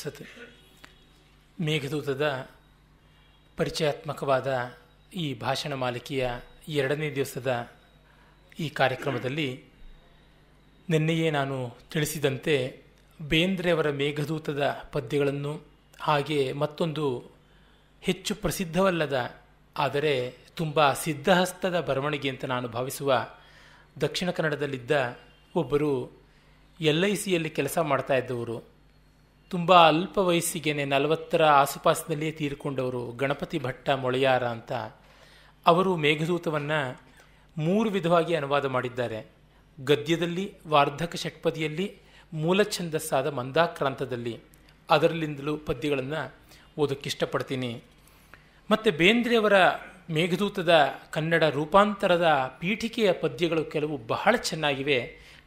ಸತೆ ಮೇಘದೂತದ ಪರಿಚಯಾತ್ಮಕವಾದ ಈ ಭಾಷಣ ಮಾಲಿಕೆಯ ಎರಡನೇ ದಿವಸದ ಈ ಕಾರ್ಯಕ್ರಮದಲ್ಲಿ ನಿನ್ನೆಯೇ ನಾನು ತಿಳಿಸಿದಂತೆ ಬೇಂದ್ರೆಯವರ ಮೇಘದೂತದ ಪದ್ಯಗಳನ್ನು ಹಾಗೆ ಮತ್ತೊಂದು ಹೆಚ್ಚು ಪ್ರಸಿದ್ಧವಲ್ಲದ ಆದರೆ ತುಂಬ ಸಿದ್ಧಹಸ್ತದ ಬರವಣಿಗೆ ಅಂತ ನಾನು ಭಾವಿಸುವ ದಕ್ಷಿಣ ಕನ್ನಡದಲ್ಲಿದ್ದ ಒಬ್ಬರು ಎಲ್ ಐ ಸಿಯಲ್ಲಿ ಕೆಲಸ ಮಾಡ್ತಾ ಇದ್ದವರು ತುಂಬ ಅಲ್ಪ ವಯಸ್ಸಿಗೆನೆ ನಲವತ್ತರ ಆಸುಪಾಸಿನಲ್ಲಿಯೇ ತೀರಿಕೊಂಡವರು ಗಣಪತಿ ಭಟ್ಟ ಮೊಳೆಯಾರ ಅಂತ ಅವರು ಮೇಘದೂತವನ್ನು ಮೂರು ವಿಧವಾಗಿ ಅನುವಾದ ಮಾಡಿದ್ದಾರೆ ಗದ್ಯದಲ್ಲಿ ವಾರ್ಧಕ ಷಟ್ಪದಿಯಲ್ಲಿ ಮೂಲ ಛಂದಸ್ಸಾದ ಮಂದಾಕ್ರಾಂತದಲ್ಲಿ ಅದರಲ್ಲಿಂದಲೂ ಪದ್ಯಗಳನ್ನು ಇಷ್ಟಪಡ್ತೀನಿ ಮತ್ತು ಬೇಂದ್ರೆಯವರ ಮೇಘದೂತದ ಕನ್ನಡ ರೂಪಾಂತರದ ಪೀಠಿಕೆಯ ಪದ್ಯಗಳು ಕೆಲವು ಬಹಳ ಚೆನ್ನಾಗಿವೆ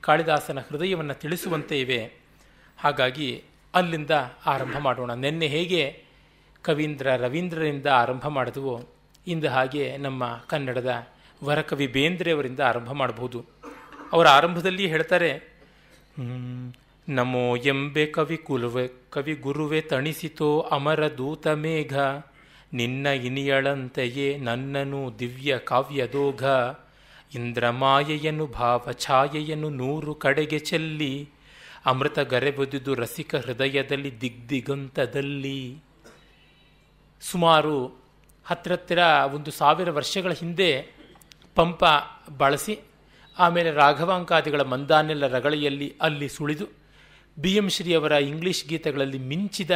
ಕಾಳಿದಾಸನ ಹೃದಯವನ್ನು ತಿಳಿಸುವಂತೆ ಇವೆ ಹಾಗಾಗಿ ಅಲ್ಲಿಂದ ಆರಂಭ ಮಾಡೋಣ ನಿನ್ನೆ ಹೇಗೆ ಕವೀಂದ್ರ ರವೀಂದ್ರರಿಂದ ಆರಂಭ ಮಾಡಿದವು ಇಂದು ಹಾಗೆ ನಮ್ಮ ಕನ್ನಡದ ವರಕವಿ ಬೇಂದ್ರೆಯವರಿಂದ ಆರಂಭ ಮಾಡಬಹುದು ಅವರ ಆರಂಭದಲ್ಲಿ ಹೇಳ್ತಾರೆ ನಮೋ ಎಂಬೆ ಕವಿ ಕುಲುವೆ ಕವಿ ಗುರುವೆ ತಣಿಸಿತೋ ಅಮರ ದೂತ ಮೇಘ ನಿನ್ನ ಇನಿಯಳಂತೆಯೇ ನನ್ನನು ದಿವ್ಯ ಕಾವ್ಯದೋಘ ಇಂದ್ರಮಾಯೆಯನು ಭಾವ ಛಾಯೆಯನು ನೂರು ಕಡೆಗೆ ಚೆಲ್ಲಿ ಅಮೃತ ಗರೆ ರಸಿಕ ಹೃದಯದಲ್ಲಿ ದಿಗ್ದಿಗಂತದಲ್ಲಿ ಸುಮಾರು ಹತ್ತಿರತ್ತಿರ ಒಂದು ಸಾವಿರ ವರ್ಷಗಳ ಹಿಂದೆ ಪಂಪ ಬಳಸಿ ಆಮೇಲೆ ರಾಘವಾಂಕಾದಿಗಳ ಮಂದಾನೆಲ್ಲ ರಗಳೆಯಲ್ಲಿ ಅಲ್ಲಿ ಸುಳಿದು ಬಿ ಎಂ ಶ್ರೀಯವರ ಇಂಗ್ಲೀಷ್ ಗೀತೆಗಳಲ್ಲಿ ಮಿಂಚಿದ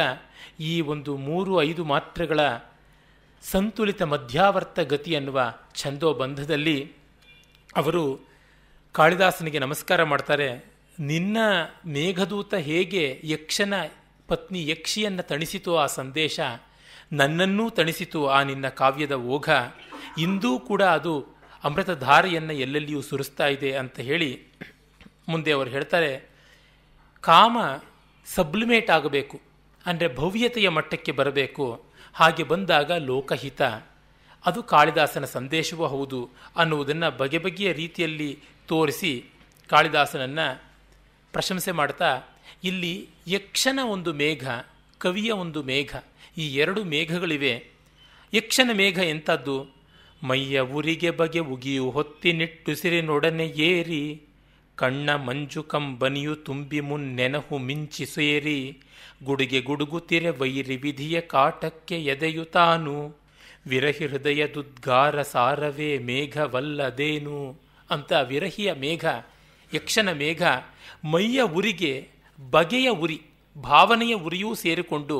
ಈ ಒಂದು ಮೂರು ಐದು ಮಾತ್ರೆಗಳ ಸಂತುಲಿತ ಮಧ್ಯಾವರ್ತ ಗತಿ ಎನ್ನುವ ಛಂದೋಬಂಧದಲ್ಲಿ ಅವರು ಕಾಳಿದಾಸನಿಗೆ ನಮಸ್ಕಾರ ಮಾಡ್ತಾರೆ ನಿನ್ನ ಮೇಘದೂತ ಹೇಗೆ ಯಕ್ಷನ ಪತ್ನಿ ಯಕ್ಷಿಯನ್ನು ತಣಿಸಿತು ಆ ಸಂದೇಶ ನನ್ನನ್ನೂ ತಣಿಸಿತು ಆ ನಿನ್ನ ಕಾವ್ಯದ ಓಘ ಇಂದೂ ಕೂಡ ಅದು ಅಮೃತಧಾರೆಯನ್ನು ಎಲ್ಲೆಲ್ಲಿಯೂ ಸುರಿಸ್ತಾ ಇದೆ ಅಂತ ಹೇಳಿ ಮುಂದೆ ಅವರು ಹೇಳ್ತಾರೆ ಕಾಮ ಸಬ್ಲಿಮೇಟ್ ಆಗಬೇಕು ಅಂದರೆ ಭವ್ಯತೆಯ ಮಟ್ಟಕ್ಕೆ ಬರಬೇಕು ಹಾಗೆ ಬಂದಾಗ ಲೋಕಹಿತ ಅದು ಕಾಳಿದಾಸನ ಸಂದೇಶವೂ ಹೌದು ಅನ್ನುವುದನ್ನು ಬಗೆ ಬಗೆಯ ರೀತಿಯಲ್ಲಿ ತೋರಿಸಿ ಕಾಳಿದಾಸನನ್ನು ಪ್ರಶಂಸೆ ಮಾಡ್ತಾ ಇಲ್ಲಿ ಯಕ್ಷನ ಒಂದು ಮೇಘ ಕವಿಯ ಒಂದು ಮೇಘ ಈ ಎರಡು ಮೇಘಗಳಿವೆ ಯಕ್ಷನ ಮೇಘ ಎಂಥದ್ದು ಮೈಯ ಉರಿಗೆ ಬಗೆ ಉಗಿಯು ಹೊತ್ತಿ ನಿಟ್ಟುಸಿರಿನೊಡನೆ ಏರಿ ಕಣ್ಣ ಮಂಜು ಕಂಬನಿಯು ತುಂಬಿ ನೆನಹು ಮಿಂಚಿ ಸೇರಿ ಗುಡುಗೆ ಗುಡುಗುತಿರೆ ವೈರಿ ವಿಧಿಯ ಕಾಟಕ್ಕೆ ಎದೆಯು ತಾನು ವಿರಹಿ ಹೃದಯದುದ್ಗಾರ ಸಾರವೇ ಮೇಘವಲ್ಲದೇನು ಅಂತ ವಿರಹಿಯ ಮೇಘ ಯಕ್ಷನ ಮೇಘ ಮೈಯ ಉರಿಗೆ ಬಗೆಯ ಉರಿ ಭಾವನೆಯ ಉರಿಯೂ ಸೇರಿಕೊಂಡು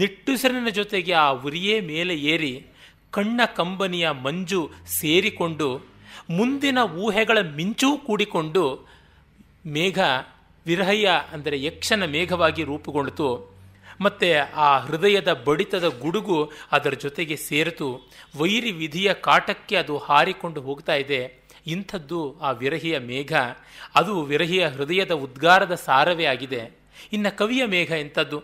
ನಿಟ್ಟುಸಿರಿನ ಜೊತೆಗೆ ಆ ಉರಿಯೇ ಮೇಲೆ ಏರಿ ಕಣ್ಣ ಕಂಬನಿಯ ಮಂಜು ಸೇರಿಕೊಂಡು ಮುಂದಿನ ಊಹೆಗಳ ಮಿಂಚೂ ಕೂಡಿಕೊಂಡು ಮೇಘ ವಿರಹಯ್ಯ ಅಂದರೆ ಯಕ್ಷನ ಮೇಘವಾಗಿ ರೂಪುಗೊಂಡಿತು ಮತ್ತು ಆ ಹೃದಯದ ಬಡಿತದ ಗುಡುಗು ಅದರ ಜೊತೆಗೆ ಸೇರಿತು ವೈರಿ ವಿಧಿಯ ಕಾಟಕ್ಕೆ ಅದು ಹಾರಿಕೊಂಡು ಹೋಗ್ತಾ ಇದೆ ಇಂಥದ್ದು ಆ ವಿರಹಿಯ ಮೇಘ ಅದು ವಿರಹಿಯ ಹೃದಯದ ಉದ್ಗಾರದ ಸಾರವೇ ಆಗಿದೆ ಇನ್ನು ಕವಿಯ ಮೇಘ ಇಂಥದ್ದು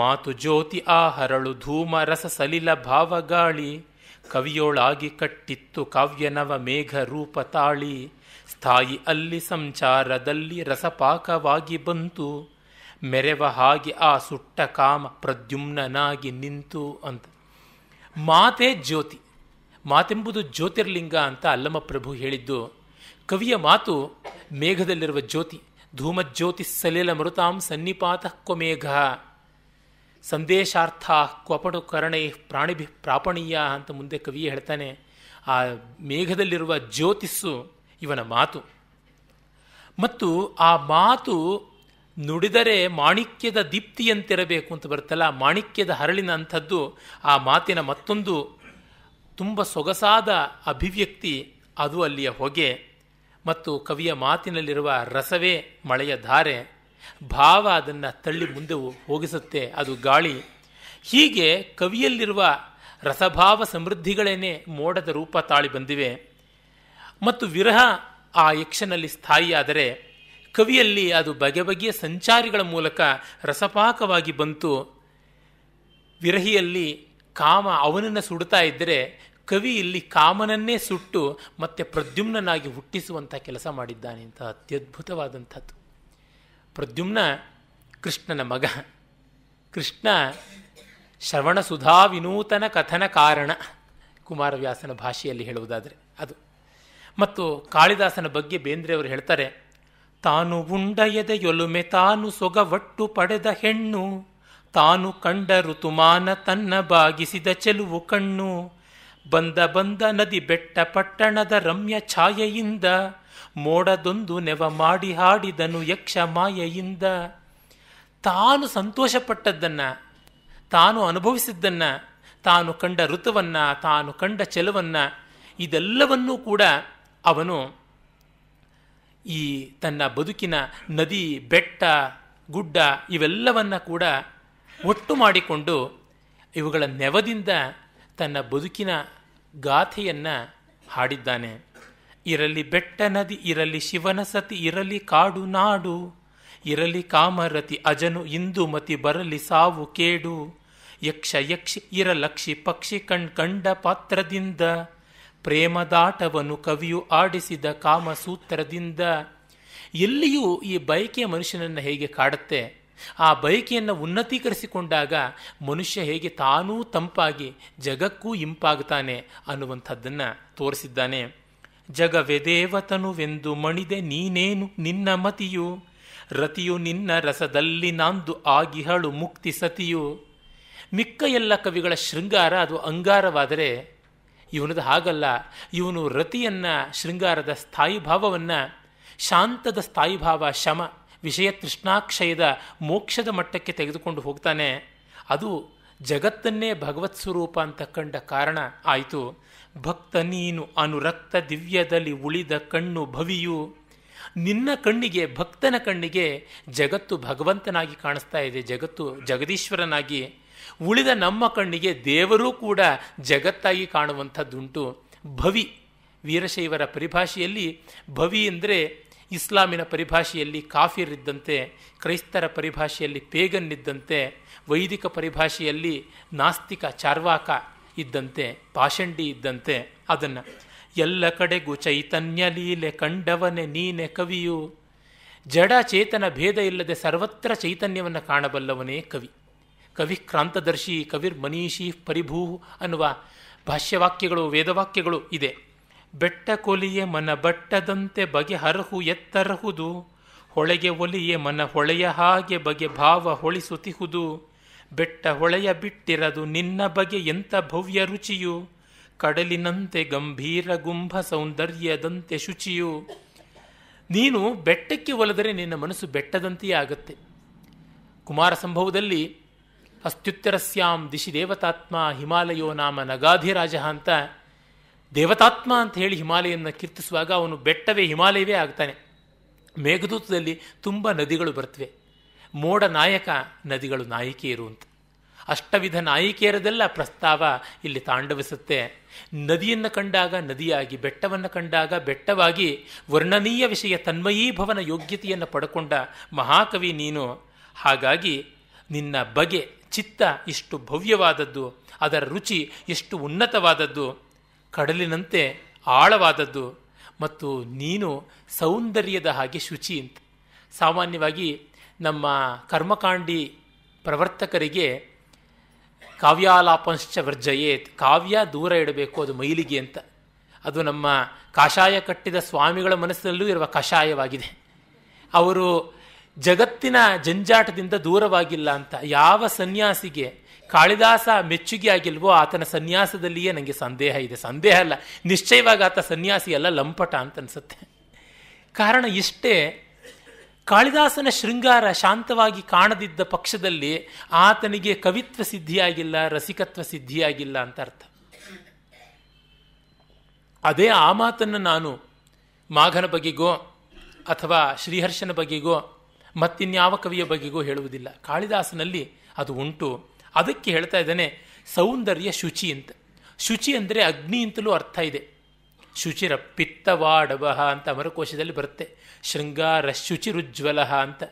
ಮಾತು ಜ್ಯೋತಿ ಆ ಹರಳು ಧೂಮ ರಸ ಸಲಿಲ ಭಾವಗಾಳಿ ಕವಿಯೋಳಾಗಿ ಕಟ್ಟಿತ್ತು ಕಾವ್ಯನವ ಮೇಘ ರೂಪ ತಾಳಿ ಸ್ಥಾಯಿ ಅಲ್ಲಿ ಸಂಚಾರದಲ್ಲಿ ರಸಪಾಕವಾಗಿ ಬಂತು ಮೆರೆವ ಹಾಗೆ ಆ ಸುಟ್ಟ ಕಾಮ ಪ್ರದ್ಯುಮ್ನಾಗಿ ನಿಂತು ಅಂತ ಮಾತೇ ಜ್ಯೋತಿ ಮಾತೆಂಬುದು ಜ್ಯೋತಿರ್ಲಿಂಗ ಅಂತ ಅಲ್ಲಮ್ಮ ಪ್ರಭು ಹೇಳಿದ್ದು ಕವಿಯ ಮಾತು ಮೇಘದಲ್ಲಿರುವ ಜ್ಯೋತಿ ಧೂಮಜ್ಯೋತಿ ಸಲಿಲ ಮೃತಾಂ ಸನ್ನಿಪಾತ ಕ್ವ ಮೇಘ ಸಂದೇಶಾರ್ಥ ಕ್ವಪಟು ಕರಣೈ ಪ್ರಾಣಿಭಿ ಪ್ರಾಪಣೀಯ ಅಂತ ಮುಂದೆ ಕವಿ ಹೇಳ್ತಾನೆ ಆ ಮೇಘದಲ್ಲಿರುವ ಜ್ಯೋತಿಸ್ಸು ಇವನ ಮಾತು ಮತ್ತು ಆ ಮಾತು ನುಡಿದರೆ ಮಾಣಿಕ್ಯದ ದೀಪ್ತಿಯಂತಿರಬೇಕು ಅಂತ ಬರ್ತಲ್ಲ ಮಾಣಿಕ್ಯದ ಹರಳಿನ ಅಂಥದ್ದು ಆ ಮಾತಿನ ಮತ್ತೊಂದು ತುಂಬ ಸೊಗಸಾದ ಅಭಿವ್ಯಕ್ತಿ ಅದು ಅಲ್ಲಿಯ ಹೊಗೆ ಮತ್ತು ಕವಿಯ ಮಾತಿನಲ್ಲಿರುವ ರಸವೇ ಮಳೆಯ ಧಾರೆ ಭಾವ ಅದನ್ನು ತಳ್ಳಿ ಮುಂದೆ ಹೋಗಿಸುತ್ತೆ ಅದು ಗಾಳಿ ಹೀಗೆ ಕವಿಯಲ್ಲಿರುವ ರಸಭಾವ ಸಮೃದ್ಧಿಗಳೇನೆ ಮೋಡದ ರೂಪ ತಾಳಿ ಬಂದಿವೆ ಮತ್ತು ವಿರಹ ಆ ಯಕ್ಷನಲ್ಲಿ ಸ್ಥಾಯಿಯಾದರೆ ಕವಿಯಲ್ಲಿ ಅದು ಬಗೆ ಬಗೆಯ ಸಂಚಾರಿಗಳ ಮೂಲಕ ರಸಪಾಕವಾಗಿ ಬಂತು ವಿರಹಿಯಲ್ಲಿ ಕಾಮ ಅವನನ್ನು ಸುಡುತ್ತಾ ಇದ್ದರೆ ಕವಿ ಇಲ್ಲಿ ಕಾಮನನ್ನೇ ಸುಟ್ಟು ಮತ್ತೆ ಪ್ರದ್ಯುಮ್ನನಾಗಿ ಹುಟ್ಟಿಸುವಂಥ ಕೆಲಸ ಮಾಡಿದ್ದಾನೆ ಅಂತ ಅತ್ಯದ್ಭುತವಾದಂಥದ್ದು ಪ್ರದ್ಯುಮ್ನ ಕೃಷ್ಣನ ಮಗ ಕೃಷ್ಣ ಶ್ರವಣ ಸುಧಾ ವಿನೂತನ ಕಥನ ಕಾರಣ ಕುಮಾರವ್ಯಾಸನ ಭಾಷೆಯಲ್ಲಿ ಹೇಳುವುದಾದರೆ ಅದು ಮತ್ತು ಕಾಳಿದಾಸನ ಬಗ್ಗೆ ಬೇಂದ್ರೆಯವರು ಹೇಳ್ತಾರೆ ತಾನು ಉಂಡಯದ ಯೊಲುಮೆ ತಾನು ಸೊಗವಟ್ಟು ಪಡೆದ ಹೆಣ್ಣು ತಾನು ಕಂಡ ಋತುಮಾನ ತನ್ನ ಬಾಗಿಸಿದ ಚೆಲುವು ಕಣ್ಣು ಬಂದ ಬಂದ ನದಿ ಬೆಟ್ಟ ಪಟ್ಟಣದ ರಮ್ಯ ಛಾಯೆಯಿಂದ ಮೋಡದೊಂದು ನೆವ ಮಾಡಿ ಹಾಡಿದನು ಯಕ್ಷ ಮಾಯೆಯಿಂದ ತಾನು ಸಂತೋಷಪಟ್ಟದ್ದನ್ನು ತಾನು ಅನುಭವಿಸಿದ್ದನ್ನು ತಾನು ಕಂಡ ಋತುವನ್ನು ತಾನು ಕಂಡ ಚಲವನ್ನ ಇದೆಲ್ಲವನ್ನೂ ಕೂಡ ಅವನು ಈ ತನ್ನ ಬದುಕಿನ ನದಿ ಬೆಟ್ಟ ಗುಡ್ಡ ಇವೆಲ್ಲವನ್ನ ಕೂಡ ಒಟ್ಟು ಮಾಡಿಕೊಂಡು ಇವುಗಳ ನೆವದಿಂದ ತನ್ನ ಬದುಕಿನ ಗಾಥೆಯನ್ನು ಹಾಡಿದ್ದಾನೆ ಇರಲಿ ಬೆಟ್ಟ ನದಿ ಇರಲಿ ಶಿವನ ಸತಿ ಇರಲಿ ಕಾಡು ನಾಡು ಇರಲಿ ಕಾಮರತಿ ಅಜನು ಮತಿ ಬರಲಿ ಸಾವು ಕೇಡು ಯಕ್ಷ ಯಕ್ಷಿ ಇರಲಕ್ಷಿ ಪಕ್ಷಿ ಕಣ್ ಕಂಡ ಪಾತ್ರದಿಂದ ಪ್ರೇಮದಾಟವನ್ನು ಕವಿಯು ಆಡಿಸಿದ ಕಾಮಸೂತ್ರದಿಂದ ಎಲ್ಲಿಯೂ ಈ ಬಯಕೆ ಮನುಷ್ಯನನ್ನು ಹೇಗೆ ಕಾಡುತ್ತೆ ಆ ಬಯಕೆಯನ್ನು ಉನ್ನತೀಕರಿಸಿಕೊಂಡಾಗ ಮನುಷ್ಯ ಹೇಗೆ ತಾನೂ ತಂಪಾಗಿ ಜಗಕ್ಕೂ ಇಂಪಾಗ್ತಾನೆ ಅನ್ನುವಂಥದ್ದನ್ನು ತೋರಿಸಿದ್ದಾನೆ ಜಗವೆದೇವತನುವೆಂದು ಮಣಿದೆ ನೀನೇನು ನಿನ್ನ ಮತಿಯು ರತಿಯು ನಿನ್ನ ರಸದಲ್ಲಿ ನಾಂದು ಆಗಿಹಳು ಮುಕ್ತಿ ಸತಿಯು ಮಿಕ್ಕ ಎಲ್ಲ ಕವಿಗಳ ಶೃಂಗಾರ ಅದು ಅಂಗಾರವಾದರೆ ಇವನದು ಹಾಗಲ್ಲ ಇವನು ರತಿಯನ್ನ ಶೃಂಗಾರದ ಸ್ಥಾಯಿ ಭಾವವನ್ನು ಶಾಂತದ ಸ್ಥಾಯಿ ಭಾವ ಶಮ ವಿಷಯ ತೃಷ್ಣಾಕ್ಷಯದ ಮೋಕ್ಷದ ಮಟ್ಟಕ್ಕೆ ತೆಗೆದುಕೊಂಡು ಹೋಗ್ತಾನೆ ಅದು ಜಗತ್ತನ್ನೇ ಭಗವತ್ ಸ್ವರೂಪ ಅಂತ ಕಂಡ ಕಾರಣ ಆಯಿತು ಭಕ್ತ ನೀನು ಅನುರಕ್ತ ದಿವ್ಯದಲ್ಲಿ ಉಳಿದ ಕಣ್ಣು ಭವಿಯು ನಿನ್ನ ಕಣ್ಣಿಗೆ ಭಕ್ತನ ಕಣ್ಣಿಗೆ ಜಗತ್ತು ಭಗವಂತನಾಗಿ ಕಾಣಿಸ್ತಾ ಇದೆ ಜಗತ್ತು ಜಗದೀಶ್ವರನಾಗಿ ಉಳಿದ ನಮ್ಮ ಕಣ್ಣಿಗೆ ದೇವರೂ ಕೂಡ ಜಗತ್ತಾಗಿ ಕಾಣುವಂಥದ್ದುಂಟು ಭವಿ ವೀರಶೈವರ ಪರಿಭಾಷೆಯಲ್ಲಿ ಭವಿ ಅಂದರೆ ಇಸ್ಲಾಮಿನ ಪರಿಭಾಷೆಯಲ್ಲಿ ಕಾಫಿರ್ ಇದ್ದಂತೆ ಕ್ರೈಸ್ತರ ಪರಿಭಾಷೆಯಲ್ಲಿ ಪೇಗನ್ ಇದ್ದಂತೆ ವೈದಿಕ ಪರಿಭಾಷೆಯಲ್ಲಿ ನಾಸ್ತಿಕ ಚಾರ್ವಾಕ ಇದ್ದಂತೆ ಪಾಷಂಡಿ ಇದ್ದಂತೆ ಅದನ್ನು ಎಲ್ಲ ಕಡೆಗೂ ಚೈತನ್ಯ ಲೀಲೆ ಕಂಡವನೆ ನೀನೆ ಕವಿಯು ಜಡ ಚೇತನ ಭೇದ ಇಲ್ಲದೆ ಸರ್ವತ್ರ ಚೈತನ್ಯವನ್ನು ಕಾಣಬಲ್ಲವನೇ ಕವಿ ಕವಿ ಕ್ರಾಂತದರ್ಶಿ ಕವಿರ್ ಮನೀಷಿ ಪರಿಭೂ ಅನ್ನುವ ಭಾಷ್ಯವಾಕ್ಯಗಳು ವೇದವಾಕ್ಯಗಳು ಇದೆ ಬೆಟ್ಟ ಕೊಲಿಯೆ ಮನ ಬಟ್ಟದಂತೆ ಹರಹು ಎತ್ತರಹುದು ಹೊಳೆಗೆ ಒಲಿಯೆ ಮನ ಹೊಳೆಯ ಹಾಗೆ ಬಗೆ ಭಾವ ಹೊಳಿಸುತಿಹುದು ಬೆಟ್ಟ ಹೊಳೆಯ ಬಿಟ್ಟಿರದು ನಿನ್ನ ಬಗೆ ಎಂಥ ಭವ್ಯ ರುಚಿಯು ಕಡಲಿನಂತೆ ಗಂಭೀರ ಗುಂಭ ಸೌಂದರ್ಯದಂತೆ ಶುಚಿಯು ನೀನು ಬೆಟ್ಟಕ್ಕೆ ಒಲದರೆ ನಿನ್ನ ಮನಸ್ಸು ಬೆಟ್ಟದಂತೆಯೇ ಆಗುತ್ತೆ ಕುಮಾರ ಸಂಭವದಲ್ಲಿ ಅಸ್ತ್ಯುತ್ತರಸ್ಯಾಂ ದಿಶಿ ದೇವತಾತ್ಮ ಹಿಮಾಲಯೋ ನಾಮ ನಗಾಧಿರಾಜ ಅಂತ ದೇವತಾತ್ಮ ಅಂತ ಹೇಳಿ ಹಿಮಾಲಯನ ಕೀರ್ತಿಸುವಾಗ ಅವನು ಬೆಟ್ಟವೇ ಹಿಮಾಲಯವೇ ಆಗ್ತಾನೆ ಮೇಘದೂತದಲ್ಲಿ ತುಂಬ ನದಿಗಳು ಬರ್ತವೆ ಮೋಡ ನಾಯಕ ನದಿಗಳು ನಾಯಕಿಯರು ಅಂತ ಅಷ್ಟವಿಧ ನಾಯಕಿಯರದೆಲ್ಲ ಪ್ರಸ್ತಾವ ಇಲ್ಲಿ ತಾಂಡವಿಸುತ್ತೆ ನದಿಯನ್ನು ಕಂಡಾಗ ನದಿಯಾಗಿ ಬೆಟ್ಟವನ್ನು ಕಂಡಾಗ ಬೆಟ್ಟವಾಗಿ ವರ್ಣನೀಯ ವಿಷಯ ತನ್ಮಯೀಭವನ ಯೋಗ್ಯತೆಯನ್ನು ಪಡ್ಕೊಂಡ ಮಹಾಕವಿ ನೀನು ಹಾಗಾಗಿ ನಿನ್ನ ಬಗೆ ಚಿತ್ತ ಇಷ್ಟು ಭವ್ಯವಾದದ್ದು ಅದರ ರುಚಿ ಎಷ್ಟು ಉನ್ನತವಾದದ್ದು ಕಡಲಿನಂತೆ ಆಳವಾದದ್ದು ಮತ್ತು ನೀನು ಸೌಂದರ್ಯದ ಹಾಗೆ ಶುಚಿ ಅಂತ ಸಾಮಾನ್ಯವಾಗಿ ನಮ್ಮ ಕರ್ಮಕಾಂಡಿ ಪ್ರವರ್ತಕರಿಗೆ ಕಾವ್ಯಾಲಾಪಂಶ್ಚ ವರ್ಜಯೇತ್ ಕಾವ್ಯ ದೂರ ಇಡಬೇಕು ಅದು ಮೈಲಿಗೆ ಅಂತ ಅದು ನಮ್ಮ ಕಷಾಯ ಕಟ್ಟಿದ ಸ್ವಾಮಿಗಳ ಮನಸ್ಸಿನಲ್ಲೂ ಇರುವ ಕಷಾಯವಾಗಿದೆ ಅವರು ಜಗತ್ತಿನ ಜಂಜಾಟದಿಂದ ದೂರವಾಗಿಲ್ಲ ಅಂತ ಯಾವ ಸನ್ಯಾಸಿಗೆ ಕಾಳಿದಾಸ ಮೆಚ್ಚುಗೆ ಆಗಿಲ್ವೋ ಆತನ ಸನ್ಯಾಸದಲ್ಲಿಯೇ ನನಗೆ ಸಂದೇಹ ಇದೆ ಸಂದೇಹ ಅಲ್ಲ ನಿಶ್ಚಯವಾಗಿ ಆತ ಸನ್ಯಾಸಿ ಅಲ್ಲ ಲಂಪಟ ಅಂತ ಅನಿಸುತ್ತೆ ಕಾರಣ ಇಷ್ಟೇ ಕಾಳಿದಾಸನ ಶೃಂಗಾರ ಶಾಂತವಾಗಿ ಕಾಣದಿದ್ದ ಪಕ್ಷದಲ್ಲಿ ಆತನಿಗೆ ಕವಿತ್ವ ಸಿದ್ಧಿಯಾಗಿಲ್ಲ ರಸಿಕತ್ವ ಸಿದ್ಧಿಯಾಗಿಲ್ಲ ಅಂತ ಅರ್ಥ ಅದೇ ಆ ಮಾತನ್ನು ನಾನು ಮಾಘನ ಬಗೆಗೋ ಅಥವಾ ಶ್ರೀಹರ್ಷನ ಬಗೆಗೋ ಮತ್ತಿನ್ಯಾವ ಕವಿಯ ಬಗೆಗೋ ಹೇಳುವುದಿಲ್ಲ ಕಾಳಿದಾಸನಲ್ಲಿ ಅದು ಉಂಟು ಅದಕ್ಕೆ ಹೇಳ್ತಾ ಇದ್ದಾನೆ ಸೌಂದರ್ಯ ಶುಚಿ ಅಂತ ಶುಚಿ ಅಂದರೆ ಅಗ್ನಿ ಅಂತಲೂ ಅರ್ಥ ಇದೆ ಶುಚಿರ ಪಿತ್ತವಾಡವಹ ಅಂತ ಅಮರಕೋಶದಲ್ಲಿ ಬರುತ್ತೆ ಶೃಂಗಾರ ಶುಚಿರುಜ್ವಲ ಅಂತ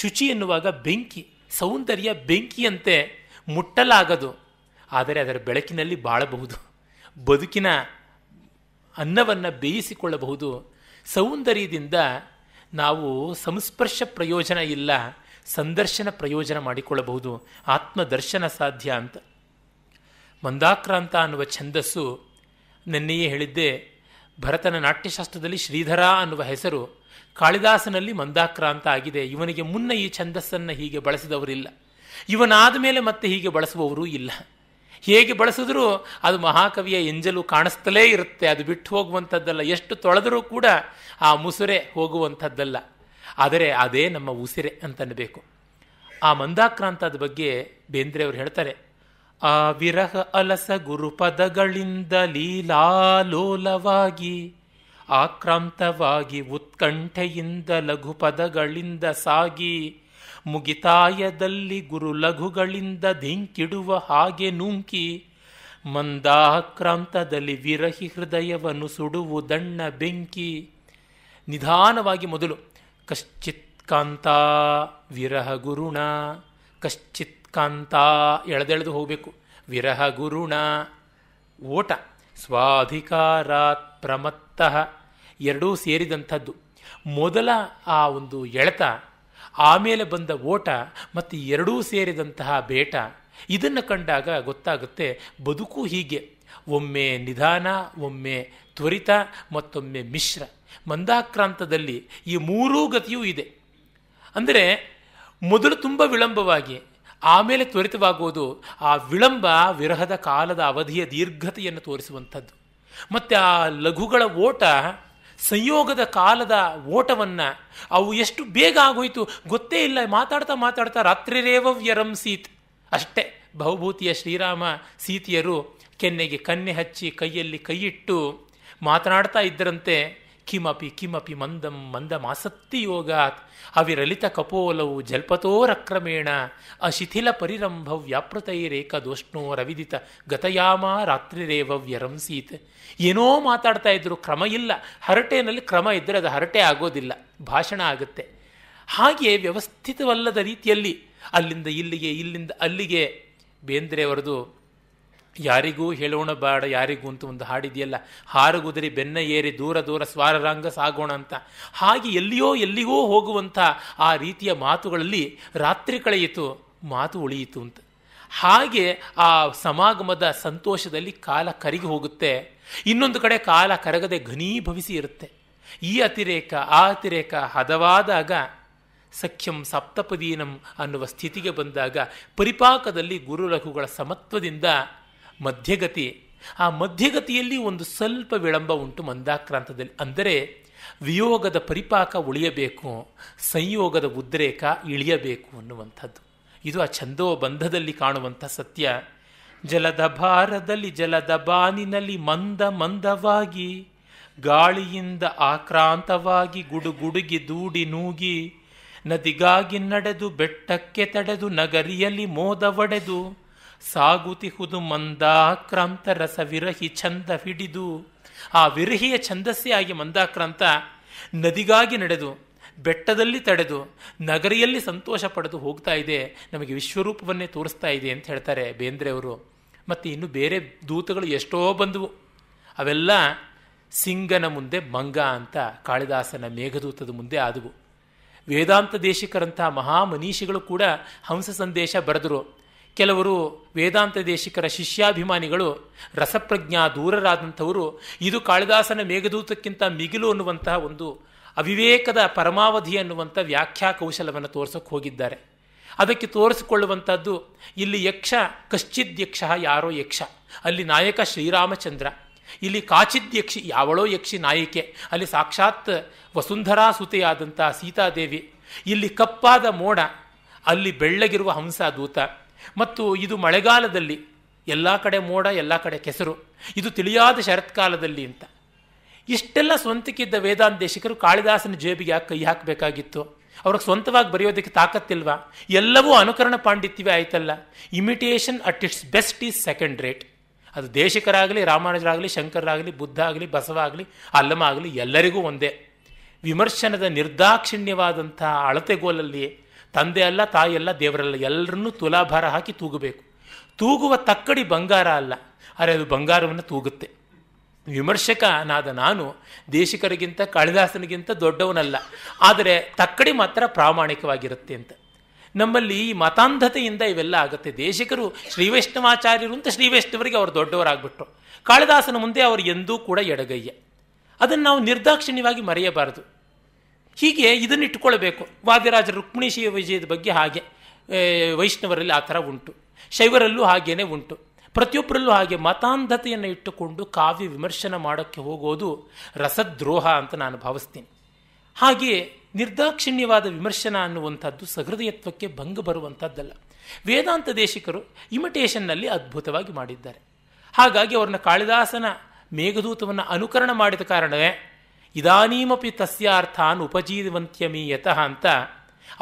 ಶುಚಿ ಎನ್ನುವಾಗ ಬೆಂಕಿ ಸೌಂದರ್ಯ ಬೆಂಕಿಯಂತೆ ಮುಟ್ಟಲಾಗದು ಆದರೆ ಅದರ ಬೆಳಕಿನಲ್ಲಿ ಬಾಳಬಹುದು ಬದುಕಿನ ಅನ್ನವನ್ನು ಬೇಯಿಸಿಕೊಳ್ಳಬಹುದು ಸೌಂದರ್ಯದಿಂದ ನಾವು ಸಂಸ್ಪರ್ಶ ಪ್ರಯೋಜನ ಇಲ್ಲ ಸಂದರ್ಶನ ಪ್ರಯೋಜನ ಮಾಡಿಕೊಳ್ಳಬಹುದು ಆತ್ಮದರ್ಶನ ಸಾಧ್ಯ ಅಂತ ಮಂದಾಕ್ರಾಂತ ಅನ್ನುವ ಛಂದಸ್ಸು ನೆನ್ನೆಯೇ ಹೇಳಿದ್ದೆ ಭರತನ ನಾಟ್ಯಶಾಸ್ತ್ರದಲ್ಲಿ ಶ್ರೀಧರ ಅನ್ನುವ ಹೆಸರು ಕಾಳಿದಾಸನಲ್ಲಿ ಮಂದಾಕ್ರಾಂತ ಆಗಿದೆ ಇವನಿಗೆ ಮುನ್ನ ಈ ಛಂದಸ್ಸನ್ನು ಹೀಗೆ ಬಳಸಿದವರಿಲ್ಲ ಇವನಾದ ಮೇಲೆ ಮತ್ತೆ ಹೀಗೆ ಬಳಸುವವರೂ ಇಲ್ಲ ಹೇಗೆ ಬಳಸಿದ್ರೂ ಅದು ಮಹಾಕವಿಯ ಎಂಜಲು ಕಾಣಿಸ್ತಲೇ ಇರುತ್ತೆ ಅದು ಬಿಟ್ಟು ಹೋಗುವಂಥದ್ದಲ್ಲ ಎಷ್ಟು ತೊಳೆದರೂ ಕೂಡ ಆ ಮುಸುರೆ ಹೋಗುವಂಥದ್ದಲ್ಲ ಆದರೆ ಅದೇ ನಮ್ಮ ಉಸಿರೆ ಅಂತನ್ನಬೇಕು ಆ ಮಂದಾಕ್ರಾಂತದ ಬಗ್ಗೆ ಬೇಂದ್ರೆ ಅವರು ಹೇಳ್ತಾರೆ ಆ ವಿರಹ ಅಲಸ ಗುರುಪದಗಳಿಂದ ಲೀಲಾಲೋಲವಾಗಿ ಆಕ್ರಾಂತವಾಗಿ ಉತ್ಕಂಠೆಯಿಂದ ಪದಗಳಿಂದ ಸಾಗಿ ಮುಗಿತಾಯದಲ್ಲಿ ಗುರು ಲಘುಗಳಿಂದ ಧಿಂಕಿಡುವ ಹಾಗೆ ನುಂಕಿ ಮಂದಾಕ್ರಾಂತದಲ್ಲಿ ವಿರಹಿ ಹೃದಯವನ್ನು ದಣ್ಣ ಬೆಂಕಿ ನಿಧಾನವಾಗಿ ಮೊದಲು ಕಶ್ಚಿತ್ ಕಾಂತ ವಿರಹ ಗುರುಣ ಕಶ್ಚಿತ್ ಕಾಂತ ಎಳೆದೆಳೆದು ಹೋಗಬೇಕು ವಿರಹ ಗುರುಣ ಓಟ ಸ್ವಾಧಿಕಾರಾತ್ ಪ್ರಮತ್ತಃ ಎರಡೂ ಸೇರಿದಂಥದ್ದು ಮೊದಲ ಆ ಒಂದು ಎಳೆತ ಆಮೇಲೆ ಬಂದ ಓಟ ಮತ್ತು ಎರಡೂ ಸೇರಿದಂತಹ ಬೇಟ ಇದನ್ನು ಕಂಡಾಗ ಗೊತ್ತಾಗುತ್ತೆ ಬದುಕು ಹೀಗೆ ಒಮ್ಮೆ ನಿಧಾನ ಒಮ್ಮೆ ತ್ವರಿತ ಮತ್ತೊಮ್ಮೆ ಮಿಶ್ರ ಮಂದಾಕ್ರಾಂತದಲ್ಲಿ ಈ ಮೂರೂ ಗತಿಯೂ ಇದೆ ಅಂದರೆ ಮೊದಲು ತುಂಬ ವಿಳಂಬವಾಗಿ ಆಮೇಲೆ ತ್ವರಿತವಾಗುವುದು ಆ ವಿಳಂಬ ವಿರಹದ ಕಾಲದ ಅವಧಿಯ ದೀರ್ಘತೆಯನ್ನು ತೋರಿಸುವಂಥದ್ದು ಮತ್ತು ಆ ಲಘುಗಳ ಓಟ ಸಂಯೋಗದ ಕಾಲದ ಓಟವನ್ನು ಅವು ಎಷ್ಟು ಬೇಗ ಆಗೋಯಿತು ಗೊತ್ತೇ ಇಲ್ಲ ಮಾತಾಡ್ತಾ ಮಾತಾಡ್ತಾ ರಾತ್ರಿರೇವ ರೇವವ್ಯರಂ ಸೀತ್ ಅಷ್ಟೇ ಬಹುಭೂತಿಯ ಶ್ರೀರಾಮ ಸೀತಿಯರು ಕೆನ್ನೆಗೆ ಕನ್ನೆ ಹಚ್ಚಿ ಕೈಯಲ್ಲಿ ಕೈಯಿಟ್ಟು ಮಾತನಾಡ್ತಾ ಇದ್ದರಂತೆ ಕಿಮಪಿ ಕಿಮಪಿ ಮಂದಂ ಆಸಕ್ತಿ ಯೋಗಾತ್ ಅವಿರಲಿತ ಕಪೋಲವು ಜಲ್ಪತೋರಕ್ರಮೇಣ ಅಶಿಥಿಲ ಪರಿರಂಭ ವ್ಯಾಪೃತೈರೇಕ ದೋಷ್ಣೋ ರವಿದಿತ ಗತಯಾಮ ರಾತ್ರಿರೇವ ವ್ಯರಂಸೀತ್ ಏನೋ ಮಾತಾಡ್ತಾ ಇದ್ರು ಕ್ರಮ ಇಲ್ಲ ಹರಟೆನಲ್ಲಿ ಕ್ರಮ ಇದ್ದರೆ ಅದು ಹರಟೆ ಆಗೋದಿಲ್ಲ ಭಾಷಣ ಆಗುತ್ತೆ ಹಾಗೆ ವ್ಯವಸ್ಥಿತವಲ್ಲದ ರೀತಿಯಲ್ಲಿ ಅಲ್ಲಿಂದ ಇಲ್ಲಿಗೆ ಇಲ್ಲಿಂದ ಅಲ್ಲಿಗೆ ಬೇಂದ್ರೆಯವರದು ಯಾರಿಗೂ ಹೇಳೋಣ ಬಾಡ ಯಾರಿಗೂ ಅಂತ ಒಂದು ಹಾಡಿದೆಯಲ್ಲ ಹಾರುಗುದರಿ ಬೆನ್ನ ಏರಿ ದೂರ ದೂರ ಸ್ವಾರರಂಗ ಸಾಗೋಣ ಅಂತ ಹಾಗೆ ಎಲ್ಲಿಯೋ ಎಲ್ಲಿಗೋ ಹೋಗುವಂಥ ಆ ರೀತಿಯ ಮಾತುಗಳಲ್ಲಿ ರಾತ್ರಿ ಕಳೆಯಿತು ಮಾತು ಉಳಿಯಿತು ಅಂತ ಹಾಗೆ ಆ ಸಮಾಗಮದ ಸಂತೋಷದಲ್ಲಿ ಕಾಲ ಕರಗಿ ಹೋಗುತ್ತೆ ಇನ್ನೊಂದು ಕಡೆ ಕಾಲ ಕರಗದೆ ಘನೀಭವಿಸಿ ಇರುತ್ತೆ ಈ ಅತಿರೇಕ ಆ ಅತಿರೇಕ ಹದವಾದಾಗ ಸಖ್ಯಂ ಸಪ್ತಪದೀನಂ ಅನ್ನುವ ಸ್ಥಿತಿಗೆ ಬಂದಾಗ ಪರಿಪಾಕದಲ್ಲಿ ರಘುಗಳ ಸಮತ್ವದಿಂದ ಮಧ್ಯಗತಿ ಆ ಮಧ್ಯಗತಿಯಲ್ಲಿ ಒಂದು ಸ್ವಲ್ಪ ವಿಳಂಬ ಉಂಟು ಮಂದಾಕ್ರಾಂತದಲ್ಲಿ ಅಂದರೆ ವಿಯೋಗದ ಪರಿಪಾಕ ಉಳಿಯಬೇಕು ಸಂಯೋಗದ ಉದ್ರೇಕ ಇಳಿಯಬೇಕು ಅನ್ನುವಂಥದ್ದು ಇದು ಆ ಛಂದೋ ಬಂಧದಲ್ಲಿ ಕಾಣುವಂಥ ಸತ್ಯ ಜಲದ ಭಾರದಲ್ಲಿ ಜಲದ ಬಾನಿನಲ್ಲಿ ಮಂದ ಮಂದವಾಗಿ ಗಾಳಿಯಿಂದ ಆಕ್ರಾಂತವಾಗಿ ಗುಡುಗುಡುಗಿ ದೂಡಿ ನೂಗಿ ನದಿಗಾಗಿ ನಡೆದು ಬೆಟ್ಟಕ್ಕೆ ತಡೆದು ನಗರಿಯಲ್ಲಿ ಮೋದ ಒಡೆದು ಸಾಗುತಿಹುದು ಮಂದಾಕ್ರಾಂತ ರಸ ವಿರಹಿ ಛಂದ ಹಿಡಿದು ಆ ವಿರಹಿಯ ಛಂದಸ್ಸೇ ಆಗಿ ಮಂದಾಕ್ರಾಂತ ನದಿಗಾಗಿ ನಡೆದು ಬೆಟ್ಟದಲ್ಲಿ ತಡೆದು ನಗರಿಯಲ್ಲಿ ಸಂತೋಷ ಪಡೆದು ಹೋಗ್ತಾ ಇದೆ ನಮಗೆ ವಿಶ್ವರೂಪವನ್ನೇ ತೋರಿಸ್ತಾ ಇದೆ ಅಂತ ಹೇಳ್ತಾರೆ ಬೇಂದ್ರೆಯವರು ಮತ್ತು ಇನ್ನು ಬೇರೆ ದೂತಗಳು ಎಷ್ಟೋ ಬಂದವು ಅವೆಲ್ಲ ಸಿಂಗನ ಮುಂದೆ ಮಂಗ ಅಂತ ಕಾಳಿದಾಸನ ಮೇಘದೂತದ ಮುಂದೆ ಆದವು ವೇದಾಂತ ದೇಶಿಕರಂತಹ ಮಹಾಮನೀಷಿಗಳು ಕೂಡ ಹಂಸ ಸಂದೇಶ ಬರೆದರು ಕೆಲವರು ವೇದಾಂತ ದೇಶಿಕರ ಶಿಷ್ಯಾಭಿಮಾನಿಗಳು ರಸಪ್ರಜ್ಞಾ ದೂರರಾದಂಥವರು ಇದು ಕಾಳಿದಾಸನ ಮೇಘದೂತಕ್ಕಿಂತ ಮಿಗಿಲು ಅನ್ನುವಂತಹ ಒಂದು ಅವಿವೇಕದ ಪರಮಾವಧಿ ಅನ್ನುವಂಥ ವ್ಯಾಖ್ಯಾ ಕೌಶಲವನ್ನು ತೋರಿಸೋಕೆ ಹೋಗಿದ್ದಾರೆ ಅದಕ್ಕೆ ತೋರಿಸಿಕೊಳ್ಳುವಂಥದ್ದು ಇಲ್ಲಿ ಯಕ್ಷ ಕಶ್ಚಿದ್ ಯಕ್ಷ ಯಾರೋ ಯಕ್ಷ ಅಲ್ಲಿ ನಾಯಕ ಶ್ರೀರಾಮಚಂದ್ರ ಇಲ್ಲಿ ಕಾಚಿದ್ ಯಕ್ಷಿ ಯಾವಳೋ ಯಕ್ಷಿ ನಾಯಕೆ ಅಲ್ಲಿ ಸಾಕ್ಷಾತ್ ವಸುಂಧರಾ ಸೀತಾದೇವಿ ಇಲ್ಲಿ ಕಪ್ಪಾದ ಮೋಡ ಅಲ್ಲಿ ಬೆಳ್ಳಗಿರುವ ಹಂಸ ದೂತ ಮತ್ತು ಇದು ಮಳೆಗಾಲದಲ್ಲಿ ಎಲ್ಲ ಕಡೆ ಮೋಡ ಎಲ್ಲ ಕಡೆ ಕೆಸರು ಇದು ತಿಳಿಯಾದ ಶರತ್ಕಾಲದಲ್ಲಿ ಅಂತ ಇಷ್ಟೆಲ್ಲ ಸ್ವಂತಕ್ಕಿದ್ದ ವೇದಾಂತೇಶಿಕರು ಕಾಳಿದಾಸನ ಜೇಬಿಗೆ ಯಾಕೆ ಕೈ ಹಾಕಬೇಕಾಗಿತ್ತು ಅವ್ರಿಗೆ ಸ್ವಂತವಾಗಿ ಬರೆಯೋದಕ್ಕೆ ತಾಕತ್ತಿಲ್ವಾ ಎಲ್ಲವೂ ಅನುಕರಣ ಪಾಂಡಿತ್ಯವೇ ಆಯ್ತಲ್ಲ imitation at its best is second rate ಅದು ದೇಶಿಕರಾಗಲಿ ರಾಮಾನುಜರಾಗಲಿ ಶಂಕರಾಗಲಿ ಬುದ್ಧ ಆಗಲಿ ಬಸವ ಆಗಲಿ ಅಲ್ಲಮ ಆಗಲಿ ಎಲ್ಲರಿಗೂ ಒಂದೇ ವಿಮರ್ಶನದ ನಿರ್ದಾಕ್ಷಿಣ್ಯವಾದಂಥ ಅಳತೆಗೋಲಲ್ಲಿ ತಂದೆ ಅಲ್ಲ ತಾಯಲ್ಲ ದೇವರಲ್ಲ ಎಲ್ಲರನ್ನೂ ತುಲಾಭಾರ ಹಾಕಿ ತೂಗಬೇಕು ತೂಗುವ ತಕ್ಕಡಿ ಬಂಗಾರ ಅಲ್ಲ ಆದರೆ ಅದು ಬಂಗಾರವನ್ನು ತೂಗುತ್ತೆ ವಿಮರ್ಶಕನಾದ ನಾನು ದೇಶಿಕರಿಗಿಂತ ಕಾಳಿದಾಸನಿಗಿಂತ ದೊಡ್ಡವನಲ್ಲ ಆದರೆ ತಕ್ಕಡಿ ಮಾತ್ರ ಪ್ರಾಮಾಣಿಕವಾಗಿರುತ್ತೆ ಅಂತ ನಮ್ಮಲ್ಲಿ ಈ ಮತಾಂಧತೆಯಿಂದ ಇವೆಲ್ಲ ಆಗುತ್ತೆ ದೇಶಿಕರು ಶ್ರೀವೈಷ್ಣವಾಚಾರ್ಯರು ಅಂತ ಶ್ರೀವೈಷ್ಣವರಿಗೆ ಅವರು ದೊಡ್ಡವರಾಗ್ಬಿಟ್ರು ಕಾಳಿದಾಸನ ಮುಂದೆ ಅವರು ಎಂದೂ ಕೂಡ ಎಡಗೈಯ್ಯ ಅದನ್ನು ನಾವು ನಿರ್ದಾಕ್ಷಿಣ್ಯವಾಗಿ ಮರೆಯಬಾರದು ಹೀಗೆ ಇದನ್ನು ವಾದಿರಾಜ ರುಕ್ಮಿಣಿ ವಿಜಯದ ಬಗ್ಗೆ ಹಾಗೆ ವೈಷ್ಣವರಲ್ಲಿ ಆ ಥರ ಉಂಟು ಶೈವರಲ್ಲೂ ಹಾಗೇನೆ ಉಂಟು ಪ್ರತಿಯೊಬ್ಬರಲ್ಲೂ ಹಾಗೆ ಮತಾಂಧತೆಯನ್ನು ಇಟ್ಟುಕೊಂಡು ಕಾವ್ಯ ವಿಮರ್ಶನ ಮಾಡೋಕ್ಕೆ ಹೋಗೋದು ರಸದ್ರೋಹ ಅಂತ ನಾನು ಭಾವಿಸ್ತೀನಿ ಹಾಗೆಯೇ ನಿರ್ದಾಕ್ಷಿಣ್ಯವಾದ ವಿಮರ್ಶನ ಅನ್ನುವಂಥದ್ದು ಸಹೃದಯತ್ವಕ್ಕೆ ಭಂಗ ಬರುವಂಥದ್ದಲ್ಲ ವೇದಾಂತ ದೇಶಿಕರು ಇಮಿಟೇಷನ್ನಲ್ಲಿ ಅದ್ಭುತವಾಗಿ ಮಾಡಿದ್ದಾರೆ ಹಾಗಾಗಿ ಅವ್ರನ್ನ ಕಾಳಿದಾಸನ ಮೇಘದೂತವನ್ನು ಅನುಕರಣ ಮಾಡಿದ ಕಾರಣವೇ ಇದಾನೀಮಪಿ ತಸ್ಯ ಅರ್ಥಾನ್ ಉಪಜೀವಂತ್ಯಮಿ ಯತಃ ಅಂತ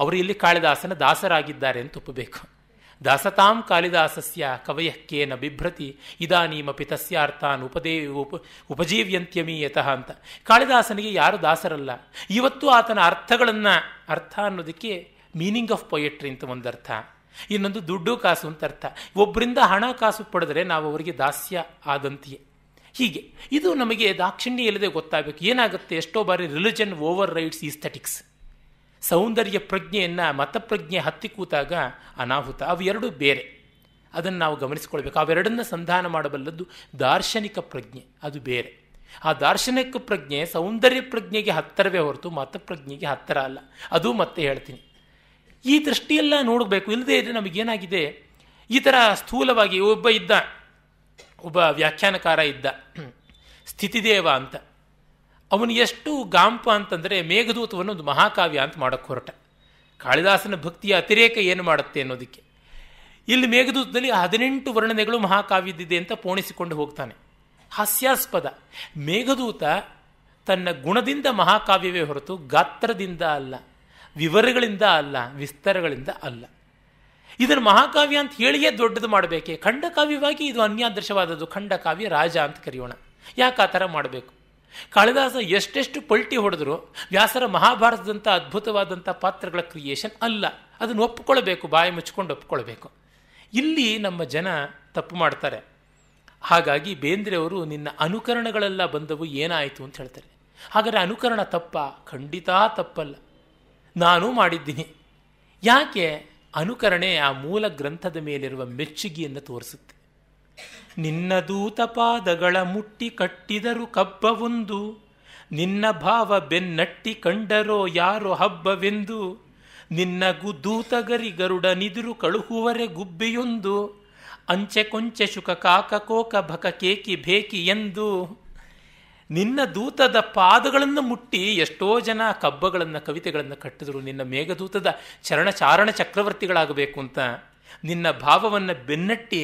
ಅವರು ಇಲ್ಲಿ ಕಾಳಿದಾಸನ ದಾಸರಾಗಿದ್ದಾರೆ ಅಂತ ಒಪ್ಪಬೇಕು ದಾಸತಾಂ ಕಾಳಿದಾಸಸ್ಯ ಕವಯ ಕೇನ ಬಿಭ್ರತಿ ಇದಾನೀಮಪಿ ಅರ್ಥಾನ್ ಉಪದೇ ಉಪ ಉಪಜೀವ್ಯಂತ್ಯಮಿ ಯತಃ ಅಂತ ಕಾಳಿದಾಸನಿಗೆ ಯಾರು ದಾಸರಲ್ಲ ಇವತ್ತು ಆತನ ಅರ್ಥಗಳನ್ನು ಅರ್ಥ ಅನ್ನೋದಕ್ಕೆ ಮೀನಿಂಗ್ ಆಫ್ ಪೊಯೆಟ್ರಿ ಅಂತ ಒಂದರ್ಥ ಇನ್ನೊಂದು ದುಡ್ಡು ಕಾಸು ಅಂತ ಅರ್ಥ ಒಬ್ಬರಿಂದ ಹಣ ಕಾಸು ಪಡೆದರೆ ನಾವು ಅವರಿಗೆ ದಾಸ್ಯ ಆದಂತೆಯೇ ಹೀಗೆ ಇದು ನಮಗೆ ದಾಕ್ಷಿಣ್ಯ ಇಲ್ಲದೆ ಗೊತ್ತಾಗಬೇಕು ಏನಾಗುತ್ತೆ ಎಷ್ಟೋ ಬಾರಿ ರಿಲಿಜನ್ ಓವರ್ ರೈಟ್ಸ್ ಈಸ್ಥೆಟಿಕ್ಸ್ ಸೌಂದರ್ಯ ಪ್ರಜ್ಞೆಯನ್ನು ಮತಪ್ರಜ್ಞೆ ಹತ್ತಿ ಕೂತಾಗ ಅನಾಹುತ ಅವೆರಡು ಬೇರೆ ಅದನ್ನು ನಾವು ಗಮನಿಸಿಕೊಳ್ಬೇಕು ಅವೆರಡನ್ನ ಸಂಧಾನ ಮಾಡಬಲ್ಲದ್ದು ದಾರ್ಶನಿಕ ಪ್ರಜ್ಞೆ ಅದು ಬೇರೆ ಆ ದಾರ್ಶನಿಕ ಪ್ರಜ್ಞೆ ಸೌಂದರ್ಯ ಪ್ರಜ್ಞೆಗೆ ಹತ್ತಿರವೇ ಹೊರತು ಮತಪ್ರಜ್ಞೆಗೆ ಹತ್ತಿರ ಅಲ್ಲ ಅದು ಮತ್ತೆ ಹೇಳ್ತೀನಿ ಈ ದೃಷ್ಟಿಯೆಲ್ಲ ನೋಡಬೇಕು ಇಲ್ಲದೇ ಇದ್ರೆ ನಮಗೇನಾಗಿದೆ ಈ ಥರ ಸ್ಥೂಲವಾಗಿ ಒಬ್ಬ ಇದ್ದ ಒಬ್ಬ ವ್ಯಾಖ್ಯಾನಕಾರ ಇದ್ದ ಸ್ಥಿತಿದೇವ ಅಂತ ಅವನು ಎಷ್ಟು ಗಾಂಪ ಅಂತಂದರೆ ಮೇಘದೂತವನ್ನು ಒಂದು ಮಹಾಕಾವ್ಯ ಅಂತ ಮಾಡೋಕ್ಕೆ ಹೊರಟ ಕಾಳಿದಾಸನ ಭಕ್ತಿಯ ಅತಿರೇಕ ಏನು ಮಾಡುತ್ತೆ ಅನ್ನೋದಕ್ಕೆ ಇಲ್ಲಿ ಮೇಘದೂತದಲ್ಲಿ ಹದಿನೆಂಟು ವರ್ಣನೆಗಳು ಮಹಾಕಾವ್ಯದಿದೆ ಅಂತ ಪೋಣಿಸಿಕೊಂಡು ಹೋಗ್ತಾನೆ ಹಾಸ್ಯಾಸ್ಪದ ಮೇಘದೂತ ತನ್ನ ಗುಣದಿಂದ ಮಹಾಕಾವ್ಯವೇ ಹೊರತು ಗಾತ್ರದಿಂದ ಅಲ್ಲ ವಿವರಗಳಿಂದ ಅಲ್ಲ ವಿಸ್ತಾರಗಳಿಂದ ಅಲ್ಲ ಇದನ್ನು ಮಹಾಕಾವ್ಯ ಅಂತ ಹೇಳಿಯೇ ದೊಡ್ಡದು ಮಾಡಬೇಕೆ ಖಂಡಕಾವ್ಯವಾಗಿ ಇದು ಅನ್ಯಾದೃಶವಾದದ್ದು ಖಂಡಕಾವ್ಯ ರಾಜ ಅಂತ ಕರೆಯೋಣ ಯಾಕೆ ಆ ಥರ ಮಾಡಬೇಕು ಕಾಳಿದಾಸ ಎಷ್ಟೆಷ್ಟು ಪಲ್ಟಿ ಹೊಡೆದ್ರು ವ್ಯಾಸರ ಮಹಾಭಾರತದಂಥ ಅದ್ಭುತವಾದಂಥ ಪಾತ್ರಗಳ ಕ್ರಿಯೇಷನ್ ಅಲ್ಲ ಅದನ್ನು ಒಪ್ಪಿಕೊಳ್ಬೇಕು ಬಾಯಿ ಮುಚ್ಕೊಂಡು ಒಪ್ಪಿಕೊಳ್ಬೇಕು ಇಲ್ಲಿ ನಮ್ಮ ಜನ ತಪ್ಪು ಮಾಡ್ತಾರೆ ಹಾಗಾಗಿ ಬೇಂದ್ರೆಯವರು ನಿನ್ನ ಅನುಕರಣಗಳೆಲ್ಲ ಬಂದವು ಏನಾಯಿತು ಅಂತ ಹೇಳ್ತಾರೆ ಹಾಗಾದರೆ ಅನುಕರಣ ತಪ್ಪ ಖಂಡಿತ ತಪ್ಪಲ್ಲ ನಾನು ಮಾಡಿದ್ದೀನಿ ಯಾಕೆ ಅನುಕರಣೆ ಆ ಮೂಲ ಗ್ರಂಥದ ಮೇಲಿರುವ ಮೆಚ್ಚುಗೆಯನ್ನು ತೋರಿಸುತ್ತೆ ನಿನ್ನ ದೂತ ಮುಟ್ಟಿ ಕಟ್ಟಿದರು ಕಬ್ಬವೊಂದು ನಿನ್ನ ಭಾವ ಬೆನ್ನಟ್ಟಿ ಕಂಡರೋ ಯಾರೋ ಹಬ್ಬವೆಂದು ನಿನ್ನ ಗರಿ ಗರುಡ ನಿದುರು ಕಳುಹುವರೆ ಗುಬ್ಬೆಯೊಂದು ಅಂಚೆ ಕೊಂಚೆ ಶುಕ ಕಾಕ ಕೋಕ ಭಕ ಕೇಕಿ ಭೇಕಿ ಎಂದು ನಿನ್ನ ದೂತದ ಪಾದಗಳನ್ನು ಮುಟ್ಟಿ ಎಷ್ಟೋ ಜನ ಕಬ್ಬಗಳನ್ನು ಕವಿತೆಗಳನ್ನು ಕಟ್ಟಿದ್ರು ನಿನ್ನ ಮೇಘದೂತದ ಚರಣಚಾರಣ ಚಕ್ರವರ್ತಿಗಳಾಗಬೇಕು ಅಂತ ನಿನ್ನ ಭಾವವನ್ನು ಬೆನ್ನಟ್ಟಿ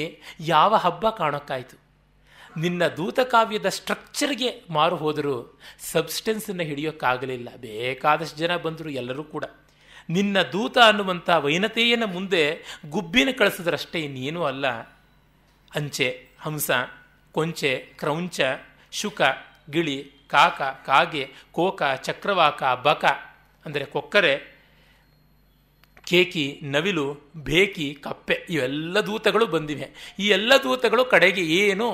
ಯಾವ ಹಬ್ಬ ಕಾಣೋಕ್ಕಾಯಿತು ನಿನ್ನ ದೂತಕಾವ್ಯದ ಸ್ಟ್ರಕ್ಚರ್ಗೆ ಮಾರು ಹೋದರೂ ಸಬ್ಸ್ಟೆನ್ಸನ್ನು ಹಿಡಿಯೋಕ್ಕಾಗಲಿಲ್ಲ ಬೇಕಾದಷ್ಟು ಜನ ಬಂದರು ಎಲ್ಲರೂ ಕೂಡ ನಿನ್ನ ದೂತ ಅನ್ನುವಂಥ ವೈನತೆಯನ್ನು ಮುಂದೆ ಗುಬ್ಬಿನ ಕಳಿಸಿದ್ರಷ್ಟೇ ಇನ್ನೇನೂ ಅಲ್ಲ ಅಂಚೆ ಹಂಸ ಕೊಂಚೆ ಕ್ರೌಂಚ ಶುಕ ಗಿಳಿ ಕಾಕ ಕಾಗೆ ಕೋಕ ಚಕ್ರವಾಕ ಬಕ ಅಂದರೆ ಕೊಕ್ಕರೆ ಕೇಕಿ ನವಿಲು ಭೇಕಿ ಕಪ್ಪೆ ಇವೆಲ್ಲ ದೂತಗಳು ಬಂದಿವೆ ಈ ಎಲ್ಲ ದೂತಗಳು ಕಡೆಗೆ ಏನು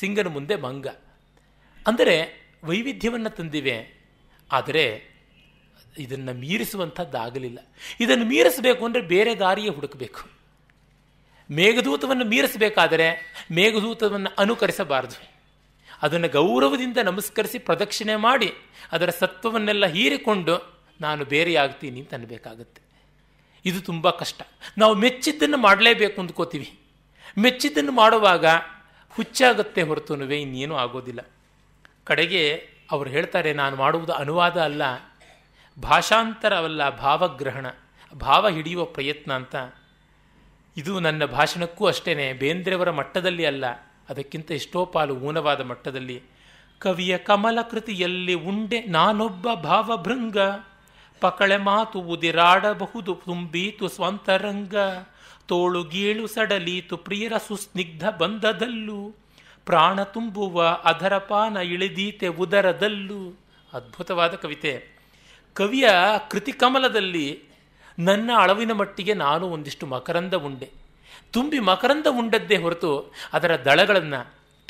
ಸಿಂಗನ ಮುಂದೆ ಭಂಗ ಅಂದರೆ ವೈವಿಧ್ಯವನ್ನು ತಂದಿವೆ ಆದರೆ ಇದನ್ನು ಮೀರಿಸುವಂಥದ್ದಾಗಲಿಲ್ಲ ಇದನ್ನು ಮೀರಿಸಬೇಕು ಅಂದರೆ ಬೇರೆ ದಾರಿಯೇ ಹುಡುಕಬೇಕು ಮೇಘದೂತವನ್ನು ಮೀರಿಸಬೇಕಾದರೆ ಮೇಘದೂತವನ್ನು ಅನುಕರಿಸಬಾರದು ಅದನ್ನು ಗೌರವದಿಂದ ನಮಸ್ಕರಿಸಿ ಪ್ರದಕ್ಷಿಣೆ ಮಾಡಿ ಅದರ ಸತ್ವವನ್ನೆಲ್ಲ ಹೀರಿಕೊಂಡು ನಾನು ಬೇರೆಯಾಗ್ತೀನಿ ಅಂತ ಅನ್ಬೇಕಾಗುತ್ತೆ ಇದು ತುಂಬ ಕಷ್ಟ ನಾವು ಮೆಚ್ಚಿದ್ದನ್ನು ಮಾಡಲೇಬೇಕು ಅಂದ್ಕೋತೀವಿ ಮೆಚ್ಚಿದ್ದನ್ನು ಮಾಡುವಾಗ ಹುಚ್ಚಾಗುತ್ತೆ ಹೊರತು ಇನ್ನೇನೂ ಆಗೋದಿಲ್ಲ ಕಡೆಗೆ ಅವರು ಹೇಳ್ತಾರೆ ನಾನು ಮಾಡುವುದು ಅನುವಾದ ಅಲ್ಲ ಭಾಷಾಂತರವಲ್ಲ ಭಾವಗ್ರಹಣ ಭಾವ ಹಿಡಿಯುವ ಪ್ರಯತ್ನ ಅಂತ ಇದು ನನ್ನ ಭಾಷಣಕ್ಕೂ ಅಷ್ಟೇ ಬೇಂದ್ರೆಯವರ ಮಟ್ಟದಲ್ಲಿ ಅಲ್ಲ ಅದಕ್ಕಿಂತ ಎಷ್ಟೋ ಪಾಲು ಊನವಾದ ಮಟ್ಟದಲ್ಲಿ ಕವಿಯ ಕಮಲ ಕೃತಿಯಲ್ಲಿ ಉಂಡೆ ನಾನೊಬ್ಬ ಭಾವಭೃಂಗ ಪಕಳೆ ಮಾತು ಉದಿರಾಡಬಹುದು ತುಂಬೀತು ಸ್ವಂತರಂಗ ತೋಳು ಗೀಳು ಸಡಲೀತು ಪ್ರಿಯರ ಸುಸ್ನಿಗ್ಧ ಬಂಧದಲ್ಲೂ ಪ್ರಾಣ ತುಂಬುವ ಅಧರಪಾನ ಇಳಿದೀತೆ ಉದರದಲ್ಲೂ ಅದ್ಭುತವಾದ ಕವಿತೆ ಕವಿಯ ಕೃತಿ ಕಮಲದಲ್ಲಿ ನನ್ನ ಅಳವಿನ ಮಟ್ಟಿಗೆ ನಾನು ಒಂದಿಷ್ಟು ಮಕರಂದ ಉಂಡೆ ತುಂಬಿ ಮಕರಂದ ಉಂಡದ್ದೇ ಹೊರತು ಅದರ ದಳಗಳನ್ನು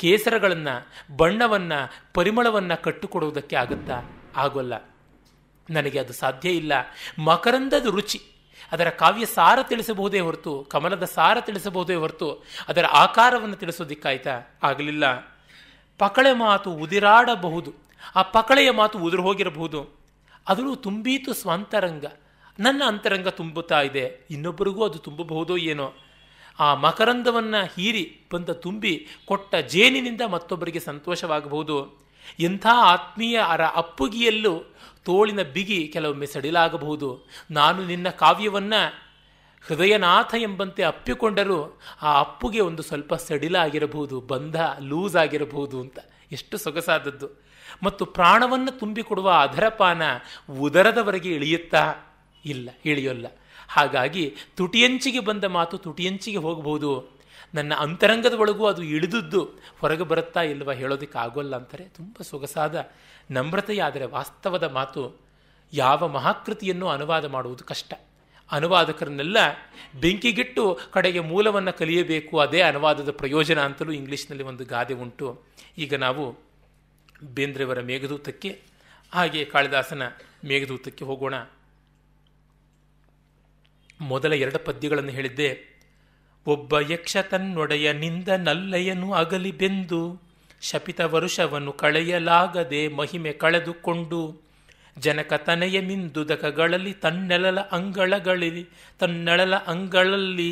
ಕೇಸರಗಳನ್ನು ಬಣ್ಣವನ್ನು ಪರಿಮಳವನ್ನು ಕಟ್ಟುಕೊಡುವುದಕ್ಕೆ ಆಗುತ್ತಾ ಆಗೋಲ್ಲ ನನಗೆ ಅದು ಸಾಧ್ಯ ಇಲ್ಲ ಮಕರಂದದ ರುಚಿ ಅದರ ಕಾವ್ಯ ಸಾರ ತಿಳಿಸಬಹುದೇ ಹೊರತು ಕಮಲದ ಸಾರ ತಿಳಿಸಬಹುದೇ ಹೊರತು ಅದರ ಆಕಾರವನ್ನು ತಿಳಿಸೋದಿಕ್ಕಾಯ್ತಾ ಆಗಲಿಲ್ಲ ಪಕಳೆ ಮಾತು ಉದಿರಾಡಬಹುದು ಆ ಪಕಳೆಯ ಮಾತು ಉದುರು ಹೋಗಿರಬಹುದು ಅದರೂ ತುಂಬೀತು ಸ್ವಂತರಂಗ ನನ್ನ ಅಂತರಂಗ ತುಂಬುತ್ತಾ ಇದೆ ಇನ್ನೊಬ್ಬರಿಗೂ ಅದು ತುಂಬಬಹುದೋ ಏನೋ ಆ ಮಕರಂದವನ್ನು ಹೀರಿ ಬಂದ ತುಂಬಿ ಕೊಟ್ಟ ಜೇನಿನಿಂದ ಮತ್ತೊಬ್ಬರಿಗೆ ಸಂತೋಷವಾಗಬಹುದು ಎಂಥ ಆತ್ಮೀಯ ಅರ ಅಪ್ಪುಗಿಯಲ್ಲೂ ತೋಳಿನ ಬಿಗಿ ಕೆಲವೊಮ್ಮೆ ಸಡಿಲಾಗಬಹುದು ನಾನು ನಿನ್ನ ಕಾವ್ಯವನ್ನು ಹೃದಯನಾಥ ಎಂಬಂತೆ ಅಪ್ಪಿಕೊಂಡರೂ ಆ ಅಪ್ಪುಗೆ ಒಂದು ಸ್ವಲ್ಪ ಸಡಿಲ ಆಗಿರಬಹುದು ಬಂಧ ಲೂಸ್ ಆಗಿರಬಹುದು ಅಂತ ಎಷ್ಟು ಸೊಗಸಾದದ್ದು ಮತ್ತು ಪ್ರಾಣವನ್ನು ತುಂಬಿಕೊಡುವ ಅಧರಪಾನ ಉದರದವರೆಗೆ ಇಳಿಯುತ್ತಾ ಇಲ್ಲ ಇಳಿಯೋಲ್ಲ ಹಾಗಾಗಿ ತುಟಿಯಂಚಿಗೆ ಬಂದ ಮಾತು ತುಟಿಯಂಚಿಗೆ ಹೋಗಬಹುದು ನನ್ನ ಅಂತರಂಗದ ಒಳಗೂ ಅದು ಇಳಿದುದ್ದು ಹೊರಗೆ ಬರುತ್ತಾ ಹೇಳೋದಕ್ಕೆ ಆಗೋಲ್ಲ ಅಂತಾರೆ ತುಂಬ ಸೊಗಸಾದ ನಮ್ರತೆಯಾದರೆ ವಾಸ್ತವದ ಮಾತು ಯಾವ ಮಹಾಕೃತಿಯನ್ನು ಅನುವಾದ ಮಾಡುವುದು ಕಷ್ಟ ಅನುವಾದಕರನ್ನೆಲ್ಲ ಬೆಂಕಿಗಿಟ್ಟು ಕಡೆಗೆ ಮೂಲವನ್ನು ಕಲಿಯಬೇಕು ಅದೇ ಅನುವಾದದ ಪ್ರಯೋಜನ ಅಂತಲೂ ಇಂಗ್ಲೀಷ್ನಲ್ಲಿ ಒಂದು ಗಾದೆ ಉಂಟು ಈಗ ನಾವು ಬೇಂದ್ರೆಯವರ ಮೇಘದೂತಕ್ಕೆ ಹಾಗೆ ಕಾಳಿದಾಸನ ಮೇಘದೂತಕ್ಕೆ ಹೋಗೋಣ ಮೊದಲ ಎರಡು ಪದ್ಯಗಳನ್ನು ಹೇಳಿದ್ದೆ ಒಬ್ಬ ಯಕ್ಷ ತನ್ನೊಡೆಯ ನಿಂದ ನಲ್ಲಯನು ಅಗಲಿ ಬೆಂದು ಶಪಿತ ವರುಷವನ್ನು ಕಳೆಯಲಾಗದೆ ಮಹಿಮೆ ಕಳೆದುಕೊಂಡು ಜನಕ ತನೆಯ ಮಿಂದುದಕಗಳಲ್ಲಿ ತನ್ನೆಳಲ ಅಂಗಳಗಳಲ್ಲಿ ತನ್ನೆಳಲ ಅಂಗಳಲ್ಲಿ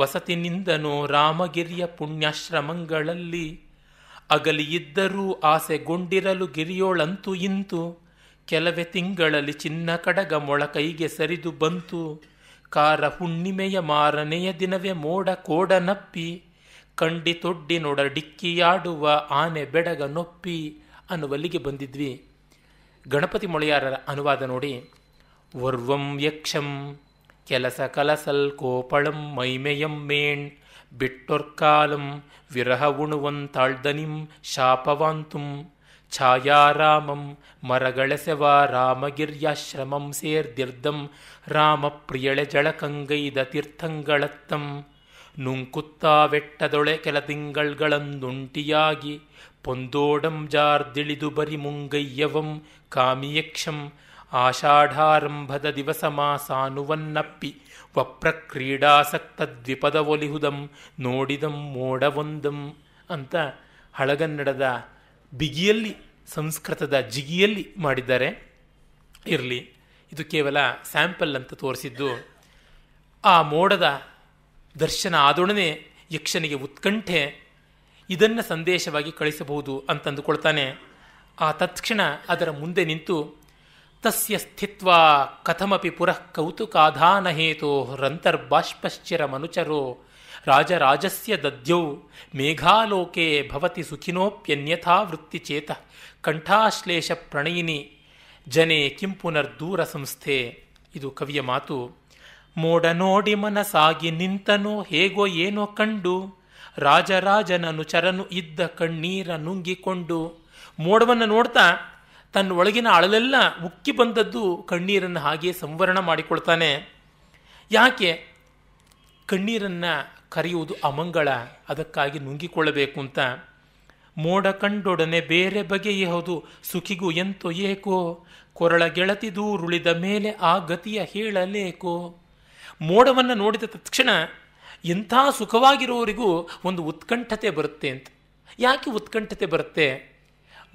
ವಸತಿ ನಿಂದನೋ ರಾಮಗಿರಿಯ ಪುಣ್ಯಾಶ್ರಮಗಳಲ್ಲಿ ಇದ್ದರೂ ಆಸೆಗೊಂಡಿರಲು ಗಿರಿಯೋಳಂತೂ ಇಂತು ಕೆಲವೇ ತಿಂಗಳಲ್ಲಿ ಚಿನ್ನ ಕಡಗ ಮೊಳ ಕೈಗೆ ಸರಿದು ಬಂತು ಕಾರ ಹುಣ್ಣಿಮೆಯ ಮಾರನೆಯ ದಿನವೇ ಮೋಡ ಕೋಡ ನಪ್ಪಿ ಕಂಡಿ ತೊಡ್ಡಿ ನೋಡ ಡಿಕ್ಕಿಯಾಡುವ ಆನೆ ಬೆಡಗ ನೊಪ್ಪಿ ಅನ್ನುವಲ್ಲಿಗೆ ಬಂದಿದ್ವಿ ಗಣಪತಿ ಮೊಳೆಯಾರರ ಅನುವಾದ ನೋಡಿ ವರ್ವಂ ಯಕ್ಷಂ ಕೆಲಸ ಕಲಸಲ್ ಕೋಪಳಂ ಮೈಮೆಯಂ ಮೇಣ್ ಬಿಟ್ಟೊರ್ಕಾಲಂ ವಿರಹ ಉಣುವಂತಾಳ್ದನಿಂ ಶಾಪವಾಂತುಂ ಛಾಯಾರಾಮಂ ಮರಗಳಸೆವ ರಾಮಗಿರ್ಯಾಶ್ರಮಂ ಸೇರ್ದಿರ್ದಂ ರಾಮ ಪ್ರಿಯಳೆ ಜಳಕಂಗೈದ ತೀರ್ಥಂಗಳತ್ತಂ ನುಂಕುತ್ತಾ ವೆಟ್ಟದೊಳೆ ಕೆಲ ತಿಂಗಳ್ಗಳನ್ನುಂಟಿಯಾಗಿ ಪೊಂದೋಡಂ ಜಾರ್ದಿಳಿದು ಬರಿ ಮುಂಗಯ್ಯವಂ ಕಾಮಿಯಕ್ಷಂ ಆಷಾಢಾರಂಭದ ದಿವಸ ಮಾಸಾನುವನ್ನಪ್ಪಿ ದ್ವಿಪದ ಒಲಿಹುದಂ ನೋಡಿದಂ ಮೋಡವೊಂದಂ ಅಂತ ಹಳಗನ್ನಡದ ಬಿಗಿಯಲ್ಲಿ ಸಂಸ್ಕೃತದ ಜಿಗಿಯಲ್ಲಿ ಮಾಡಿದ್ದಾರೆ ಇರಲಿ ಇದು ಕೇವಲ ಸ್ಯಾಂಪಲ್ ಅಂತ ತೋರಿಸಿದ್ದು ಆ ಮೋಡದ ದರ್ಶನ ಆದೊಡನೆ ಯಕ್ಷನಿಗೆ ಉತ್ಕಂಠೆ ಇದನ್ನು ಸಂದೇಶವಾಗಿ ಕಳಿಸಬಹುದು ಅಂತಂದುಕೊಳ್ತಾನೆ ಆ ತತ್ಕ್ಷಣ ಅದರ ಮುಂದೆ ನಿಂತು ತಸ್ಯ ಸ್ಥಿತ್ವ ಕಥಮಪಿ ಪುರಃ ಕೌತುಕಾಧಾನಹೇತೋ ರಂತರ್ಬಾಷ್ಪಶ್ಚಿರ ಮನುಚರೋ ರಾಜರಾಜಸ್ಯ ದದ್ಯೌ ಮೇಘಾಲೋಕೆ ಭವತಿ ಸುಖಿನೋಪ್ಯನ್ಯಥಾ ವೃತ್ತಿಚೇತ ಕಂಠಾಶ್ಲೇಷ ಪ್ರಣಯಿನಿ ಜನೆ ಕಿಂ ಪುನರ್ದೂರ ಸಂಸ್ಥೆ ಇದು ಕವಿಯ ಮಾತು ಮೋಡ ನೋಡಿ ಮನಸಾಗಿ ನಿಂತನೋ ಹೇಗೋ ಏನೋ ಕಂಡು ರಾಜರಾಜನನು ಚರನು ಇದ್ದ ಕಣ್ಣೀರ ನುಂಗಿಕೊಂಡು ಮೋಡವನ್ನು ನೋಡ್ತಾ ತನ್ನ ಒಳಗಿನ ಅಳಲೆಲ್ಲ ಉಕ್ಕಿ ಬಂದದ್ದು ಕಣ್ಣೀರನ್ನು ಹಾಗೆ ಸಂವರಣ ಮಾಡಿಕೊಳ್ತಾನೆ ಯಾಕೆ ಕಣ್ಣೀರನ್ನು ಕರೆಯುವುದು ಅಮಂಗಳ ಅದಕ್ಕಾಗಿ ನುಂಗಿಕೊಳ್ಳಬೇಕು ಅಂತ ಮೋಡ ಕಂಡೊಡನೆ ಬೇರೆ ಹೌದು ಸುಖಿಗೂ ಎಂತೋ ಏಕೋ ಕೊರಳ ಗೆಳತಿ ದೂರುಳಿದ ಮೇಲೆ ಆ ಗತಿಯ ಹೇಳಲೇಕೋ ಮೋಡವನ್ನು ನೋಡಿದ ತಕ್ಷಣ ಎಂಥ ಸುಖವಾಗಿರೋರಿಗೂ ಒಂದು ಉತ್ಕಂಠತೆ ಬರುತ್ತೆ ಅಂತ ಯಾಕೆ ಉತ್ಕಂಠತೆ ಬರುತ್ತೆ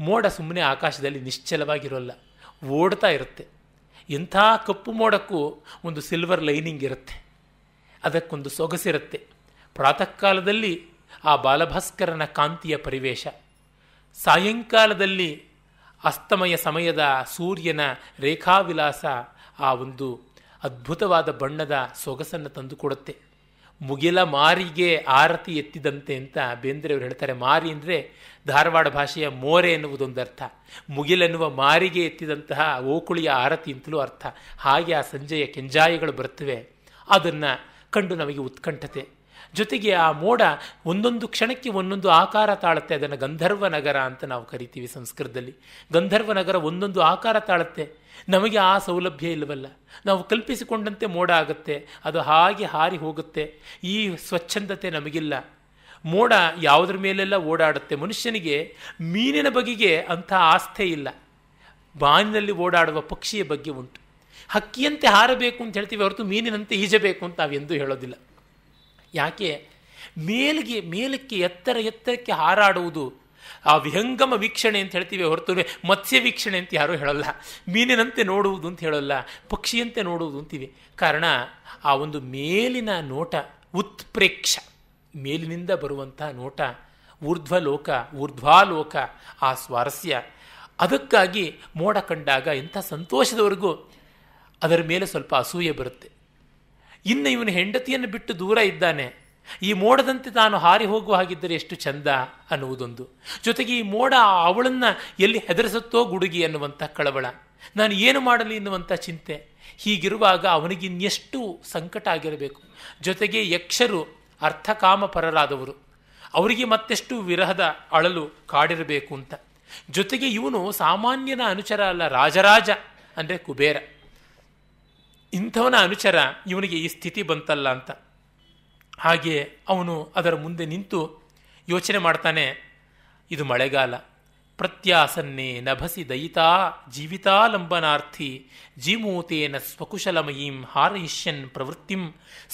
ಮೋಡ ಸುಮ್ಮನೆ ಆಕಾಶದಲ್ಲಿ ನಿಶ್ಚಲವಾಗಿರೋಲ್ಲ ಓಡ್ತಾ ಇರುತ್ತೆ ಎಂಥ ಕಪ್ಪು ಮೋಡಕ್ಕೂ ಒಂದು ಸಿಲ್ವರ್ ಲೈನಿಂಗ್ ಇರುತ್ತೆ ಅದಕ್ಕೊಂದು ಸೊಗಸಿರುತ್ತೆ ಪ್ರಾತಃ ಕಾಲದಲ್ಲಿ ಆ ಬಾಲಭಾಸ್ಕರನ ಕಾಂತಿಯ ಪರಿವೇಶ ಸಾಯಂಕಾಲದಲ್ಲಿ ಅಸ್ತಮಯ ಸಮಯದ ಸೂರ್ಯನ ರೇಖಾವಿಲಾಸ ಆ ಒಂದು ಅದ್ಭುತವಾದ ಬಣ್ಣದ ಸೊಗಸನ್ನು ತಂದುಕೊಡುತ್ತೆ ಮುಗಿಲ ಮಾರಿಗೆ ಆರತಿ ಎತ್ತಿದಂತೆ ಅಂತ ಬೇಂದ್ರೆಯವರು ಹೇಳ್ತಾರೆ ಮಾರಿ ಅಂದರೆ ಧಾರವಾಡ ಭಾಷೆಯ ಮೋರೆ ಎನ್ನುವುದೊಂದು ಅರ್ಥ ಮುಗಿಲೆನ್ನುವ ಮಾರಿಗೆ ಎತ್ತಿದಂತಹ ಓಕುಳಿಯ ಆರತಿ ಅಂತಲೂ ಅರ್ಥ ಹಾಗೆ ಆ ಸಂಜೆಯ ಕೆಂಜಾಯಗಳು ಬರ್ತವೆ ಅದನ್ನು ಕಂಡು ನಮಗೆ ಉತ್ಕಂಠತೆ ಜೊತೆಗೆ ಆ ಮೋಡ ಒಂದೊಂದು ಕ್ಷಣಕ್ಕೆ ಒಂದೊಂದು ಆಕಾರ ತಾಳುತ್ತೆ ಅದನ್ನು ಗಂಧರ್ವ ನಗರ ಅಂತ ನಾವು ಕರಿತೀವಿ ಸಂಸ್ಕೃತದಲ್ಲಿ ಗಂಧರ್ವ ನಗರ ಒಂದೊಂದು ಆಕಾರ ತಾಳುತ್ತೆ ನಮಗೆ ಆ ಸೌಲಭ್ಯ ಇಲ್ಲವಲ್ಲ ನಾವು ಕಲ್ಪಿಸಿಕೊಂಡಂತೆ ಮೋಡ ಆಗುತ್ತೆ ಅದು ಹಾಗೆ ಹಾರಿ ಹೋಗುತ್ತೆ ಈ ಸ್ವಚ್ಛಂದತೆ ನಮಗಿಲ್ಲ ಮೋಡ ಯಾವುದ್ರ ಮೇಲೆಲ್ಲ ಓಡಾಡುತ್ತೆ ಮನುಷ್ಯನಿಗೆ ಮೀನಿನ ಬಗೆಗೆ ಅಂಥ ಆಸ್ಥೆ ಇಲ್ಲ ಬಾನಿನಲ್ಲಿ ಓಡಾಡುವ ಪಕ್ಷಿಯ ಬಗ್ಗೆ ಉಂಟು ಹಕ್ಕಿಯಂತೆ ಹಾರಬೇಕು ಅಂತ ಹೇಳ್ತೀವಿ ಹೊರತು ಮೀನಿನಂತೆ ಈಜಬೇಕು ಅಂತ ನಾವೆಂದೂ ಹೇಳೋದಿಲ್ಲ ಯಾಕೆ ಮೇಲಿಗೆ ಮೇಲಕ್ಕೆ ಎತ್ತರ ಎತ್ತರಕ್ಕೆ ಹಾರಾಡುವುದು ಆ ವಿಹಂಗಮ ವೀಕ್ಷಣೆ ಅಂತ ಹೇಳ್ತೀವಿ ಹೊರತು ಮತ್ಸ್ಯ ವೀಕ್ಷಣೆ ಅಂತ ಯಾರೂ ಹೇಳಲ್ಲ ಮೀನಿನಂತೆ ನೋಡುವುದು ಅಂತ ಹೇಳಲ್ಲ ಪಕ್ಷಿಯಂತೆ ನೋಡುವುದು ಅಂತೀವಿ ಕಾರಣ ಆ ಒಂದು ಮೇಲಿನ ನೋಟ ಉತ್ಪ್ರೇಕ್ಷ ಮೇಲಿನಿಂದ ಬರುವಂಥ ನೋಟ ಊರ್ಧ್ವಲೋಕ ಊರ್ಧ್ವಾಲೋಕ ಆ ಸ್ವಾರಸ್ಯ ಅದಕ್ಕಾಗಿ ಮೋಡ ಕಂಡಾಗ ಎಂಥ ಸಂತೋಷದವರೆಗೂ ಅದರ ಮೇಲೆ ಸ್ವಲ್ಪ ಅಸೂಯೆ ಬರುತ್ತೆ ಇನ್ನು ಇವನು ಹೆಂಡತಿಯನ್ನು ಬಿಟ್ಟು ದೂರ ಇದ್ದಾನೆ ಈ ಮೋಡದಂತೆ ತಾನು ಹಾರಿ ಹೋಗುವ ಹಾಗಿದ್ದರೆ ಎಷ್ಟು ಚಂದ ಅನ್ನುವುದೊಂದು ಜೊತೆಗೆ ಈ ಮೋಡ ಅವಳನ್ನು ಎಲ್ಲಿ ಹೆದರಿಸುತ್ತೋ ಗುಡುಗಿ ಅನ್ನುವಂಥ ಕಳವಳ ನಾನು ಏನು ಮಾಡಲಿ ಎನ್ನುವಂಥ ಚಿಂತೆ ಹೀಗಿರುವಾಗ ಅವನಿಗಿನ್ನೆಷ್ಟು ಸಂಕಟ ಆಗಿರಬೇಕು ಜೊತೆಗೆ ಯಕ್ಷರು ಅರ್ಥಕಾಮಪರರಾದವರು ಅವರಿಗೆ ಮತ್ತೆಷ್ಟು ವಿರಹದ ಅಳಲು ಕಾಡಿರಬೇಕು ಅಂತ ಜೊತೆಗೆ ಇವನು ಸಾಮಾನ್ಯನ ಅನುಚರ ಅಲ್ಲ ರಾಜರಾಜ ಅಂದರೆ ಕುಬೇರ ಇಂಥವನ ಅನುಚರ ಇವನಿಗೆ ಈ ಸ್ಥಿತಿ ಬಂತಲ್ಲ ಅಂತ ಹಾಗೆ ಅವನು ಅದರ ಮುಂದೆ ನಿಂತು ಯೋಚನೆ ಮಾಡ್ತಾನೆ ಇದು ಮಳೆಗಾಲ ಪ್ರತ್ಯಾಸನ್ನೇ ನಭಸಿ ದಯಿತಾ ಜೀವಿತಾಲಂಬನಾರ್ಥಿ ಜೀಮೂತೇನ ಸ್ವಕುಶಲಮಯೀಂ ಹಾರಯಿಷ್ಯನ್ ಪ್ರವೃತ್ತಿಂ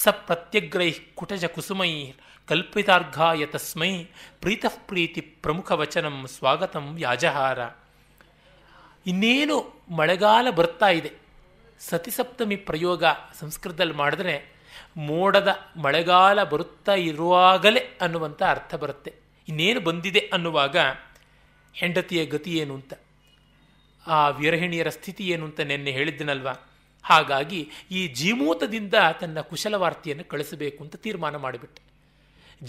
ಸ ಪ್ರತ್ಯಗ್ರೈ ಕುಟಜ ಕುಸುಮೈ ಕಲ್ಪಿತಾರ್ಘಾಯ ತಸ್ಮೈ ಪ್ರೀತಃ ಪ್ರೀತಿ ಪ್ರಮುಖ ವಚನಂ ಸ್ವಾಗತಂ ಯಾಜಹಾರ ಇನ್ನೇನು ಮಳೆಗಾಲ ಬರ್ತಾ ಇದೆ ಸತಿಸಪ್ತಮಿ ಪ್ರಯೋಗ ಸಂಸ್ಕೃತದಲ್ಲಿ ಮಾಡಿದ್ರೆ ಮೋಡದ ಮಳೆಗಾಲ ಬರುತ್ತಾ ಇರುವಾಗಲೇ ಅನ್ನುವಂಥ ಅರ್ಥ ಬರುತ್ತೆ ಇನ್ನೇನು ಬಂದಿದೆ ಅನ್ನುವಾಗ ಹೆಂಡತಿಯ ಗತಿ ಏನು ಅಂತ ಆ ವಿರಹಿಣಿಯರ ಸ್ಥಿತಿ ಏನು ಅಂತ ನೆನ್ನೆ ಹೇಳಿದ್ದನಲ್ವಾ ಹಾಗಾಗಿ ಈ ಜೀಮೂತದಿಂದ ತನ್ನ ಕುಶಲವಾರ್ತೆಯನ್ನು ಕಳಿಸಬೇಕು ಅಂತ ತೀರ್ಮಾನ ಮಾಡಿಬಿಟ್ಟೆ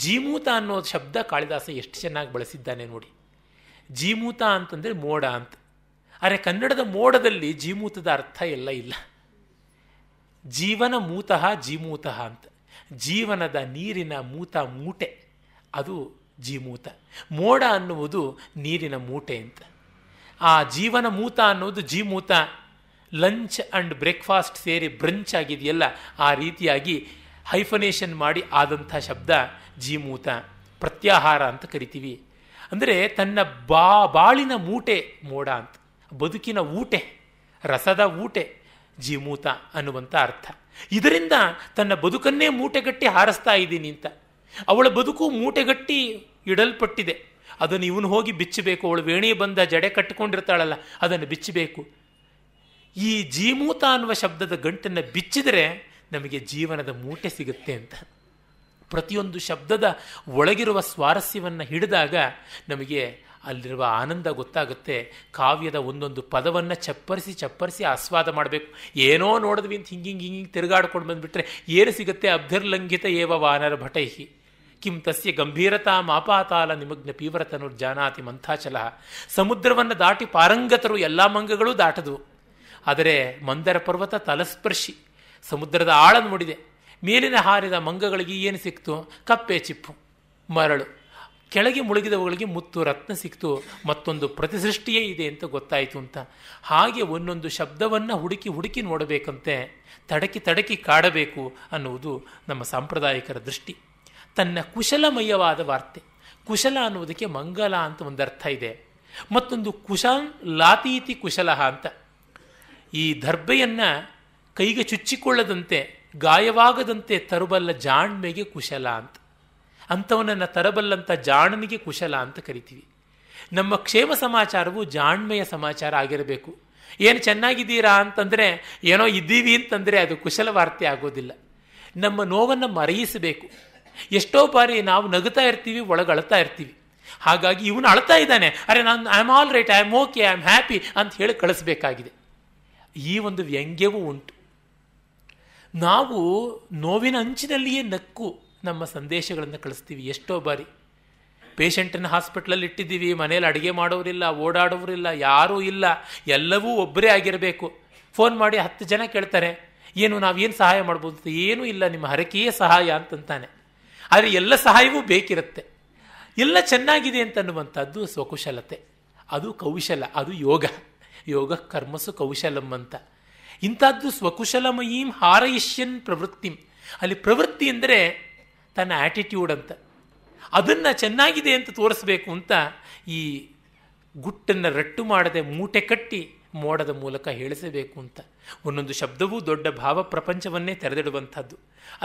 ಜೀಮೂತ ಅನ್ನೋ ಶಬ್ದ ಕಾಳಿದಾಸ ಎಷ್ಟು ಚೆನ್ನಾಗಿ ಬಳಸಿದ್ದಾನೆ ನೋಡಿ ಜೀಮೂತ ಅಂತಂದರೆ ಮೋಡ ಅಂತ ಆದರೆ ಕನ್ನಡದ ಮೋಡದಲ್ಲಿ ಜೀಮೂತದ ಅರ್ಥ ಎಲ್ಲ ಇಲ್ಲ ಜೀವನ ಮೂತಃ ಜೀಮೂತಃ ಅಂತ ಜೀವನದ ನೀರಿನ ಮೂತ ಮೂಟೆ ಅದು ಜೀಮೂತ ಮೋಡ ಅನ್ನುವುದು ನೀರಿನ ಮೂಟೆ ಅಂತ ಆ ಜೀವನ ಮೂತ ಅನ್ನೋದು ಜೀಮೂತ ಲಂಚ್ ಆ್ಯಂಡ್ ಬ್ರೇಕ್ಫಾಸ್ಟ್ ಸೇರಿ ಬ್ರಂಚ್ ಆಗಿದೆಯಲ್ಲ ಆ ರೀತಿಯಾಗಿ ಹೈಫನೇಷನ್ ಮಾಡಿ ಆದಂಥ ಶಬ್ದ ಜೀಮೂತ ಪ್ರತ್ಯಾಹಾರ ಅಂತ ಕರಿತೀವಿ ಅಂದರೆ ತನ್ನ ಬಾ ಬಾಳಿನ ಮೂಟೆ ಮೋಡ ಅಂತ ಬದುಕಿನ ಊಟೆ ರಸದ ಊಟೆ ಜೀಮೂತ ಅನ್ನುವಂಥ ಅರ್ಥ ಇದರಿಂದ ತನ್ನ ಬದುಕನ್ನೇ ಮೂಟೆಗಟ್ಟಿ ಹಾರಿಸ್ತಾ ಇದ್ದೀನಿ ಅಂತ ಅವಳ ಬದುಕು ಮೂಟೆಗಟ್ಟಿ ಇಡಲ್ಪಟ್ಟಿದೆ ಅದನ್ನು ಇವನು ಹೋಗಿ ಬಿಚ್ಚಬೇಕು ಅವಳು ವೇಣಿ ಬಂದ ಜಡೆ ಕಟ್ಟಿಕೊಂಡಿರ್ತಾಳಲ್ಲ ಅದನ್ನು ಬಿಚ್ಚಬೇಕು ಈ ಜೀಮೂತ ಅನ್ನುವ ಶಬ್ದದ ಗಂಟನ್ನು ಬಿಚ್ಚಿದರೆ ನಮಗೆ ಜೀವನದ ಮೂಟೆ ಸಿಗುತ್ತೆ ಅಂತ ಪ್ರತಿಯೊಂದು ಶಬ್ದದ ಒಳಗಿರುವ ಸ್ವಾರಸ್ಯವನ್ನು ಹಿಡಿದಾಗ ನಮಗೆ ಅಲ್ಲಿರುವ ಆನಂದ ಗೊತ್ತಾಗುತ್ತೆ ಕಾವ್ಯದ ಒಂದೊಂದು ಪದವನ್ನು ಚಪ್ಪರಿಸಿ ಚಪ್ಪರಿಸಿ ಆಸ್ವಾದ ಮಾಡಬೇಕು ಏನೋ ನೋಡಿದ್ವಿ ಅಂತ ಹಿಂಗೆ ಹಿಂಗಿಂಗೆ ತಿರುಗಾಡ್ಕೊಂಡು ಬಂದುಬಿಟ್ರೆ ಏನು ಸಿಗುತ್ತೆ ಅಬ್ಧರ್ಲಂಘಿತ ಏವ ವಾನರ ಭಟೈಹಿ ಕಿಂ ತಸ್ಯ ಗಂಭೀರತಾ ಮಾಪಾತಾಲ ನಿಮಗ್ನ ಪೀವ್ರತನುರ್ಜಾನಾತಿ ಮಂಥಾಚಲ ಸಮುದ್ರವನ್ನು ದಾಟಿ ಪಾರಂಗತರು ಎಲ್ಲ ಮಂಗಗಳು ದಾಟದು ಆದರೆ ಮಂದರ ಪರ್ವತ ತಲಸ್ಪರ್ಶಿ ಸಮುದ್ರದ ಆಳ ನೋಡಿದೆ ಮೇಲಿನ ಹಾರಿದ ಮಂಗಗಳಿಗೆ ಏನು ಸಿಕ್ತು ಕಪ್ಪೆ ಚಿಪ್ಪು ಮರಳು ಕೆಳಗೆ ಮುಳುಗಿದವುಗಳಿಗೆ ಮುತ್ತು ರತ್ನ ಸಿಕ್ತು ಮತ್ತೊಂದು ಪ್ರತಿಸೃಷ್ಟಿಯೇ ಇದೆ ಅಂತ ಗೊತ್ತಾಯಿತು ಅಂತ ಹಾಗೆ ಒಂದೊಂದು ಶಬ್ದವನ್ನು ಹುಡುಕಿ ಹುಡುಕಿ ನೋಡಬೇಕಂತೆ ತಡಕಿ ತಡಕಿ ಕಾಡಬೇಕು ಅನ್ನುವುದು ನಮ್ಮ ಸಾಂಪ್ರದಾಯಿಕರ ದೃಷ್ಟಿ ತನ್ನ ಕುಶಲಮಯವಾದ ವಾರ್ತೆ ಕುಶಲ ಅನ್ನುವುದಕ್ಕೆ ಮಂಗಲ ಅಂತ ಒಂದು ಅರ್ಥ ಇದೆ ಮತ್ತೊಂದು ಕುಶಾನ್ ಲಾತೀತಿ ಕುಶಲ ಅಂತ ಈ ದರ್ಬೆಯನ್ನು ಕೈಗೆ ಚುಚ್ಚಿಕೊಳ್ಳದಂತೆ ಗಾಯವಾಗದಂತೆ ತರುಬಲ್ಲ ಜಾಣ್ಮೆಗೆ ಕುಶಲ ಅಂತ ಅಂಥವನನ್ನು ತರಬಲ್ಲಂಥ ಜಾಣನಿಗೆ ಕುಶಲ ಅಂತ ಕರಿತೀವಿ ನಮ್ಮ ಕ್ಷೇಮ ಸಮಾಚಾರವು ಜಾಣ್ಮೆಯ ಸಮಾಚಾರ ಆಗಿರಬೇಕು ಏನು ಚೆನ್ನಾಗಿದ್ದೀರಾ ಅಂತಂದರೆ ಏನೋ ಇದ್ದೀವಿ ಅಂತಂದರೆ ಅದು ಕುಶಲ ವಾರ್ತೆ ಆಗೋದಿಲ್ಲ ನಮ್ಮ ನೋವನ್ನು ಮರೆಯಿಸಬೇಕು ಎಷ್ಟೋ ಬಾರಿ ನಾವು ನಗುತ್ತಾ ಇರ್ತೀವಿ ಒಳಗೆ ಇರ್ತೀವಿ ಹಾಗಾಗಿ ಇವನು ಅಳ್ತಾ ಇದ್ದಾನೆ ಅರೆ ನಾನು I am all right I am okay I am happy ಅಂತ ಹೇಳಿ ಕಳಿಸ್ಬೇಕಾಗಿದೆ ಈ ಒಂದು ವ್ಯಂಗ್ಯವೂ ಉಂಟು ನಾವು ನೋವಿನ ಅಂಚಿನಲ್ಲಿಯೇ ನಕ್ಕು ನಮ್ಮ ಸಂದೇಶಗಳನ್ನು ಕಳಿಸ್ತೀವಿ ಎಷ್ಟೋ ಬಾರಿ ಪೇಷಂಟನ್ನು ಹಾಸ್ಪಿಟ್ಲಲ್ಲಿ ಇಟ್ಟಿದ್ದೀವಿ ಮನೇಲಿ ಅಡುಗೆ ಮಾಡೋರಿಲ್ಲ ಓಡಾಡೋರಿಲ್ಲ ಯಾರೂ ಇಲ್ಲ ಎಲ್ಲವೂ ಒಬ್ಬರೇ ಆಗಿರಬೇಕು ಫೋನ್ ಮಾಡಿ ಹತ್ತು ಜನ ಕೇಳ್ತಾರೆ ಏನು ನಾವೇನು ಸಹಾಯ ಮಾಡ್ಬೋದು ಏನೂ ಇಲ್ಲ ನಿಮ್ಮ ಹರಕೆಯೇ ಸಹಾಯ ಅಂತಂತಾನೆ ಆದರೆ ಎಲ್ಲ ಸಹಾಯವೂ ಬೇಕಿರುತ್ತೆ ಎಲ್ಲ ಚೆನ್ನಾಗಿದೆ ಅಂತನ್ನುವಂಥದ್ದು ಸ್ವಕುಶಲತೆ ಅದು ಕೌಶಲ ಅದು ಯೋಗ ಯೋಗ ಕರ್ಮಸು ಕೌಶಲಂ ಅಂತ ಇಂಥದ್ದು ಸ್ವಕುಶಲಮಯೀಂ ಹಾರಯಿಷ್ಯನ್ ಪ್ರವೃತ್ತಿಂ ಅಲ್ಲಿ ಪ್ರವೃತ್ತಿ ಅಂದರೆ ತನ್ನ ಆ್ಯಟಿಟ್ಯೂಡ್ ಅಂತ ಅದನ್ನು ಚೆನ್ನಾಗಿದೆ ಅಂತ ತೋರಿಸ್ಬೇಕು ಅಂತ ಈ ಗುಟ್ಟನ್ನು ರಟ್ಟು ಮಾಡದೆ ಮೂಟೆ ಕಟ್ಟಿ ಮೋಡದ ಮೂಲಕ ಹೇಳಿಸಬೇಕು ಅಂತ ಒಂದೊಂದು ಶಬ್ದವೂ ದೊಡ್ಡ ಭಾವ ಪ್ರಪಂಚವನ್ನೇ ತೆರೆದಿಡುವಂಥದ್ದು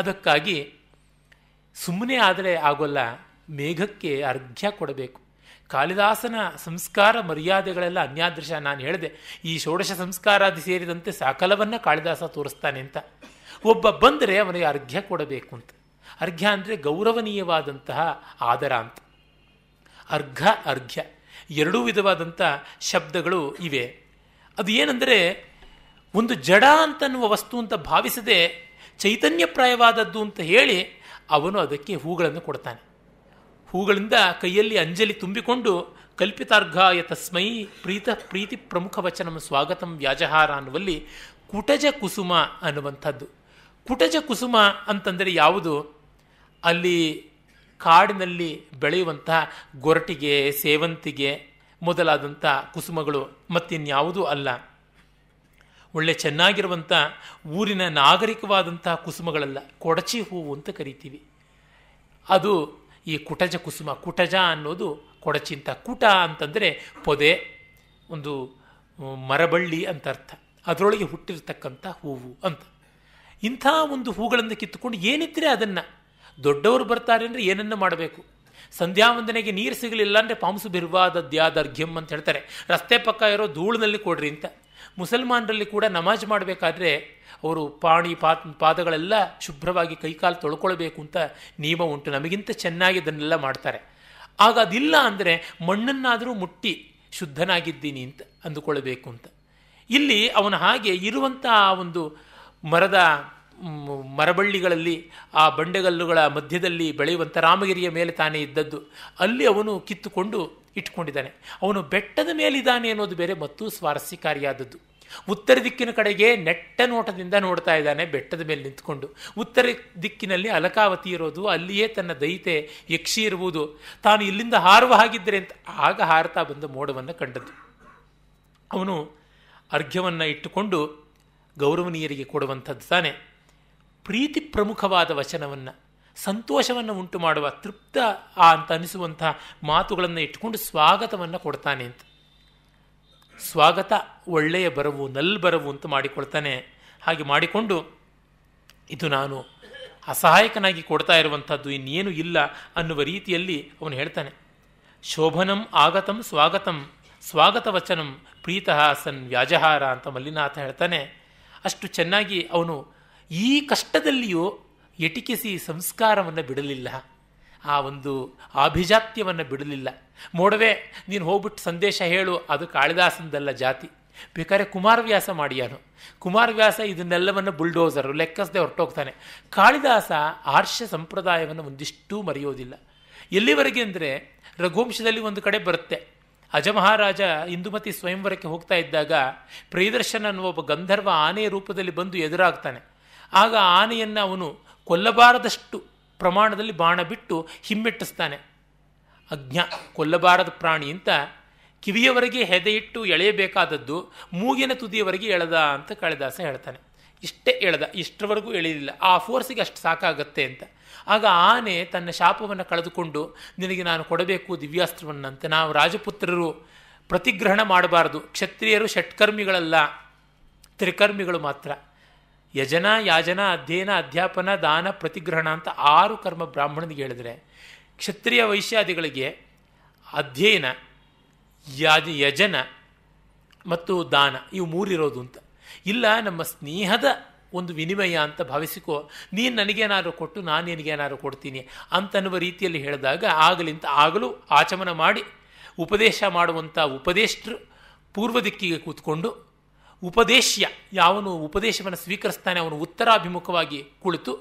ಅದಕ್ಕಾಗಿ ಸುಮ್ಮನೆ ಆದರೆ ಆಗೋಲ್ಲ ಮೇಘಕ್ಕೆ ಅರ್ಘ್ಯ ಕೊಡಬೇಕು ಕಾಳಿದಾಸನ ಸಂಸ್ಕಾರ ಮರ್ಯಾದೆಗಳೆಲ್ಲ ಅನ್ಯಾದೃಶ ನಾನು ಹೇಳಿದೆ ಈ ಷೋಡಶ ಸಂಸ್ಕಾರಾದಿ ಸೇರಿದಂತೆ ಸಕಲವನ್ನು ಕಾಳಿದಾಸ ತೋರಿಸ್ತಾನೆ ಅಂತ ಒಬ್ಬ ಬಂದರೆ ಅವನಿಗೆ ಅರ್ಘ್ಯ ಕೊಡಬೇಕು ಅಂತ ಅರ್ಘ್ಯ ಅಂದರೆ ಗೌರವನೀಯವಾದಂತಹ ಆದರ ಅಂತ ಅರ್ಘ ಅರ್ಘ್ಯ ಎರಡೂ ವಿಧವಾದಂಥ ಶಬ್ದಗಳು ಇವೆ ಅದು ಏನಂದರೆ ಒಂದು ಜಡ ಅಂತನ್ನುವ ವಸ್ತು ಅಂತ ಭಾವಿಸದೆ ಚೈತನ್ಯಪ್ರಾಯವಾದದ್ದು ಅಂತ ಹೇಳಿ ಅವನು ಅದಕ್ಕೆ ಹೂಗಳನ್ನು ಕೊಡ್ತಾನೆ ಹೂಗಳಿಂದ ಕೈಯಲ್ಲಿ ಅಂಜಲಿ ತುಂಬಿಕೊಂಡು ಕಲ್ಪಿತಾರ್ಘಾಯ ತಸ್ಮೈ ಪ್ರೀತ ಪ್ರೀತಿ ಪ್ರಮುಖ ವಚನ ಸ್ವಾಗತಂ ವ್ಯಾಜಹಾರ ಅನ್ನುವಲ್ಲಿ ಕುಟಜ ಕುಸುಮ ಅನ್ನುವಂಥದ್ದು ಕುಟಜ ಕುಸುಮ ಅಂತಂದರೆ ಯಾವುದು ಅಲ್ಲಿ ಕಾಡಿನಲ್ಲಿ ಬೆಳೆಯುವಂತಹ ಗೊರಟಿಗೆ ಸೇವಂತಿಗೆ ಮೊದಲಾದಂಥ ಕುಸುಮಗಳು ಮತ್ತಿನ್ಯಾವುದೂ ಅಲ್ಲ ಒಳ್ಳೆ ಚೆನ್ನಾಗಿರುವಂಥ ಊರಿನ ನಾಗರಿಕವಾದಂತಹ ಕುಸುಮಗಳಲ್ಲ ಕೊಡಚಿ ಹೂವು ಅಂತ ಕರಿತೀವಿ ಅದು ಈ ಕುಟಜ ಕುಸುಮ ಕುಟಜ ಅನ್ನೋದು ಕೊಡಚಿ ಅಂತ ಕುಟ ಅಂತಂದರೆ ಪೊದೆ ಒಂದು ಮರಬಳ್ಳಿ ಅಂತ ಅರ್ಥ ಅದರೊಳಗೆ ಹುಟ್ಟಿರ್ತಕ್ಕಂಥ ಹೂವು ಅಂತ ಇಂಥ ಒಂದು ಹೂಗಳನ್ನು ಕಿತ್ತುಕೊಂಡು ಏನಿದ್ರೆ ಅದನ್ನು ದೊಡ್ಡವರು ಬರ್ತಾರೆ ಅಂದರೆ ಏನನ್ನು ಮಾಡಬೇಕು ಸಂಧ್ಯಾ ವಂದನೆಗೆ ನೀರು ಸಿಗಲಿಲ್ಲ ಅಂದರೆ ಪಾಂಸು ಬಿರ್ವಾದದ್ಯಾದರ್ಘ್ಯಂ ಅಂತ ಹೇಳ್ತಾರೆ ರಸ್ತೆ ಪಕ್ಕ ಇರೋ ಧೂಳಿನಲ್ಲಿ ಕೊಡ್ರಿ ಅಂತ ಮುಸಲ್ಮಾನರಲ್ಲಿ ಕೂಡ ನಮಾಜ್ ಮಾಡಬೇಕಾದ್ರೆ ಅವರು ಪಾಣಿ ಪಾತ್ ಪಾದಗಳೆಲ್ಲ ಶುಭ್ರವಾಗಿ ಕೈಕಾಲು ತೊಳ್ಕೊಳ್ಬೇಕು ಅಂತ ನಿಯಮ ಉಂಟು ನಮಗಿಂತ ಚೆನ್ನಾಗಿ ಇದನ್ನೆಲ್ಲ ಮಾಡ್ತಾರೆ ಆಗ ಅದಿಲ್ಲ ಅಂದರೆ ಮಣ್ಣನ್ನಾದರೂ ಮುಟ್ಟಿ ಶುದ್ಧನಾಗಿದ್ದೀನಿ ಅಂತ ಅಂದುಕೊಳ್ಬೇಕು ಅಂತ ಇಲ್ಲಿ ಅವನು ಹಾಗೆ ಇರುವಂಥ ಆ ಒಂದು ಮರದ ಮರಬಳ್ಳಿಗಳಲ್ಲಿ ಆ ಬಂಡೆಗಲ್ಲುಗಳ ಮಧ್ಯದಲ್ಲಿ ಬೆಳೆಯುವಂಥ ರಾಮಗಿರಿಯ ಮೇಲೆ ತಾನೇ ಇದ್ದದ್ದು ಅಲ್ಲಿ ಅವನು ಕಿತ್ತುಕೊಂಡು ಇಟ್ಕೊಂಡಿದ್ದಾನೆ ಅವನು ಬೆಟ್ಟದ ಮೇಲಿದ್ದಾನೆ ಅನ್ನೋದು ಬೇರೆ ಮತ್ತು ಸ್ವಾರಸ್ಯಕಾರಿಯಾದದ್ದು ಉತ್ತರ ದಿಕ್ಕಿನ ಕಡೆಗೆ ನೆಟ್ಟ ನೋಟದಿಂದ ನೋಡ್ತಾ ಇದ್ದಾನೆ ಬೆಟ್ಟದ ಮೇಲೆ ನಿಂತ್ಕೊಂಡು ಉತ್ತರ ದಿಕ್ಕಿನಲ್ಲಿ ಅಲಕಾವತಿ ಇರೋದು ಅಲ್ಲಿಯೇ ತನ್ನ ದೈತೆ ಯಕ್ಷಿ ಇರುವುದು ತಾನು ಇಲ್ಲಿಂದ ಹಾರುವ ಹಾಗಿದ್ದರೆ ಅಂತ ಆಗ ಹಾರತಾ ಬಂದ ಮೋಡವನ್ನು ಕಂಡದ್ದು ಅವನು ಅರ್ಘ್ಯವನ್ನು ಇಟ್ಟುಕೊಂಡು ಗೌರವನೀಯರಿಗೆ ಕೊಡುವಂಥದ್ದು ತಾನೆ ಪ್ರೀತಿ ಪ್ರಮುಖವಾದ ವಚನವನ್ನು ಸಂತೋಷವನ್ನು ಉಂಟು ಮಾಡುವ ತೃಪ್ತ ಆ ಅಂತ ಅನಿಸುವಂತಹ ಮಾತುಗಳನ್ನು ಇಟ್ಟುಕೊಂಡು ಸ್ವಾಗತವನ್ನು ಕೊಡ್ತಾನೆ ಅಂತ ಸ್ವಾಗತ ಒಳ್ಳೆಯ ಬರವು ನಲ್ ಬರವು ಅಂತ ಮಾಡಿಕೊಳ್ತಾನೆ ಹಾಗೆ ಮಾಡಿಕೊಂಡು ಇದು ನಾನು ಅಸಹಾಯಕನಾಗಿ ಕೊಡ್ತಾ ಇರುವಂಥದ್ದು ಇನ್ನೇನು ಇಲ್ಲ ಅನ್ನುವ ರೀತಿಯಲ್ಲಿ ಅವನು ಹೇಳ್ತಾನೆ ಶೋಭನಂ ಆಗತಂ ಸ್ವಾಗತಂ ಸ್ವಾಗತ ವಚನಂ ಪ್ರೀತಃ ಸನ್ ವ್ಯಾಜಹಾರ ಅಂತ ಮಲ್ಲಿನಾಥ ಹೇಳ್ತಾನೆ ಅಷ್ಟು ಚೆನ್ನಾಗಿ ಅವನು ಈ ಕಷ್ಟದಲ್ಲಿಯೂ ಎಟಿಕಿಸಿ ಸಂಸ್ಕಾರವನ್ನು ಬಿಡಲಿಲ್ಲ ಆ ಒಂದು ಅಭಿಜಾತ್ಯವನ್ನು ಬಿಡಲಿಲ್ಲ ಮೋಡವೇ ನೀನು ಹೋಗ್ಬಿಟ್ಟು ಸಂದೇಶ ಹೇಳು ಅದು ಕಾಳಿದಾಸನದಲ್ಲ ಜಾತಿ ಬೇಕಾದ್ರೆ ಕುಮಾರವ್ಯಾಸ ಮಾಡಿಯಾನು ಕುಮಾರವ್ಯಾಸ ಇದನ್ನೆಲ್ಲವನ್ನು ಬುಲ್ಡೋಸರು ಲೆಕ್ಕಸದೆ ಹೊರಟೋಗ್ತಾನೆ ಕಾಳಿದಾಸ ಆರ್ಷ ಸಂಪ್ರದಾಯವನ್ನು ಒಂದಿಷ್ಟು ಮರೆಯೋದಿಲ್ಲ ಎಲ್ಲಿವರೆಗೆ ಅಂದರೆ ರಘುವಂಶದಲ್ಲಿ ಒಂದು ಕಡೆ ಬರುತ್ತೆ ಅಜಮಹಾರಾಜ ಇಂದುಮತಿ ಸ್ವಯಂವರಕ್ಕೆ ಹೋಗ್ತಾ ಇದ್ದಾಗ ಪ್ರಿಯದರ್ಶನ ಅನ್ನುವ ಒಬ್ಬ ಗಂಧರ್ವ ಆನೆಯ ರೂಪದಲ್ಲಿ ಬಂದು ಎದುರಾಗ್ತಾನೆ ಆಗ ಆನೆಯನ್ನು ಅವನು ಕೊಲ್ಲಬಾರದಷ್ಟು ಪ್ರಮಾಣದಲ್ಲಿ ಬಾಣ ಬಿಟ್ಟು ಹಿಮ್ಮೆಟ್ಟಿಸ್ತಾನೆ ಅಜ್ಞ ಕೊಲ್ಲಬಾರದ ಪ್ರಾಣಿ ಅಂತ ಕಿವಿಯವರೆಗೆ ಹೆದೆಯಿಟ್ಟು ಎಳೆಯಬೇಕಾದದ್ದು ಮೂಗಿನ ತುದಿಯವರೆಗೆ ಎಳೆದ ಅಂತ ಕಾಳಿದಾಸ ಹೇಳ್ತಾನೆ ಇಷ್ಟೇ ಎಳೆದ ಇಷ್ಟರವರೆಗೂ ಎಳೆಯಲಿಲ್ಲ ಆ ಫೋರ್ಸಿಗೆ ಅಷ್ಟು ಸಾಕಾಗತ್ತೆ ಅಂತ ಆಗ ಆನೆ ತನ್ನ ಶಾಪವನ್ನು ಕಳೆದುಕೊಂಡು ನಿನಗೆ ನಾನು ಕೊಡಬೇಕು ಅಂತ ನಾವು ರಾಜಪುತ್ರರು ಪ್ರತಿಗ್ರಹಣ ಮಾಡಬಾರದು ಕ್ಷತ್ರಿಯರು ಷಟ್ಕರ್ಮಿಗಳಲ್ಲ ತ್ರಿಕರ್ಮಿಗಳು ಮಾತ್ರ ಯಜನ ಯಾಜನ ಅಧ್ಯಯನ ಅಧ್ಯಾಪನ ದಾನ ಪ್ರತಿಗ್ರಹಣ ಅಂತ ಆರು ಕರ್ಮ ಬ್ರಾಹ್ಮಣನಿಗೆ ಹೇಳಿದ್ರೆ ಕ್ಷತ್ರಿಯ ವೈಶ್ಯಾದಿಗಳಿಗೆ ಅಧ್ಯಯನ ಯಾಜ ಯಜನ ಮತ್ತು ದಾನ ಇವು ಮೂರಿರೋದು ಅಂತ ಇಲ್ಲ ನಮ್ಮ ಸ್ನೇಹದ ಒಂದು ವಿನಿಮಯ ಅಂತ ಭಾವಿಸಿಕೋ ನೀನು ನನಗೇನಾದ್ರು ಕೊಟ್ಟು ನಾನು ನಿನಗೇನಾದ್ರು ಕೊಡ್ತೀನಿ ಅಂತನ್ನುವ ರೀತಿಯಲ್ಲಿ ಹೇಳಿದಾಗ ಆಗಲಿಂತ ಆಗಲೂ ಆಚಮನ ಮಾಡಿ ಉಪದೇಶ ಮಾಡುವಂಥ ಉಪದೇಶರು ಪೂರ್ವ ದಿಕ್ಕಿಗೆ ಕೂತ್ಕೊಂಡು ಉಪದೇಶ್ಯ ಯಾವನು ಉಪದೇಶವನ್ನು ಸ್ವೀಕರಿಸ್ತಾನೆ ಅವನು ಉತ್ತರಾಭಿಮುಖವಾಗಿ ಕುಳಿತು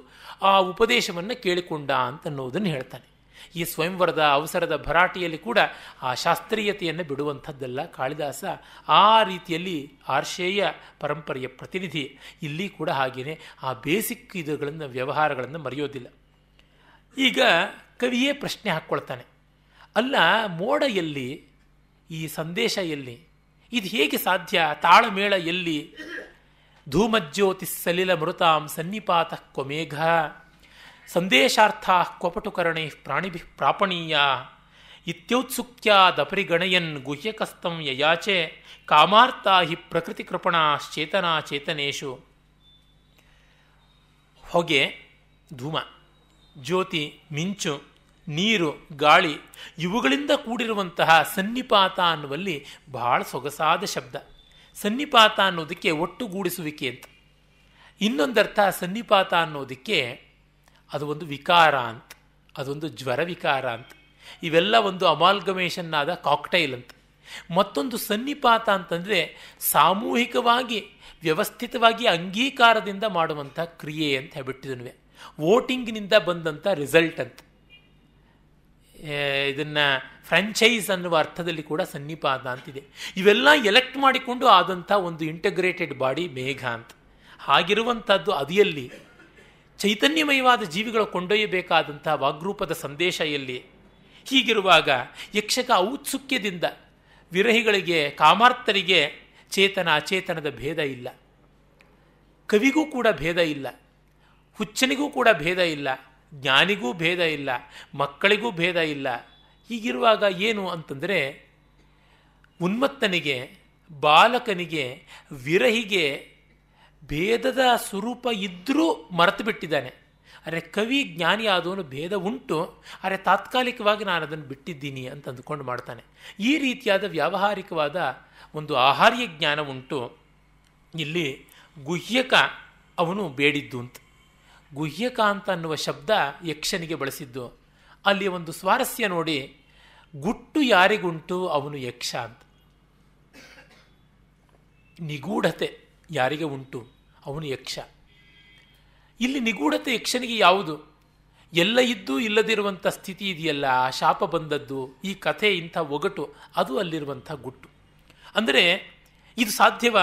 ಆ ಉಪದೇಶವನ್ನು ಕೇಳಿಕೊಂಡ ಅಂತನ್ನುವುದನ್ನು ಹೇಳ್ತಾನೆ ಈ ಸ್ವಯಂವರದ ಅವಸರದ ಭರಾಟೆಯಲ್ಲಿ ಕೂಡ ಆ ಶಾಸ್ತ್ರೀಯತೆಯನ್ನು ಬಿಡುವಂಥದ್ದಲ್ಲ ಕಾಳಿದಾಸ ಆ ರೀತಿಯಲ್ಲಿ ಆರ್ಷೇಯ ಪರಂಪರೆಯ ಪ್ರತಿನಿಧಿ ಇಲ್ಲಿ ಕೂಡ ಹಾಗೆಯೇ ಆ ಬೇಸಿಕ್ ಇದುಗಳನ್ನು ವ್ಯವಹಾರಗಳನ್ನು ಮರೆಯೋದಿಲ್ಲ ಈಗ ಕವಿಯೇ ಪ್ರಶ್ನೆ ಹಾಕ್ಕೊಳ್ತಾನೆ ಅಲ್ಲ ಮೋಡ ಎಲ್ಲಿ ಈ ಸಂದೇಶ ಎಲ್ಲಿ ಇದು ಹೇಗೆ ಸಾಧ್ಯ ತಾಳಮೇಳ ಎಲ್ಲಿ ಧೂಮಜ್ಯೋತಿ ಸಲಿಲ ಮೃತಾಂ ಸನ್ನಿಪಾತ ಕ್ವಮೇಘ ಸಂದೇಶಾರ್ಥ ಕ್ವಪಟುಕರಣೆ ಪ್ರಾಣಿಭಿ ಪ್ರಾಪಣೀಯ ಇತ್ಯೌತ್ಸುಕ್ಯಾದಪರಿಗಣಯನ್ ಗುಹ್ಯಕಸ್ತಂ ಯಯಾಚೆ ಕಾಮಾರ್ಥ ಹಿ ಪ್ರಕೃತಿ ಕೃಪಣಾಶ್ಚೇತನಾ ಚೇತನೇಶು ಹೊಗೆ ಧೂಮ ಜ್ಯೋತಿ ಮಿಂಚು ನೀರು ಗಾಳಿ ಇವುಗಳಿಂದ ಕೂಡಿರುವಂತಹ ಸನ್ನಿಪಾತ ಅನ್ನುವಲ್ಲಿ ಬಹಳ ಸೊಗಸಾದ ಶಬ್ದ ಸನ್ನಿಪಾತ ಅನ್ನೋದಕ್ಕೆ ಒಟ್ಟುಗೂಡಿಸುವಿಕೆ ಅಂತ ಇನ್ನೊಂದರ್ಥ ಸನ್ನಿಪಾತ ಅನ್ನೋದಕ್ಕೆ ಅದು ಒಂದು ವಿಕಾರ ಅಂತ ಅದೊಂದು ಜ್ವರ ವಿಕಾರ ಅಂತ ಇವೆಲ್ಲ ಒಂದು ಅಮಾಲ್ಗಮೇಷನ್ ಆದ ಕಾಕ್ಟೈಲ್ ಅಂತ ಮತ್ತೊಂದು ಸನ್ನಿಪಾತ ಅಂತಂದರೆ ಸಾಮೂಹಿಕವಾಗಿ ವ್ಯವಸ್ಥಿತವಾಗಿ ಅಂಗೀಕಾರದಿಂದ ಮಾಡುವಂಥ ಕ್ರಿಯೆ ಅಂತ ಹೇಳ್ಬಿಟ್ಟಿದನ್ವೆ ವೋಟಿಂಗ್ನಿಂದ ಬಂದಂಥ ರಿಸಲ್ಟ್ ಅಂತ ಇದನ್ನು ಫ್ರಾಂಚೈಸ್ ಅನ್ನುವ ಅರ್ಥದಲ್ಲಿ ಕೂಡ ಸನ್ನಿಪಾದ ಅಂತಿದೆ ಇವೆಲ್ಲ ಎಲೆಕ್ಟ್ ಮಾಡಿಕೊಂಡು ಆದಂಥ ಒಂದು ಇಂಟಗ್ರೇಟೆಡ್ ಬಾಡಿ ಮೇಘ ಅಂತ ಹಾಗಿರುವಂಥದ್ದು ಅದಿಯಲ್ಲಿ ಚೈತನ್ಯಮಯವಾದ ಜೀವಿಗಳು ಕೊಂಡೊಯ್ಯಬೇಕಾದಂಥ ವಾಗ್ರೂಪದ ಸಂದೇಶ ಎಲ್ಲಿ ಹೀಗಿರುವಾಗ ಯಕ್ಷಕ ಔತ್ಸುಕ್ಯದಿಂದ ವಿರಹಿಗಳಿಗೆ ಕಾಮಾರ್ಥರಿಗೆ ಚೇತನ ಅಚೇತನದ ಭೇದ ಇಲ್ಲ ಕವಿಗೂ ಕೂಡ ಭೇದ ಇಲ್ಲ ಹುಚ್ಚನಿಗೂ ಕೂಡ ಭೇದ ಇಲ್ಲ ಜ್ಞಾನಿಗೂ ಭೇದ ಇಲ್ಲ ಮಕ್ಕಳಿಗೂ ಭೇದ ಇಲ್ಲ ಹೀಗಿರುವಾಗ ಏನು ಅಂತಂದರೆ ಉನ್ಮತ್ತನಿಗೆ ಬಾಲಕನಿಗೆ ವಿರಹಿಗೆ ಭೇದದ ಸ್ವರೂಪ ಇದ್ದರೂ ಮರೆತು ಬಿಟ್ಟಿದ್ದಾನೆ ಅರೆ ಕವಿ ಜ್ಞಾನಿ ಆದವನು ಭೇದ ಉಂಟು ಅರೆ ತಾತ್ಕಾಲಿಕವಾಗಿ ನಾನು ಅದನ್ನು ಬಿಟ್ಟಿದ್ದೀನಿ ಅಂತ ಅಂದುಕೊಂಡು ಮಾಡ್ತಾನೆ ಈ ರೀತಿಯಾದ ವ್ಯಾವಹಾರಿಕವಾದ ಒಂದು ಆಹಾರ್ಯ ಜ್ಞಾನ ಉಂಟು ಇಲ್ಲಿ ಗುಹ್ಯಕ ಅವನು ಬೇಡಿದ್ದು ಅಂತ ಗುಹ್ಯಕಾಂತ ಅನ್ನುವ ಶಬ್ದ ಯಕ್ಷನಿಗೆ ಬಳಸಿದ್ದು ಅಲ್ಲಿ ಒಂದು ಸ್ವಾರಸ್ಯ ನೋಡಿ ಗುಟ್ಟು ಯಾರಿಗುಂಟು ಅವನು ಯಕ್ಷ ಅಂತ ನಿಗೂಢತೆ ಯಾರಿಗೆ ಉಂಟು ಅವನು ಯಕ್ಷ ಇಲ್ಲಿ ನಿಗೂಢತೆ ಯಕ್ಷನಿಗೆ ಯಾವುದು ಎಲ್ಲ ಇದ್ದೂ ಇಲ್ಲದಿರುವಂಥ ಸ್ಥಿತಿ ಇದೆಯಲ್ಲ ಆ ಶಾಪ ಬಂದದ್ದು ಈ ಕಥೆ ಇಂಥ ಒಗಟು ಅದು ಅಲ್ಲಿರುವಂಥ ಗುಟ್ಟು ಅಂದರೆ ಇದು ಸಾಧ್ಯವ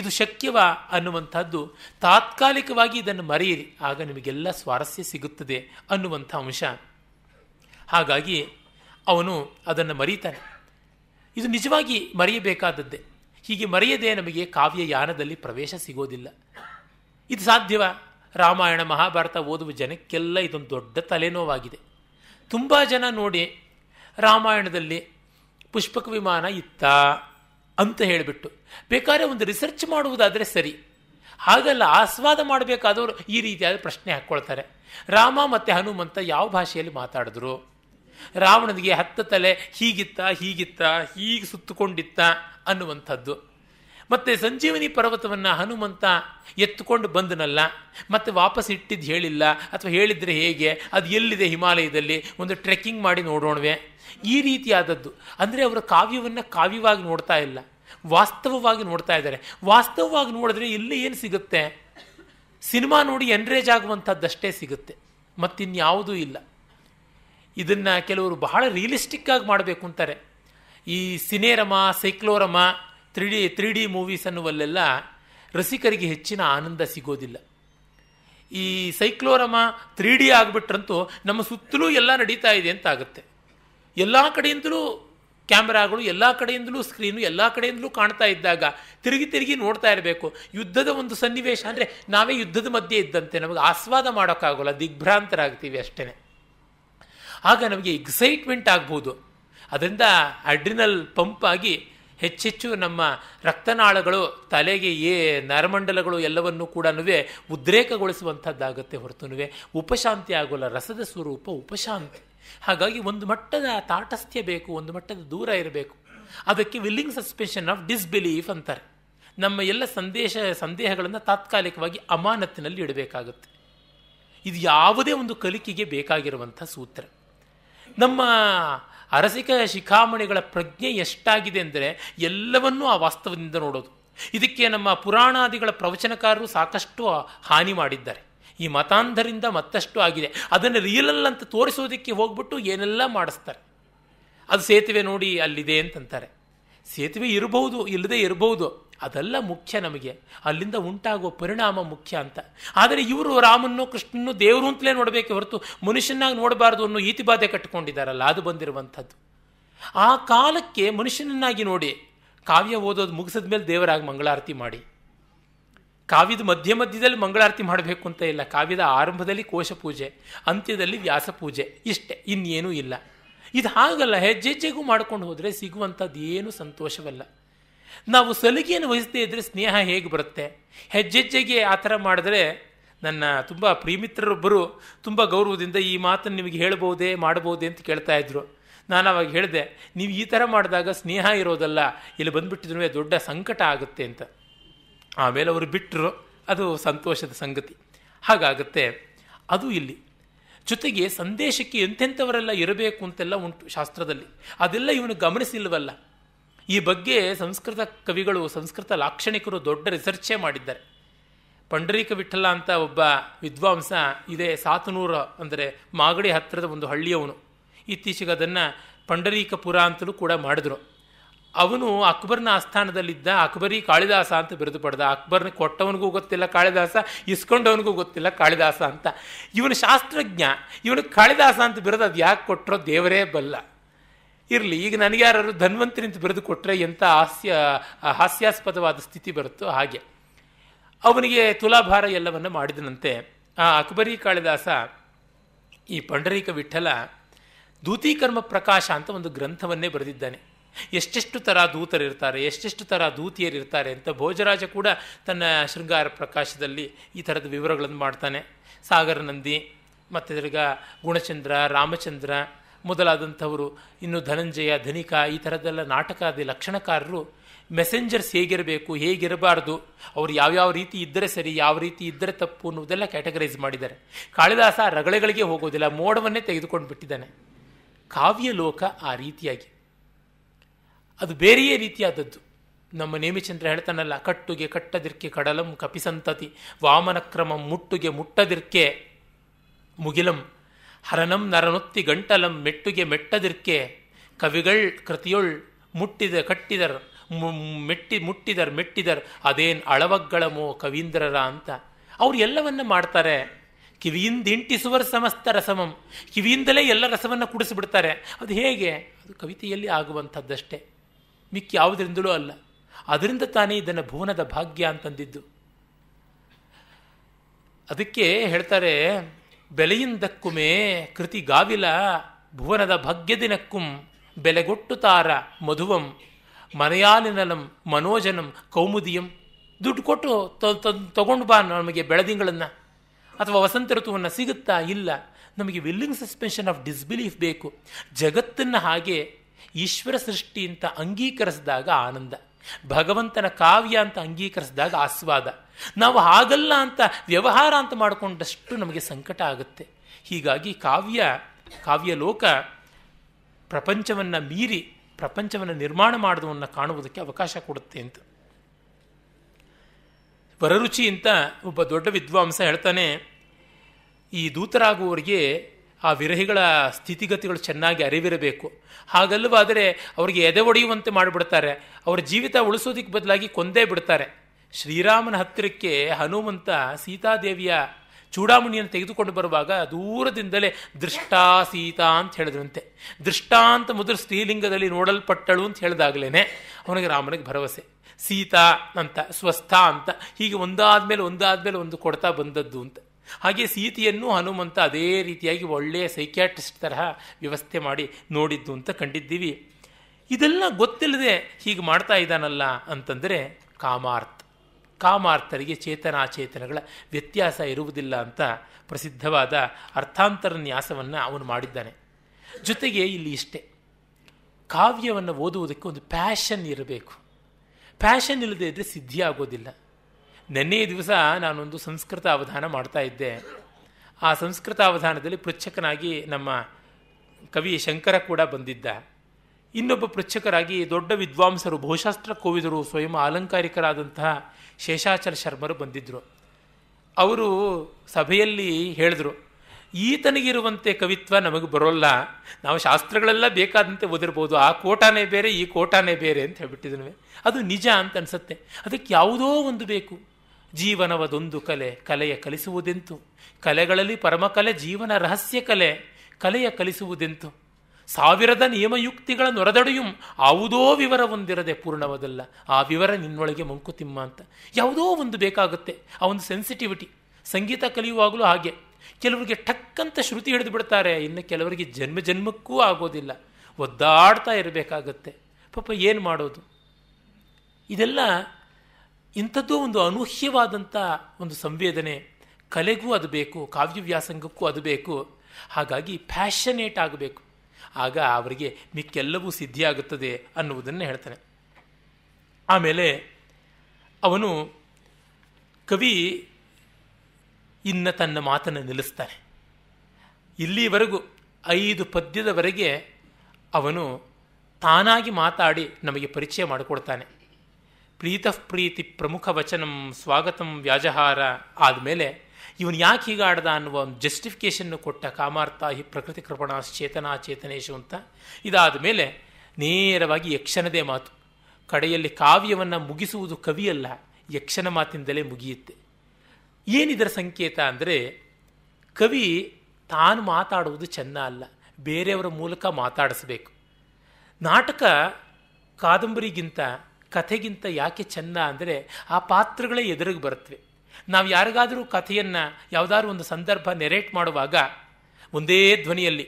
ಇದು ಶಕ್ಯವಾ ಅನ್ನುವಂಥದ್ದು ತಾತ್ಕಾಲಿಕವಾಗಿ ಇದನ್ನು ಮರೆಯಿರಿ ಆಗ ನಿಮಗೆಲ್ಲ ಸ್ವಾರಸ್ಯ ಸಿಗುತ್ತದೆ ಅನ್ನುವಂಥ ಅಂಶ ಹಾಗಾಗಿ ಅವನು ಅದನ್ನು ಮರೀತಾನೆ ಇದು ನಿಜವಾಗಿ ಮರೆಯಬೇಕಾದದ್ದೇ ಹೀಗೆ ಮರೆಯದೆ ನಮಗೆ ಕಾವ್ಯ ಯಾನದಲ್ಲಿ ಪ್ರವೇಶ ಸಿಗೋದಿಲ್ಲ ಇದು ಸಾಧ್ಯವ ರಾಮಾಯಣ ಮಹಾಭಾರತ ಓದುವ ಜನಕ್ಕೆಲ್ಲ ಇದೊಂದು ದೊಡ್ಡ ತಲೆನೋವಾಗಿದೆ ತುಂಬ ಜನ ನೋಡಿ ರಾಮಾಯಣದಲ್ಲಿ ಪುಷ್ಪಕ ವಿಮಾನ ಇತ್ತ ಅಂತ ಹೇಳಿಬಿಟ್ಟು ಬೇಕಾದ್ರೆ ಒಂದು ರಿಸರ್ಚ್ ಮಾಡುವುದಾದರೆ ಸರಿ ಹಾಗಲ್ಲ ಆಸ್ವಾದ ಮಾಡಬೇಕಾದವರು ಈ ರೀತಿಯಾದ ಪ್ರಶ್ನೆ ಹಾಕ್ಕೊಳ್ತಾರೆ ರಾಮ ಮತ್ತು ಹನುಮಂತ ಯಾವ ಭಾಷೆಯಲ್ಲಿ ಮಾತಾಡಿದ್ರು ರಾವಣನಿಗೆ ಹತ್ತ ತಲೆ ಹೀಗಿತ್ತ ಹೀಗಿತ್ತ ಹೀಗೆ ಸುತ್ತುಕೊಂಡಿತ್ತ ಅನ್ನುವಂಥದ್ದು ಮತ್ತು ಸಂಜೀವನಿ ಪರ್ವತವನ್ನು ಹನುಮಂತ ಎತ್ತುಕೊಂಡು ಬಂದನಲ್ಲ ಮತ್ತು ವಾಪಸ್ ಇಟ್ಟಿದ್ದು ಹೇಳಿಲ್ಲ ಅಥವಾ ಹೇಳಿದರೆ ಹೇಗೆ ಅದು ಎಲ್ಲಿದೆ ಹಿಮಾಲಯದಲ್ಲಿ ಒಂದು ಟ್ರೆಕ್ಕಿಂಗ್ ಮಾಡಿ ನೋಡೋಣವೆ ಈ ರೀತಿಯಾದದ್ದು ಅಂದರೆ ಅವರ ಕಾವ್ಯವನ್ನು ಕಾವ್ಯವಾಗಿ ನೋಡ್ತಾ ಇಲ್ಲ ವಾಸ್ತವವಾಗಿ ನೋಡ್ತಾ ಇದ್ದಾರೆ ವಾಸ್ತವವಾಗಿ ನೋಡಿದ್ರೆ ಇಲ್ಲಿ ಏನು ಸಿಗುತ್ತೆ ಸಿನಿಮಾ ನೋಡಿ ಎನ್ರೇಜ್ ಆಗುವಂಥದ್ದಷ್ಟೇ ಸಿಗುತ್ತೆ ಮತ್ತಿನ್ಯಾವುದೂ ಇಲ್ಲ ಇದನ್ನು ಕೆಲವರು ಬಹಳ ರಿಯಲಿಸ್ಟಿಕ್ ಆಗಿ ಮಾಡಬೇಕು ಅಂತಾರೆ ಈ Cinerama Cyclorama three D three D movies ಅನ್ನುವಲ್ಲೆಲ್ಲ ರಸಿಕರಿಗೆ ಹೆಚ್ಚಿನ ಆನಂದ ಸಿಗೋದಿಲ್ಲ ಈ ಸೈಕ್ಲೋರಮ ತ್ರೀ ಡಿ ಆಗಿಬಿಟ್ರಂತೂ ನಮ್ಮ ಸುತ್ತಲೂ ಎಲ್ಲ ನಡೀತಾ ಇದೆ ಅಂತ ಆಗುತ್ತೆ ಎಲ್ಲ ಕಡೆಯಿಂದಲೂ ಕ್ಯಾಮ್ರಾಗಳು ಎಲ್ಲ ಕಡೆಯಿಂದಲೂ ಸ್ಕ್ರೀನು ಎಲ್ಲ ಕಡೆಯಿಂದಲೂ ಕಾಣ್ತಾ ಇದ್ದಾಗ ತಿರುಗಿ ತಿರುಗಿ ನೋಡ್ತಾ ಇರಬೇಕು ಯುದ್ಧದ ಒಂದು ಸನ್ನಿವೇಶ ಅಂದರೆ ನಾವೇ ಯುದ್ಧದ ಮಧ್ಯೆ ಇದ್ದಂತೆ ನಮಗೆ ಆಸ್ವಾದ ಮಾಡೋಕ್ಕಾಗೋಲ್ಲ ದಿಗ್ಭ್ರಾಂತರಾಗ್ತೀವಿ ಅಷ್ಟೇ ಆಗ ನಮಗೆ ಎಕ್ಸೈಟ್ಮೆಂಟ್ ಆಗ್ಬೋದು ಅದರಿಂದ ಅಡ್ರಿನಲ್ ಪಂಪ್ ಆಗಿ ಹೆಚ್ಚೆಚ್ಚು ನಮ್ಮ ರಕ್ತನಾಳಗಳು ತಲೆಗೆ ಏ ನರಮಂಡಲಗಳು ಎಲ್ಲವನ್ನೂ ಕೂಡ ಉದ್ರೇಕಗೊಳಿಸುವಂಥದ್ದಾಗುತ್ತೆ ಹೊರತುನುವೆ ಉಪಶಾಂತಿ ಆಗೋಲ್ಲ ರಸದ ಸ್ವರೂಪ ಉಪಶಾಂತಿ ಹಾಗಾಗಿ ಒಂದು ಮಟ್ಟದ ತಾಟಸ್ಥ್ಯ ಬೇಕು ಒಂದು ಮಟ್ಟದ ದೂರ ಇರಬೇಕು ಅದಕ್ಕೆ ವಿಲ್ಲಿಂಗ್ ಸಸ್ಪೆನ್ಷನ್ ಆಫ್ ಡಿಸ್ಬಿಲೀಫ್ ಅಂತಾರೆ ನಮ್ಮ ಎಲ್ಲ ಸಂದೇಶ ಸಂದೇಹಗಳನ್ನು ತಾತ್ಕಾಲಿಕವಾಗಿ ಅಮಾನತ್ತಿನಲ್ಲಿ ಇಡಬೇಕಾಗುತ್ತೆ ಇದು ಯಾವುದೇ ಒಂದು ಕಲಿಕೆಗೆ ಬೇಕಾಗಿರುವಂಥ ಸೂತ್ರ ನಮ್ಮ ಅರಸಿಕ ಶಿಖಾಮಣಿಗಳ ಪ್ರಜ್ಞೆ ಎಷ್ಟಾಗಿದೆ ಅಂದರೆ ಎಲ್ಲವನ್ನೂ ಆ ವಾಸ್ತವದಿಂದ ನೋಡೋದು ಇದಕ್ಕೆ ನಮ್ಮ ಪುರಾಣಾದಿಗಳ ಪ್ರವಚನಕಾರರು ಸಾಕಷ್ಟು ಹಾನಿ ಮಾಡಿದ್ದಾರೆ ಈ ಮತಾಂಧರಿಂದ ಮತ್ತಷ್ಟು ಆಗಿದೆ ಅದನ್ನು ರಿಯಲಲ್ ಅಂತ ತೋರಿಸೋದಕ್ಕೆ ಹೋಗ್ಬಿಟ್ಟು ಏನೆಲ್ಲ ಮಾಡಿಸ್ತಾರೆ ಅದು ಸೇತುವೆ ನೋಡಿ ಅಲ್ಲಿದೆ ಅಂತಂತಾರೆ ಸೇತುವೆ ಇರಬಹುದು ಇಲ್ಲದೆ ಇರಬಹುದು ಅದೆಲ್ಲ ಮುಖ್ಯ ನಮಗೆ ಅಲ್ಲಿಂದ ಉಂಟಾಗುವ ಪರಿಣಾಮ ಮುಖ್ಯ ಅಂತ ಆದರೆ ಇವರು ರಾಮನ್ನು ಕೃಷ್ಣನ್ನು ದೇವರು ಅಂತಲೇ ನೋಡಬೇಕು ಹೊರತು ಮನುಷ್ಯನಾಗಿ ನೋಡಬಾರ್ದು ಅನ್ನೋ ಈತಿಬಾಧೆ ಕಟ್ಟಿಕೊಂಡಿದ್ದಾರಲ್ಲ ಅದು ಬಂದಿರುವಂಥದ್ದು ಆ ಕಾಲಕ್ಕೆ ಮನುಷ್ಯನನ್ನಾಗಿ ನೋಡಿ ಕಾವ್ಯ ಓದೋದು ಮುಗಿಸಿದ ಮೇಲೆ ದೇವರಾಗಿ ಮಂಗಳಾರತಿ ಮಾಡಿ ಕಾವ್ಯದ ಮಧ್ಯ ಮಧ್ಯದಲ್ಲಿ ಮಂಗಳಾರತಿ ಮಾಡಬೇಕು ಅಂತ ಇಲ್ಲ ಕಾವ್ಯದ ಆರಂಭದಲ್ಲಿ ಕೋಶ ಪೂಜೆ ಅಂತ್ಯದಲ್ಲಿ ವ್ಯಾಸ ಪೂಜೆ ಇಷ್ಟೆ ಇನ್ನೇನೂ ಇಲ್ಲ ಇದು ಹಾಗಲ್ಲ ಹೆಜ್ಜೆ ಹೆಜ್ಜೆಗೂ ಮಾಡ್ಕೊಂಡು ಹೋದರೆ ಸಿಗುವಂಥದ್ದು ಏನು ಸಂತೋಷವಲ್ಲ ನಾವು ಸಲಿಗೆಯನ್ನು ವಹಿಸದೇ ಇದ್ದರೆ ಸ್ನೇಹ ಹೇಗೆ ಬರುತ್ತೆ ಹೆಜ್ಜೆಜ್ಜೆಗೆ ಆ ಥರ ಮಾಡಿದ್ರೆ ನನ್ನ ತುಂಬ ಪ್ರೀಮಿತ್ರರೊಬ್ಬರು ತುಂಬ ಗೌರವದಿಂದ ಈ ಮಾತನ್ನು ನಿಮಗೆ ಹೇಳ್ಬೋದೇ ಮಾಡಬಹುದೇ ಅಂತ ಕೇಳ್ತಾ ಇದ್ರು ನಾನು ಅವಾಗ ಹೇಳಿದೆ ನೀವು ಈ ಥರ ಮಾಡಿದಾಗ ಸ್ನೇಹ ಇರೋದಲ್ಲ ಇಲ್ಲಿ ಬಂದುಬಿಟ್ಟಿದ್ರೂ ದೊಡ್ಡ ಸಂಕಟ ಆಗುತ್ತೆ ಅಂತ ಆಮೇಲೆ ಅವರು ಬಿಟ್ಟರು ಅದು ಸಂತೋಷದ ಸಂಗತಿ ಹಾಗಾಗತ್ತೆ ಅದು ಇಲ್ಲಿ ಜೊತೆಗೆ ಸಂದೇಶಕ್ಕೆ ಎಂಥೆಂಥವರೆಲ್ಲ ಇರಬೇಕು ಅಂತೆಲ್ಲ ಉಂಟು ಶಾಸ್ತ್ರದಲ್ಲಿ ಅದೆಲ್ಲ ಇವನು ಗಮನಿಸಿಲ್ವಲ್ಲ ಈ ಬಗ್ಗೆ ಸಂಸ್ಕೃತ ಕವಿಗಳು ಸಂಸ್ಕೃತ ಲಾಕ್ಷಣಿಕರು ದೊಡ್ಡ ರಿಸರ್ಚೇ ಮಾಡಿದ್ದಾರೆ ಪಂಡರೀಕ ವಿಠಲ ಅಂತ ಒಬ್ಬ ವಿದ್ವಾಂಸ ಇದೇ ಸಾತನೂರ ಅಂದರೆ ಮಾಗಡಿ ಹತ್ತಿರದ ಒಂದು ಹಳ್ಳಿಯವನು ಇತ್ತೀಚೆಗೆ ಅದನ್ನು ಪಂಡರೀಕಪುರ ಅಂತಲೂ ಕೂಡ ಮಾಡಿದ್ರು ಅವನು ಅಕ್ಬರ್ನ ಆಸ್ಥಾನದಲ್ಲಿದ್ದ ಅಕ್ಬರಿ ಕಾಳಿದಾಸ ಅಂತ ಬಿರುದು ಪಡೆದ ಅಕ್ಬರ್ನ ಕೊಟ್ಟವನಿಗೂ ಗೊತ್ತಿಲ್ಲ ಕಾಳಿದಾಸ ಇಸ್ಕೊಂಡವನಿಗೂ ಗೊತ್ತಿಲ್ಲ ಕಾಳಿದಾಸ ಅಂತ ಇವನು ಶಾಸ್ತ್ರಜ್ಞ ಇವನು ಕಾಳಿದಾಸ ಅಂತ ಬಿರುದು ಅದು ಯಾಕೆ ಕೊಟ್ಟರೋ ದೇವರೇ ಬಲ್ಲ ಇರಲಿ ಈಗ ನನಗ್ಯಾರು ಧನ್ವಂತರಿ ಅಂತ ಬಿರುದು ಕೊಟ್ಟರೆ ಎಂಥ ಹಾಸ್ಯ ಹಾಸ್ಯಾಸ್ಪದವಾದ ಸ್ಥಿತಿ ಬರುತ್ತೋ ಹಾಗೆ ಅವನಿಗೆ ತುಲಾಭಾರ ಎಲ್ಲವನ್ನು ಮಾಡಿದನಂತೆ ಆ ಅಕ್ಬರಿ ಕಾಳಿದಾಸ ಈ ಪಂಡರೀಕ ವಿಠಲ ದೂತೀಕರ್ಮ ಪ್ರಕಾಶ ಅಂತ ಒಂದು ಗ್ರಂಥವನ್ನೇ ಬರೆದಿದ್ದಾನೆ ಎಷ್ಟೆಷ್ಟು ಥರ ದೂತರಿರ್ತಾರೆ ಎಷ್ಟೆಷ್ಟು ಥರ ದೂತಿಯರಿರ್ತಾರೆ ಅಂತ ಭೋಜರಾಜ ಕೂಡ ತನ್ನ ಶೃಂಗಾರ ಪ್ರಕಾಶದಲ್ಲಿ ಈ ಥರದ ವಿವರಗಳನ್ನು ಮಾಡ್ತಾನೆ ಸಾಗರ ನಂದಿ ಮತ್ತು ತಿರ್ಗ ಗುಣಚಂದ್ರ ರಾಮಚಂದ್ರ ಮೊದಲಾದಂಥವರು ಇನ್ನು ಧನಂಜಯ ಧನಿಕ ಈ ಥರದ್ದೆಲ್ಲ ನಾಟಕಾದಿ ಲಕ್ಷಣಕಾರರು ಮೆಸೆಂಜರ್ಸ್ ಹೇಗಿರಬೇಕು ಹೇಗಿರಬಾರ್ದು ಅವರು ಯಾವ್ಯಾವ ರೀತಿ ಇದ್ದರೆ ಸರಿ ಯಾವ ರೀತಿ ಇದ್ದರೆ ತಪ್ಪು ಅನ್ನೋದೆಲ್ಲ ಕ್ಯಾಟಗರೈಸ್ ಮಾಡಿದ್ದಾರೆ ಕಾಳಿದಾಸ ರಗಳೆಗಳಿಗೆ ಹೋಗೋದಿಲ್ಲ ಮೋಡವನ್ನೇ ತೆಗೆದುಕೊಂಡು ಬಿಟ್ಟಿದ್ದಾನೆ ಕಾವ್ಯ ಲೋಕ ಆ ರೀತಿಯಾಗಿ ಅದು ಬೇರೆಯೇ ರೀತಿಯಾದದ್ದು ನಮ್ಮ ನೇಮಿಚಂದ್ರ ಹೇಳ್ತಾನಲ್ಲ ಕಟ್ಟುಗೆ ಕಟ್ಟದಿರ್ಕೆ ಕಡಲಂ ಕಪಿಸಂತತಿ ವಾಮನಕ್ರಮಂ ಮುಟ್ಟುಗೆ ಮುಟ್ಟದಿರ್ಕೆ ಮುಗಿಲಂ ಹರನಂ ನರನೊತ್ತಿ ಗಂಟಲಂ ಮೆಟ್ಟುಗೆ ಮೆಟ್ಟದಿರ್ಕೆ ಕವಿಗಳ್ ಕೃತಿಯೊಳ್ ಮುಟ್ಟಿದ ಕಟ್ಟಿದರ್ ಮೆಟ್ಟಿ ಮುಟ್ಟಿದರ್ ಮೆಟ್ಟಿದರ್ ಅದೇನ್ ಅಳವಗ್ಗಳಮೋ ಕವೀಂದ್ರರ ಅಂತ ಅವ್ರು ಎಲ್ಲವನ್ನ ಮಾಡ್ತಾರೆ ಕಿವಿಯಿಂದ ಇಂಟಿಸುವರ್ ಸಮಸ್ತ ರಸಮಂ ಕಿವಿಯಿಂದಲೇ ಎಲ್ಲ ರಸವನ್ನು ಕುಡಿಸಿಬಿಡ್ತಾರೆ ಅದು ಹೇಗೆ ಅದು ಕವಿತೆಯಲ್ಲಿ ಆಗುವಂಥದ್ದಷ್ಟೇ ಮಿಕ್ಕ ಯಾವುದರಿಂದಲೂ ಅಲ್ಲ ಅದರಿಂದ ತಾನೇ ಇದನ್ನು ಭುವನದ ಭಾಗ್ಯ ಅಂತಂದಿದ್ದು ಅದಕ್ಕೆ ಹೇಳ್ತಾರೆ ಬೆಲೆಯಿಂದಕ್ಕುಮೇ ಕೃತಿ ಗಾವಿಲ ಭುವನದ ಭಾಗ್ಯದಿನಕ್ಕುಂ ಬೆಲೆಗೊಟ್ಟು ತಾರ ಮಧುವಂ ಮನೆಯಾಲಿನಲಂ ಮನೋಜನಂ ಕೌಮುದಿಯಂ ದುಡ್ಡು ಕೊಟ್ಟು ತಗೊಂಡು ಬಾ ನಮಗೆ ಬೆಳದಿಂಗಳನ್ನು ಅಥವಾ ವಸಂತ ಋತುವನ್ನು ಸಿಗುತ್ತಾ ಇಲ್ಲ ನಮಗೆ ವಿಲ್ಲಿಂಗ್ ಸಸ್ಪೆನ್ಷನ್ ಆಫ್ ಡಿಸ್ಬಿಲೀಫ್ ಬೇಕು ಜಗತ್ತನ್ನು ಹಾಗೆ ಈಶ್ವರ ಸೃಷ್ಟಿ ಅಂತ ಅಂಗೀಕರಿಸಿದಾಗ ಆನಂದ ಭಗವಂತನ ಕಾವ್ಯ ಅಂತ ಅಂಗೀಕರಿಸಿದಾಗ ಆಸ್ವಾದ ನಾವು ಹಾಗಲ್ಲ ಅಂತ ವ್ಯವಹಾರ ಅಂತ ಮಾಡಿಕೊಂಡಷ್ಟು ನಮಗೆ ಸಂಕಟ ಆಗುತ್ತೆ ಹೀಗಾಗಿ ಕಾವ್ಯ ಕಾವ್ಯಲೋಕ ಪ್ರಪಂಚವನ್ನು ಮೀರಿ ಪ್ರಪಂಚವನ್ನು ನಿರ್ಮಾಣ ಮಾಡಿದವನ್ನು ಕಾಣುವುದಕ್ಕೆ ಅವಕಾಶ ಕೊಡುತ್ತೆ ಅಂತ ವರರುಚಿ ಅಂತ ಒಬ್ಬ ದೊಡ್ಡ ವಿದ್ವಾಂಸ ಹೇಳ್ತಾನೆ ಈ ದೂತರಾಗುವವರಿಗೆ ಆ ವಿರಹಿಗಳ ಸ್ಥಿತಿಗತಿಗಳು ಚೆನ್ನಾಗಿ ಅರಿವಿರಬೇಕು ಹಾಗಲ್ಲವಾದರೆ ಅವರಿಗೆ ಎದೆ ಒಡೆಯುವಂತೆ ಮಾಡಿಬಿಡ್ತಾರೆ ಅವರ ಜೀವಿತ ಉಳಿಸೋದಕ್ಕೆ ಬದಲಾಗಿ ಕೊಂದೇ ಬಿಡ್ತಾರೆ ಶ್ರೀರಾಮನ ಹತ್ತಿರಕ್ಕೆ ಹನುಮಂತ ಸೀತಾದೇವಿಯ ಚೂಡಾಮಣಿಯನ್ನು ತೆಗೆದುಕೊಂಡು ಬರುವಾಗ ದೂರದಿಂದಲೇ ದೃಷ್ಟಾ ಸೀತಾ ಅಂತ ಹೇಳಿದ್ರಂತೆ ಅಂತ ಮೊದಲು ಸ್ತ್ರೀಲಿಂಗದಲ್ಲಿ ನೋಡಲ್ಪಟ್ಟಳು ಅಂತ ಹೇಳಿದಾಗಲೇ ಅವನಿಗೆ ರಾಮನಿಗೆ ಭರವಸೆ ಸೀತಾ ಅಂತ ಸ್ವಸ್ಥ ಅಂತ ಹೀಗೆ ಒಂದಾದ ಮೇಲೆ ಒಂದಾದ ಮೇಲೆ ಒಂದು ಕೊಡ್ತಾ ಬಂದದ್ದು ಅಂತ ಹಾಗೆ ಸೀತೆಯನ್ನು ಹನುಮಂತ ಅದೇ ರೀತಿಯಾಗಿ ಒಳ್ಳೆಯ ಸೈಕ್ಯಾಟ್ರಿಸ್ಟ್ ತರಹ ವ್ಯವಸ್ಥೆ ಮಾಡಿ ನೋಡಿದ್ದು ಅಂತ ಕಂಡಿದ್ದೀವಿ ಇದೆಲ್ಲ ಗೊತ್ತಿಲ್ಲದೆ ಹೀಗೆ ಮಾಡ್ತಾ ಇದ್ದಾನಲ್ಲ ಅಂತಂದರೆ ಕಾಮಾರ್ಥ್ ಕಾಮಾರ್ಥರಿಗೆ ಚೇತನಾಚೇತನಗಳ ವ್ಯತ್ಯಾಸ ಇರುವುದಿಲ್ಲ ಅಂತ ಪ್ರಸಿದ್ಧವಾದ ಅರ್ಥಾಂತರ ನ್ಯಾಸವನ್ನು ಅವನು ಮಾಡಿದ್ದಾನೆ ಜೊತೆಗೆ ಇಲ್ಲಿ ಇಷ್ಟೇ ಕಾವ್ಯವನ್ನು ಓದುವುದಕ್ಕೆ ಒಂದು ಪ್ಯಾಷನ್ ಇರಬೇಕು ಪ್ಯಾಷನ್ ಇಲ್ಲದೇ ಇದ್ದರೆ ಸಿದ್ಧಿಯಾಗೋದಿಲ್ಲ ನೆನ್ನೆಯ ದಿವಸ ನಾನೊಂದು ಸಂಸ್ಕೃತ ಅವಧಾನ ಮಾಡ್ತಾ ಇದ್ದೆ ಆ ಸಂಸ್ಕೃತ ಅವಧಾನದಲ್ಲಿ ಪೃಚ್ಛಕನಾಗಿ ನಮ್ಮ ಕವಿ ಶಂಕರ ಕೂಡ ಬಂದಿದ್ದ ಇನ್ನೊಬ್ಬ ಪೃಚ್ಛಕರಾಗಿ ದೊಡ್ಡ ವಿದ್ವಾಂಸರು ಭೂಶಾಸ್ತ್ರ ಕೋವಿದರು ಸ್ವಯಂ ಅಲಂಕಾರಿಕರಾದಂತಹ ಶೇಷಾಚಲ ಶರ್ಮರು ಬಂದಿದ್ದರು ಅವರು ಸಭೆಯಲ್ಲಿ ಹೇಳಿದ್ರು ಈತನಿಗಿರುವಂತೆ ಕವಿತ್ವ ನಮಗೆ ಬರೋಲ್ಲ ನಾವು ಶಾಸ್ತ್ರಗಳೆಲ್ಲ ಬೇಕಾದಂತೆ ಓದಿರ್ಬೋದು ಆ ಕೋಟಾನೇ ಬೇರೆ ಈ ಕೋಟಾನೇ ಬೇರೆ ಅಂತ ಹೇಳ್ಬಿಟ್ಟಿದ್ವಿ ಅದು ನಿಜ ಅಂತ ಅನಿಸುತ್ತೆ ಅದಕ್ಕೆ ಯಾವುದೋ ಒಂದು ಬೇಕು ಜೀವನವದೊಂದು ಕಲೆ ಕಲೆಯ ಕಲಿಸುವುದೆಂತು ಕಲೆಗಳಲ್ಲಿ ಪರಮಕಲೆ ಜೀವನ ರಹಸ್ಯ ಕಲೆ ಕಲೆಯ ಕಲಿಸುವುದೆಂತು ಸಾವಿರದ ನಿಯಮಯುಕ್ತಿಗಳ ನೊರದಡೆಯು ಯಾವುದೋ ವಿವರ ಹೊಂದಿರದೆ ಪೂರ್ಣವದಲ್ಲ ಆ ವಿವರ ನಿನ್ನೊಳಗೆ ಮಂಕುತಿಮ್ಮ ಅಂತ ಯಾವುದೋ ಒಂದು ಬೇಕಾಗುತ್ತೆ ಆ ಒಂದು ಸೆನ್ಸಿಟಿವಿಟಿ ಸಂಗೀತ ಕಲಿಯುವಾಗಲೂ ಹಾಗೆ ಕೆಲವರಿಗೆ ಠಕ್ಕಂತ ಶ್ರುತಿ ಹಿಡಿದು ಬಿಡ್ತಾರೆ ಇನ್ನು ಕೆಲವರಿಗೆ ಜನ್ಮ ಜನ್ಮಕ್ಕೂ ಆಗೋದಿಲ್ಲ ಒದ್ದಾಡ್ತಾ ಇರಬೇಕಾಗತ್ತೆ ಪಾಪ ಏನು ಮಾಡೋದು ಇದೆಲ್ಲ ಇಂಥದ್ದು ಒಂದು ಅನೂಹ್ಯವಾದಂಥ ಒಂದು ಸಂವೇದನೆ ಕಲೆಗೂ ಅದು ಬೇಕು ಕಾವ್ಯವ್ಯಾಸಂಗಕ್ಕೂ ಅದು ಬೇಕು ಹಾಗಾಗಿ ಪ್ಯಾಷನೇಟ್ ಆಗಬೇಕು ಆಗ ಅವರಿಗೆ ಮಿಕ್ಕೆಲ್ಲವೂ ಸಿದ್ಧಿಯಾಗುತ್ತದೆ ಅನ್ನುವುದನ್ನು ಹೇಳ್ತಾನೆ ಆಮೇಲೆ ಅವನು ಕವಿ ಇನ್ನ ತನ್ನ ಮಾತನ್ನು ನಿಲ್ಲಿಸ್ತಾನೆ ಇಲ್ಲಿವರೆಗೂ ಐದು ಪದ್ಯದವರೆಗೆ ಅವನು ತಾನಾಗಿ ಮಾತಾಡಿ ನಮಗೆ ಪರಿಚಯ ಮಾಡಿಕೊಡ್ತಾನೆ ಪ್ರೀತಃ ಪ್ರೀತಿ ಪ್ರಮುಖ ವಚನಂ ಸ್ವಾಗತಂ ವ್ಯಾಜಹಾರ ಆದಮೇಲೆ ಇವನು ಯಾಕೆ ಹೀಗಾಡ್ದ ಅನ್ನುವ ಒಂದು ಜಸ್ಟಿಫಿಕೇಶನ್ನು ಕೊಟ್ಟ ಕಾಮಾರ್ಥ ಹಿ ಪ್ರಕೃತಿ ಕೃಪಣಾಶ್ಚೇತನಾ ಚೇತನೇಶು ಅಂತ ಇದಾದ ಮೇಲೆ ನೇರವಾಗಿ ಯಕ್ಷನದೇ ಮಾತು ಕಡೆಯಲ್ಲಿ ಕಾವ್ಯವನ್ನು ಮುಗಿಸುವುದು ಕವಿಯಲ್ಲ ಯಕ್ಷನ ಮಾತಿಂದಲೇ ಮುಗಿಯುತ್ತೆ ಏನಿದರ ಸಂಕೇತ ಅಂದರೆ ಕವಿ ತಾನು ಮಾತಾಡುವುದು ಚೆನ್ನ ಅಲ್ಲ ಬೇರೆಯವರ ಮೂಲಕ ಮಾತಾಡಿಸ್ಬೇಕು ನಾಟಕ ಕಾದಂಬರಿಗಿಂತ ಕಥೆಗಿಂತ ಯಾಕೆ ಚೆನ್ನ ಅಂದರೆ ಆ ಪಾತ್ರಗಳೇ ಎದುರಿಗೆ ಬರುತ್ತವೆ ನಾವು ಯಾರಿಗಾದರೂ ಕಥೆಯನ್ನು ಯಾವುದಾದ್ರು ಒಂದು ಸಂದರ್ಭ ನೆರೇಟ್ ಮಾಡುವಾಗ ಒಂದೇ ಧ್ವನಿಯಲ್ಲಿ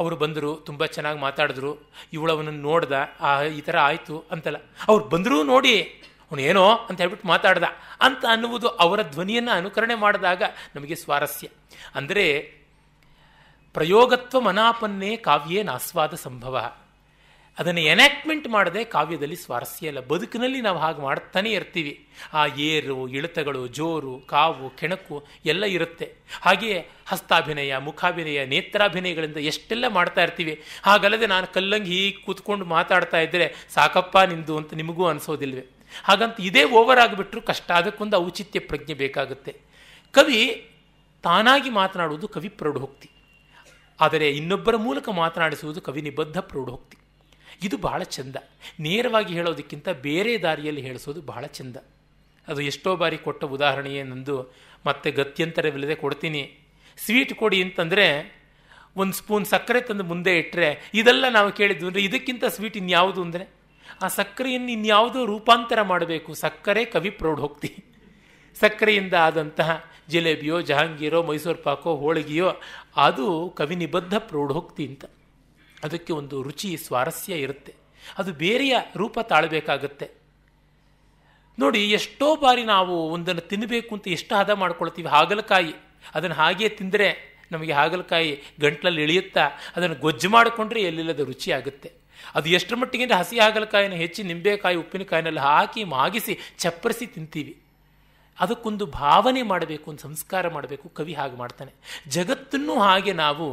ಅವರು ಬಂದರು ತುಂಬ ಚೆನ್ನಾಗಿ ಮಾತಾಡಿದ್ರು ಇವಳವನನ್ನು ನೋಡ್ದ ಆ ಈ ಥರ ಆಯಿತು ಅಂತಲ್ಲ ಅವ್ರು ಬಂದರೂ ನೋಡಿ ಅವನು ಏನೋ ಅಂತ ಹೇಳ್ಬಿಟ್ಟು ಮಾತಾಡ್ದ ಅಂತ ಅನ್ನುವುದು ಅವರ ಧ್ವನಿಯನ್ನು ಅನುಕರಣೆ ಮಾಡಿದಾಗ ನಮಗೆ ಸ್ವಾರಸ್ಯ ಅಂದರೆ ಪ್ರಯೋಗತ್ವ ಮನಾಪನ್ನೇ ಕಾವ್ಯೇನ ಆಸ್ವಾದ ಸಂಭವ ಅದನ್ನು ಎನಾಕ್ಟ್ಮೆಂಟ್ ಮಾಡದೆ ಕಾವ್ಯದಲ್ಲಿ ಸ್ವಾರಸ್ಯ ಇಲ್ಲ ಬದುಕಿನಲ್ಲಿ ನಾವು ಹಾಗೆ ಮಾಡ್ತಾನೆ ಇರ್ತೀವಿ ಆ ಏರು ಇಳತಗಳು ಜೋರು ಕಾವು ಕೆಣಕು ಎಲ್ಲ ಇರುತ್ತೆ ಹಾಗೆಯೇ ಹಸ್ತಾಭಿನಯ ಮುಖಾಭಿನಯ ನೇತ್ರಾಭಿನಯಗಳಿಂದ ಎಷ್ಟೆಲ್ಲ ಮಾಡ್ತಾ ಇರ್ತೀವಿ ಹಾಗಲ್ಲದೆ ನಾನು ಕಲ್ಲಂಗಿ ಹೀಗೆ ಕೂತ್ಕೊಂಡು ಮಾತಾಡ್ತಾ ಇದ್ದರೆ ಸಾಕಪ್ಪ ನಿಂದು ಅಂತ ನಿಮಗೂ ಅನಿಸೋದಿಲ್ವೇ ಹಾಗಂತ ಇದೇ ಓವರ್ ಆಗಿಬಿಟ್ರು ಕಷ್ಟ ಅದಕ್ಕೊಂದು ಔಚಿತ್ಯ ಪ್ರಜ್ಞೆ ಬೇಕಾಗುತ್ತೆ ಕವಿ ತಾನಾಗಿ ಮಾತನಾಡುವುದು ಕವಿ ಪ್ರೌಢೋಕ್ತಿ ಆದರೆ ಇನ್ನೊಬ್ಬರ ಮೂಲಕ ಮಾತನಾಡಿಸುವುದು ಕವಿ ನಿಬದ್ಧ ಪ್ರೌಢೋಕ್ತಿ ಇದು ಬಹಳ ಚಂದ ನೇರವಾಗಿ ಹೇಳೋದಕ್ಕಿಂತ ಬೇರೆ ದಾರಿಯಲ್ಲಿ ಹೇಳಿಸೋದು ಬಹಳ ಚಂದ ಅದು ಎಷ್ಟೋ ಬಾರಿ ಕೊಟ್ಟ ಉದಾಹರಣೆಯೇ ನಂದು ಮತ್ತೆ ಗತ್ಯಂತರವಿಲ್ಲದೆ ಕೊಡ್ತೀನಿ ಸ್ವೀಟ್ ಕೊಡಿ ಅಂತಂದರೆ ಒಂದು ಸ್ಪೂನ್ ಸಕ್ಕರೆ ತಂದು ಮುಂದೆ ಇಟ್ಟರೆ ಇದೆಲ್ಲ ನಾವು ಕೇಳಿದ್ವಿ ಅಂದರೆ ಇದಕ್ಕಿಂತ ಸ್ವೀಟ್ ಇನ್ಯಾವುದು ಅಂದರೆ ಆ ಸಕ್ಕರೆಯನ್ನು ಇನ್ಯಾವುದೋ ರೂಪಾಂತರ ಮಾಡಬೇಕು ಸಕ್ಕರೆ ಕವಿ ಪ್ರೌಢೋಕ್ತಿ ಸಕ್ಕರೆಯಿಂದ ಆದಂತಹ ಜಿಲೇಬಿಯೋ ಜಹಾಂಗೀರೋ ಮೈಸೂರು ಪಾಕೋ ಹೋಳಿಗೆಯೋ ಅದು ಕವಿ ನಿಬದ್ಧ ಹೋಗ್ತಿ ಅಂತ ಅದಕ್ಕೆ ಒಂದು ರುಚಿ ಸ್ವಾರಸ್ಯ ಇರುತ್ತೆ ಅದು ಬೇರೆಯ ರೂಪ ತಾಳಬೇಕಾಗುತ್ತೆ ನೋಡಿ ಎಷ್ಟೋ ಬಾರಿ ನಾವು ಒಂದನ್ನು ತಿನ್ನಬೇಕು ಅಂತ ಎಷ್ಟು ಹದ ಮಾಡ್ಕೊಳ್ತೀವಿ ಹಾಗಲಕಾಯಿ ಅದನ್ನು ಹಾಗೆಯೇ ತಿಂದರೆ ನಮಗೆ ಹಾಗಲಕಾಯಿ ಗಂಟ್ಲಲ್ಲಿ ಇಳಿಯುತ್ತಾ ಅದನ್ನು ಗೊಜ್ಜು ಮಾಡಿಕೊಂಡ್ರೆ ಎಲ್ಲಿಲ್ಲದ ರುಚಿ ಆಗುತ್ತೆ ಅದು ಎಷ್ಟರ ಮಟ್ಟಿಗೆ ಅಂದರೆ ಹಸಿ ಹಾಗಲಕಾಯಿನ ಹೆಚ್ಚಿ ನಿಂಬೆಕಾಯಿ ಉಪ್ಪಿನಕಾಯಿನಲ್ಲಿ ಹಾಕಿ ಮಾಗಿಸಿ ಚಪ್ಪರಿಸಿ ತಿಂತೀವಿ ಅದಕ್ಕೊಂದು ಭಾವನೆ ಮಾಡಬೇಕು ಒಂದು ಸಂಸ್ಕಾರ ಮಾಡಬೇಕು ಕವಿ ಹಾಗೆ ಮಾಡ್ತಾನೆ ಜಗತ್ತನ್ನು ಹಾಗೆ ನಾವು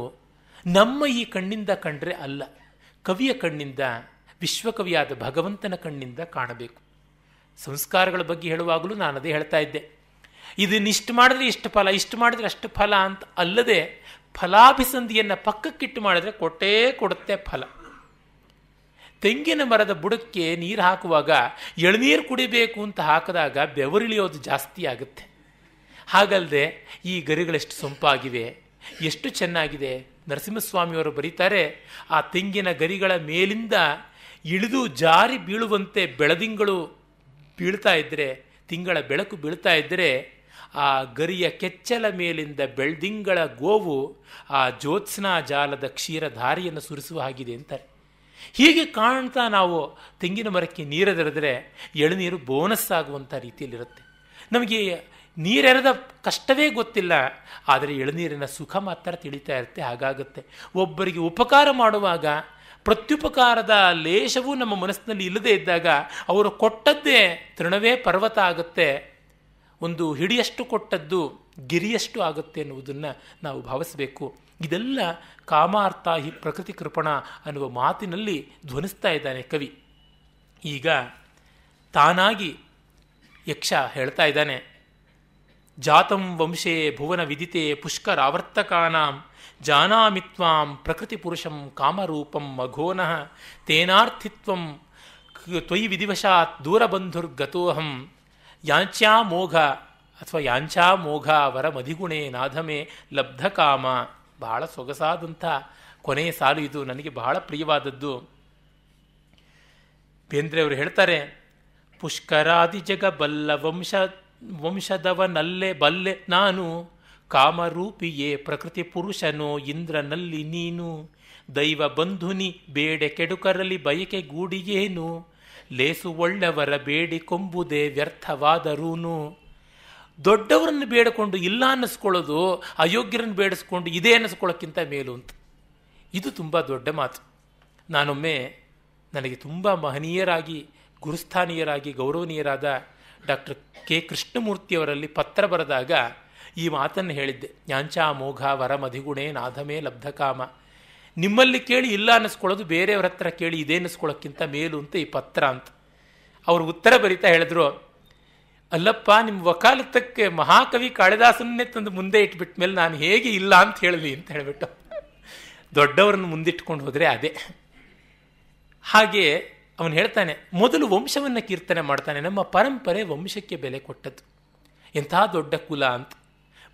ನಮ್ಮ ಈ ಕಣ್ಣಿಂದ ಕಂಡ್ರೆ ಅಲ್ಲ ಕವಿಯ ಕಣ್ಣಿಂದ ವಿಶ್ವಕವಿಯಾದ ಭಗವಂತನ ಕಣ್ಣಿಂದ ಕಾಣಬೇಕು ಸಂಸ್ಕಾರಗಳ ಬಗ್ಗೆ ಹೇಳುವಾಗಲೂ ನಾನು ಅದೇ ಹೇಳ್ತಾ ಇದ್ದೆ ಇದನ್ನಿಷ್ಟು ಮಾಡಿದ್ರೆ ಇಷ್ಟು ಫಲ ಇಷ್ಟು ಮಾಡಿದ್ರೆ ಅಷ್ಟು ಫಲ ಅಂತ ಅಲ್ಲದೆ ಫಲಾಭಿಸಂಧಿಯನ್ನು ಪಕ್ಕಕ್ಕಿಟ್ಟು ಮಾಡಿದ್ರೆ ಕೊಟ್ಟೇ ಕೊಡುತ್ತೆ ಫಲ ತೆಂಗಿನ ಮರದ ಬುಡಕ್ಕೆ ನೀರು ಹಾಕುವಾಗ ಎಳನೀರು ಕುಡಿಬೇಕು ಅಂತ ಹಾಕಿದಾಗ ಬೆವರಿಳಿಯೋದು ಜಾಸ್ತಿ ಆಗುತ್ತೆ ಹಾಗಲ್ಲದೆ ಈ ಗರಿಗಳೆಷ್ಟು ಸೊಂಪಾಗಿವೆ ಎಷ್ಟು ಚೆನ್ನಾಗಿದೆ ನರಸಿಂಹಸ್ವಾಮಿಯವರು ಬರೀತಾರೆ ಆ ತೆಂಗಿನ ಗರಿಗಳ ಮೇಲಿಂದ ಇಳಿದು ಜಾರಿ ಬೀಳುವಂತೆ ಬೆಳದಿಂಗಳು ಬೀಳ್ತಾ ಇದ್ದರೆ ತಿಂಗಳ ಬೆಳಕು ಬೀಳ್ತಾ ಇದ್ದರೆ ಆ ಗರಿಯ ಕೆಚ್ಚಲ ಮೇಲಿಂದ ಬೆಳ್ದಿಂಗಳ ಗೋವು ಆ ಜ್ಯೋತ್ಸ್ನಾ ಜಾಲದ ಕ್ಷೀರಧಾರಿಯನ್ನು ಸುರಿಸುವ ಹಾಗಿದೆ ಅಂತಾರೆ ಹೀಗೆ ಕಾಣ್ತಾ ನಾವು ತೆಂಗಿನ ಮರಕ್ಕೆ ನೀರದರೆದರೆ ಎಳನೀರು ಬೋನಸ್ ಆಗುವಂಥ ರೀತಿಯಲ್ಲಿರುತ್ತೆ ನಮಗೆ ನೀರೆರೆದ ಕಷ್ಟವೇ ಗೊತ್ತಿಲ್ಲ ಆದರೆ ಎಳನೀರಿನ ಸುಖ ಮಾತ್ರ ತಿಳಿತಾ ಇರುತ್ತೆ ಹಾಗಾಗುತ್ತೆ ಒಬ್ಬರಿಗೆ ಉಪಕಾರ ಮಾಡುವಾಗ ಪ್ರತ್ಯುಪಕಾರದ ಲೇಷವೂ ನಮ್ಮ ಮನಸ್ಸಿನಲ್ಲಿ ಇಲ್ಲದೆ ಇದ್ದಾಗ ಅವರು ಕೊಟ್ಟದ್ದೇ ತೃಣವೇ ಪರ್ವತ ಆಗುತ್ತೆ ಒಂದು ಹಿಡಿಯಷ್ಟು ಕೊಟ್ಟದ್ದು ಗಿರಿಯಷ್ಟು ಆಗುತ್ತೆ ಎನ್ನುವುದನ್ನು ನಾವು ಭಾವಿಸಬೇಕು ಇದೆಲ್ಲ ಕಾಮಾರ್ಥ ಹಿ ಪ್ರಕೃತಿ ಕೃಪಣ ಅನ್ನುವ ಮಾತಿನಲ್ಲಿ ಧ್ವನಿಸ್ತಾ ಇದ್ದಾನೆ ಕವಿ ಈಗ ತಾನಾಗಿ ಯಕ್ಷ ಹೇಳ್ತಾ ಇದ್ದಾನೆ ಜಾತಂ ವಂಶೇ ಭುವನ ವಿದಿತೆ ಪುಷ್ಕರಾವರ್ತಕಾನಾಂ ಜಾನಾಮಿತ್ವಾಂ ಪ್ರಕೃತಿ ಪುರುಷಂ ಕಾಮರೂಪಂ ಮಘೋನಃ ತೇನಾರ್ಥಿತ್ವಂ ತ್ವಯಿ ವಿಧಿವಶಾತ್ ದೂರಬಂಧುರ್ಗತೋಹಂ ಮೋಘ ಅಥವಾ ಮೋಘ ವರ ನಾಧಮೇ ಲಬ್ಧ ಕಾಮ ಬಹಳ ಸೊಗಸಾದಂಥ ಕೊನೆಯ ಸಾಲು ಇದು ನನಗೆ ಬಹಳ ಪ್ರಿಯವಾದದ್ದು ಬೇಂದ್ರೆಯವರು ಹೇಳ್ತಾರೆ ಪುಷ್ಕರಾದಿ ಜಗಬಲ್ಲ ವಂಶ ವಂಶದವನಲ್ಲೇ ಬಲ್ಲೆ ನಾನು ಕಾಮರೂಪಿಯೇ ಪ್ರಕೃತಿ ಪುರುಷನೋ ಇಂದ್ರನಲ್ಲಿ ನೀನು ದೈವ ಬಂಧುನಿ ಬೇಡೆ ಕೆಡುಕರಲ್ಲಿ ಬಯಕೆ ಗೂಡಿಯೇನು ಲೇಸು ಒಳ್ಳೆಯವರ ಬೇಡಿ ಕೊಂಬುದೇ ವ್ಯರ್ಥವಾದರೂನು ದೊಡ್ಡವರನ್ನು ಬೇಡಿಕೊಂಡು ಇಲ್ಲ ಅನ್ನಿಸ್ಕೊಳ್ಳೋದು ಅಯೋಗ್ಯರನ್ನು ಬೇಡಿಸ್ಕೊಂಡು ಇದೇ ಅನ್ನಿಸ್ಕೊಳ್ಳೋಕ್ಕಿಂತ ಮೇಲು ಅಂತ ಇದು ತುಂಬ ದೊಡ್ಡ ಮಾತು ನಾನೊಮ್ಮೆ ನನಗೆ ತುಂಬ ಮಹನೀಯರಾಗಿ ಗುರುಸ್ಥಾನೀಯರಾಗಿ ಗೌರವನೀಯರಾದ ಡಾಕ್ಟರ್ ಕೆ ಕೃಷ್ಣಮೂರ್ತಿಯವರಲ್ಲಿ ಪತ್ರ ಬರೆದಾಗ ಈ ಮಾತನ್ನು ಹೇಳಿದ್ದೆ ಜ್ಞಾಂಚಾ ಮೋಘ ವರಮಧಿಗುಣೆ ನಾಧಮೇ ಲಬ್ಧಕಾಮ ನಿಮ್ಮಲ್ಲಿ ಕೇಳಿ ಇಲ್ಲ ಅನ್ನಿಸ್ಕೊಳ್ಳೋದು ಬೇರೆಯವ್ರ ಹತ್ರ ಕೇಳಿ ಇದೇ ಅನ್ನಿಸ್ಕೊಳ್ಳೋಕ್ಕಿಂತ ಮೇಲು ಅಂತ ಈ ಪತ್ರ ಅಂತ ಅವರು ಉತ್ತರ ಬರಿತಾ ಹೇಳಿದ್ರು ಅಲ್ಲಪ್ಪ ನಿಮ್ಮ ವಕಾಲತಕ್ಕೆ ಮಹಾಕವಿ ಕಾಳಿದಾಸನ್ನೇ ತಂದು ಮುಂದೆ ಇಟ್ಬಿಟ್ಟ ಮೇಲೆ ನಾನು ಹೇಗೆ ಇಲ್ಲ ಅಂತ ಹೇಳಲಿ ಅಂತ ಹೇಳಿಬಿಟ್ಟು ದೊಡ್ಡವರನ್ನು ಮುಂದಿಟ್ಕೊಂಡು ಹೋದರೆ ಅದೇ ಹಾಗೆ ಅವನು ಹೇಳ್ತಾನೆ ಮೊದಲು ವಂಶವನ್ನು ಕೀರ್ತನೆ ಮಾಡ್ತಾನೆ ನಮ್ಮ ಪರಂಪರೆ ವಂಶಕ್ಕೆ ಬೆಲೆ ಕೊಟ್ಟದ್ದು ಎಂಥ ದೊಡ್ಡ ಕುಲ ಅಂತ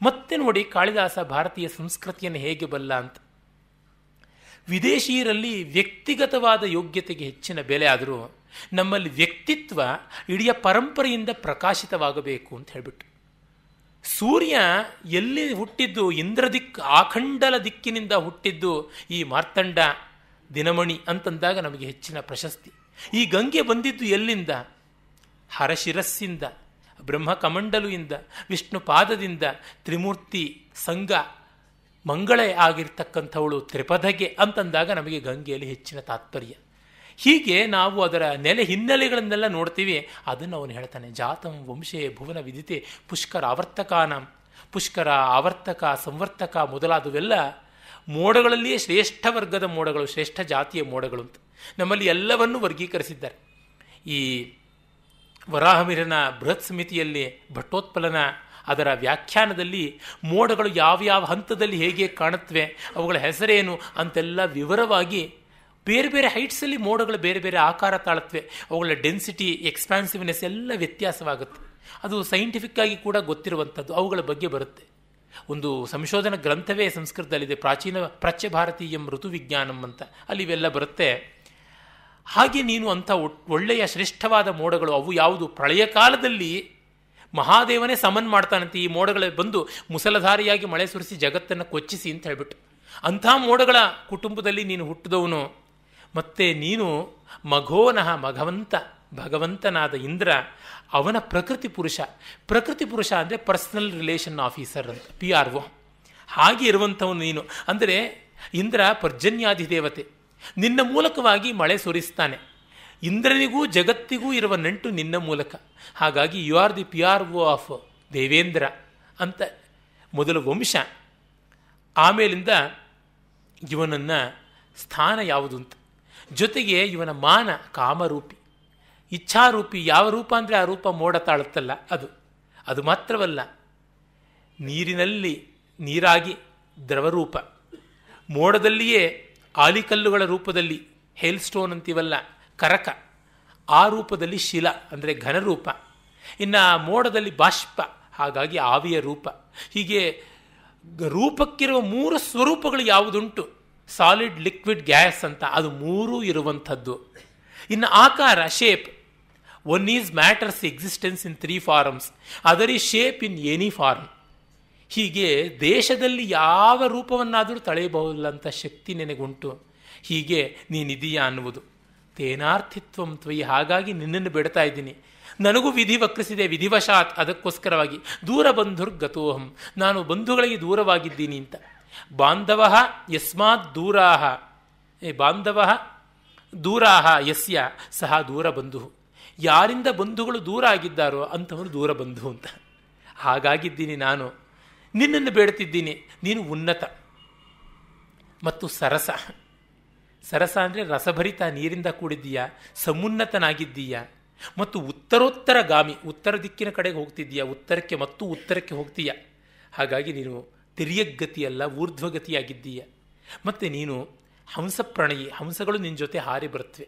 ಮತ್ತೆ ನೋಡಿ ಕಾಳಿದಾಸ ಭಾರತೀಯ ಸಂಸ್ಕೃತಿಯನ್ನು ಹೇಗೆ ಬಲ್ಲ ಅಂತ ವಿದೇಶಿಯರಲ್ಲಿ ವ್ಯಕ್ತಿಗತವಾದ ಯೋಗ್ಯತೆಗೆ ಹೆಚ್ಚಿನ ಬೆಲೆ ಆದರೂ ನಮ್ಮಲ್ಲಿ ವ್ಯಕ್ತಿತ್ವ ಇಡೀ ಪರಂಪರೆಯಿಂದ ಪ್ರಕಾಶಿತವಾಗಬೇಕು ಅಂತ ಹೇಳಿಬಿಟ್ಟು ಸೂರ್ಯ ಎಲ್ಲಿ ಹುಟ್ಟಿದ್ದು ಇಂದ್ರ ದಿಕ್ ಆಖಂಡಲ ದಿಕ್ಕಿನಿಂದ ಹುಟ್ಟಿದ್ದು ಈ ಮಾರ್ತಂಡ ದಿನಮಣಿ ಅಂತಂದಾಗ ನಮಗೆ ಹೆಚ್ಚಿನ ಪ್ರಶಸ್ತಿ ಈ ಗಂಗೆ ಬಂದಿದ್ದು ಎಲ್ಲಿಂದ ಹರಶಿರಸ್ಸಿಂದ ಬ್ರಹ್ಮ ಕಮಂಡಲುಯಿಂದ ವಿಷ್ಣು ಪಾದದಿಂದ ತ್ರಿಮೂರ್ತಿ ಸಂಘ ಮಂಗಳ ಆಗಿರ್ತಕ್ಕಂಥವಳು ತ್ರಿಪದಗೆ ಅಂತಂದಾಗ ನಮಗೆ ಗಂಗೆಯಲ್ಲಿ ಹೆಚ್ಚಿನ ತಾತ್ಪರ್ಯ ಹೀಗೆ ನಾವು ಅದರ ನೆಲೆ ಹಿನ್ನೆಲೆಗಳನ್ನೆಲ್ಲ ನೋಡ್ತೀವಿ ಅದನ್ನು ಅವನು ಹೇಳ್ತಾನೆ ಜಾತಂ ವಂಶೇ ಭುವನ ವಿಧಿತೆ ಪುಷ್ಕರ ಆವರ್ತಕಾನಂ ಪುಷ್ಕರ ಆವರ್ತಕ ಸಂವರ್ತಕ ಮೊದಲಾದವೆಲ್ಲ ಮೋಡಗಳಲ್ಲಿಯೇ ಶ್ರೇಷ್ಠ ವರ್ಗದ ಮೋಡಗಳು ಶ್ರೇಷ್ಠ ಜಾತಿಯ ಮೋಡಗಳು ಅಂತ ನಮ್ಮಲ್ಲಿ ಎಲ್ಲವನ್ನೂ ವರ್ಗೀಕರಿಸಿದ್ದಾರೆ ಈ ವರಾಹಮಿರನ ಬೃಹತ್ ಸಮಿತಿಯಲ್ಲಿ ಭಟ್ಟೋತ್ಪಲನ ಅದರ ವ್ಯಾಖ್ಯಾನದಲ್ಲಿ ಮೋಡಗಳು ಯಾವ್ಯಾವ ಹಂತದಲ್ಲಿ ಹೇಗೆ ಕಾಣುತ್ತವೆ ಅವುಗಳ ಹೆಸರೇನು ಅಂತೆಲ್ಲ ವಿವರವಾಗಿ ಬೇರೆ ಬೇರೆ ಹೈಟ್ಸಲ್ಲಿ ಮೋಡಗಳು ಬೇರೆ ಬೇರೆ ಆಕಾರ ತಾಳತ್ವೆ ಅವುಗಳ ಡೆನ್ಸಿಟಿ ಎಕ್ಸ್ಪಾನ್ಸಿವ್ನೆಸ್ ಎಲ್ಲ ವ್ಯತ್ಯಾಸವಾಗುತ್ತೆ ಅದು ಸೈಂಟಿಫಿಕ್ಕಾಗಿ ಕೂಡ ಗೊತ್ತಿರುವಂಥದ್ದು ಅವುಗಳ ಬಗ್ಗೆ ಬರುತ್ತೆ ಒಂದು ಸಂಶೋಧನಾ ಗ್ರಂಥವೇ ಸಂಸ್ಕೃತದಲ್ಲಿದೆ ಪ್ರಾಚೀನ ಪ್ರಾಚ್ಯ ಭಾರತೀಯಂ ವಿಜ್ಞಾನಂ ಅಂತ ಅಲ್ಲಿ ಇವೆಲ್ಲ ಬರುತ್ತೆ ಹಾಗೆ ನೀನು ಅಂಥ ಒಳ್ಳೆಯ ಶ್ರೇಷ್ಠವಾದ ಮೋಡಗಳು ಅವು ಯಾವುದು ಪ್ರಳಯ ಕಾಲದಲ್ಲಿ ಮಹಾದೇವನೇ ಸಮನ್ ಮಾಡ್ತಾನಂತೆ ಈ ಮೋಡಗಳ ಬಂದು ಮುಸಲಧಾರಿಯಾಗಿ ಮಳೆ ಸುರಿಸಿ ಜಗತ್ತನ್ನು ಕೊಚ್ಚಿಸಿ ಅಂತ ಹೇಳ್ಬಿಟ್ಟು ಅಂಥ ಮೋಡಗಳ ಕುಟುಂಬದಲ್ಲಿ ನೀನು ಹುಟ್ಟಿದವನು ಮತ್ತೆ ನೀನು ಮಘೋನಃ ಮಘವಂತ ಭಗವಂತನಾದ ಇಂದ್ರ ಅವನ ಪ್ರಕೃತಿ ಪುರುಷ ಪ್ರಕೃತಿ ಪುರುಷ ಅಂದರೆ ಪರ್ಸನಲ್ ರಿಲೇಷನ್ ಆಫೀಸರ್ ಅಂತ ಪಿ ಆರ್ ಒ ಹಾಗೆ ಇರುವಂಥವನು ನೀನು ಅಂದರೆ ಇಂದ್ರ ಪರ್ಜನ್ಯಾಧಿ ದೇವತೆ ನಿನ್ನ ಮೂಲಕವಾಗಿ ಮಳೆ ಸುರಿಸ್ತಾನೆ ಇಂದ್ರನಿಗೂ ಜಗತ್ತಿಗೂ ಇರುವ ನಂಟು ನಿನ್ನ ಮೂಲಕ ಹಾಗಾಗಿ you are the P R O of Devendra ಅಂತ ಮೊದಲು ವಂಶ ಆಮೇಲಿಂದ ಇವನನ್ನು ಸ್ಥಾನ ಯಾವುದು ಅಂತ ಜೊತೆಗೆ ಇವನ ಮಾನ ಕಾಮರೂಪಿ ಇಚ್ಛಾರೂಪಿ ಯಾವ ರೂಪ ಅಂದರೆ ಆ ರೂಪ ಮೋಡ ತಾಳುತ್ತಲ್ಲ ಅದು ಅದು ಮಾತ್ರವಲ್ಲ ನೀರಿನಲ್ಲಿ ನೀರಾಗಿ ದ್ರವರೂಪ ಮೋಡದಲ್ಲಿಯೇ ಆಲಿಕಲ್ಲುಗಳ ರೂಪದಲ್ಲಿ ಹೇಲ್ ಸ್ಟೋನ್ ಅಂತೀವಲ್ಲ ಕರಕ ಆ ರೂಪದಲ್ಲಿ ಶಿಲ ಅಂದರೆ ಘನರೂಪ ಇನ್ನು ಮೋಡದಲ್ಲಿ ಬಾಷ್ಪ ಹಾಗಾಗಿ ಆವಿಯ ರೂಪ ಹೀಗೆ ರೂಪಕ್ಕಿರುವ ಮೂರು ಸ್ವರೂಪಗಳು ಯಾವುದುಂಟು ಸಾಲಿಡ್ ಲಿಕ್ವಿಡ್ ಗ್ಯಾಸ್ ಅಂತ ಅದು ಮೂರೂ ಇರುವಂಥದ್ದು ಇನ್ನು ಆಕಾರ shape one is matters existence in three forms other is shape in any form ಹೀಗೆ ದೇಶದಲ್ಲಿ ಯಾವ ರೂಪವನ್ನಾದರೂ ತಳೆಯಬಹುದಂಥ ಶಕ್ತಿ ನಿನಗುಂಟು ಹೀಗೆ ನೀನಿದೀಯಾ ಅನ್ನುವುದು ತೇನಾರ್ಥಿತ್ವಂ ತ್ವಯಿ ಹಾಗಾಗಿ ನಿನ್ನನ್ನು ಬಿಡ್ತಾ ಇದ್ದೀನಿ ನನಗೂ ವಿಧಿ ವಕ್ರಿಸಿದೆ ವಿಧಿವಶಾತ್ ಅದಕ್ಕೋಸ್ಕರವಾಗಿ ದೂರ ಬಂಧುರ್ ಗತೋಹಂ ನಾನು ಬಂಧುಗಳಿಗೆ ದೂರವಾಗಿದ್ದೀನಿ ಅಂತ ಬಾಂಧವ ಯಸ್ಮಾತ್ ದೂರಾಹ ಬಾಂಧವ ದೂರಾಹ ಯಸ್ಯ ಸಹ ದೂರ ಬಂಧು ಯಾರಿಂದ ಬಂಧುಗಳು ದೂರ ಆಗಿದ್ದಾರೋ ಅಂಥವನು ದೂರ ಬಂಧು ಅಂತ ಹಾಗಾಗಿದ್ದೀನಿ ನಾನು ನಿನ್ನನ್ನು ಬೇಡ್ತಿದ್ದೀನಿ ನೀನು ಉನ್ನತ ಮತ್ತು ಸರಸ ಸರಸ ಅಂದರೆ ರಸಭರಿತ ನೀರಿಂದ ಕೂಡಿದ್ದೀಯಾ ಸಮುನ್ನತನಾಗಿದ್ದೀಯಾ ಮತ್ತು ಉತ್ತರೋತ್ತರ ಗಾಮಿ ಉತ್ತರ ದಿಕ್ಕಿನ ಕಡೆಗೆ ಹೋಗ್ತಿದ್ದೀಯಾ ಉತ್ತರಕ್ಕೆ ಮತ್ತು ಉತ್ತರಕ್ಕೆ ಹೋಗ್ತೀಯ ಹಾಗಾಗಿ ನೀನು ಗತಿಯಲ್ಲ ಊರ್ಧ್ವಗತಿಯಾಗಿದ್ದೀಯ ಮತ್ತು ನೀನು ಹಂಸಪ್ರಣಯಿ ಹಂಸಗಳು ನಿನ್ನ ಜೊತೆ ಹಾರಿ ಬರ್ತವೆ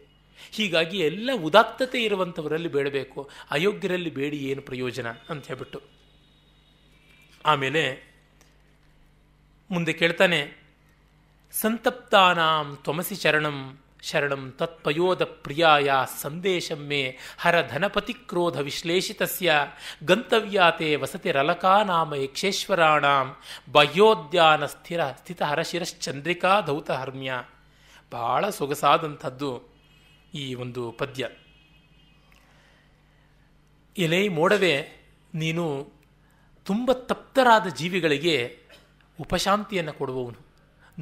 ಹೀಗಾಗಿ ಎಲ್ಲ ಉದಾತ್ತತೆ ಇರುವಂಥವರಲ್ಲಿ ಬೇಡಬೇಕು ಅಯೋಗ್ಯರಲ್ಲಿ ಬೇಡಿ ಏನು ಪ್ರಯೋಜನ ಅಂತ ಹೇಳ್ಬಿಟ್ಟು ಆಮೇಲೆ ಮುಂದೆ ಕೇಳ್ತಾನೆ ಸಂತಪ್ತಾನಾಂ ತ್ವಮಸಿ ಚರಣಂ ಶರಣಂ ತತ್ಪಯೋದ ಪ್ರಿಯಾಯ ಸಂದೇಶಂ ಮೇ ಹರ ಧನಪತಿ ಕ್ರೋಧ ವಿಶ್ಲೇಷಿತಸ್ಯ ಗಂತವ್ಯಾತೆ ವಸತಿ ರಲಕಾ ನಾಮ ಯಕ್ಷೇಶ್ವರಾಣಾಂ ಬಾಹ್ಯೋದ್ಯಾನ ಸ್ಥಿರ ಸ್ಥಿತ ಹರಶಿರಶ್ಚಂದ್ರಿಕಾ ಧೌತಹರ್ಮ್ಯ ಬಹಳ ಸೊಗಸಾದಂಥದ್ದು ಈ ಒಂದು ಪದ್ಯ ಎಲೆ ಮೋಡವೇ ನೀನು ತುಂಬ ತಪ್ತರಾದ ಜೀವಿಗಳಿಗೆ ಉಪಶಾಂತಿಯನ್ನು ಕೊಡುವವನು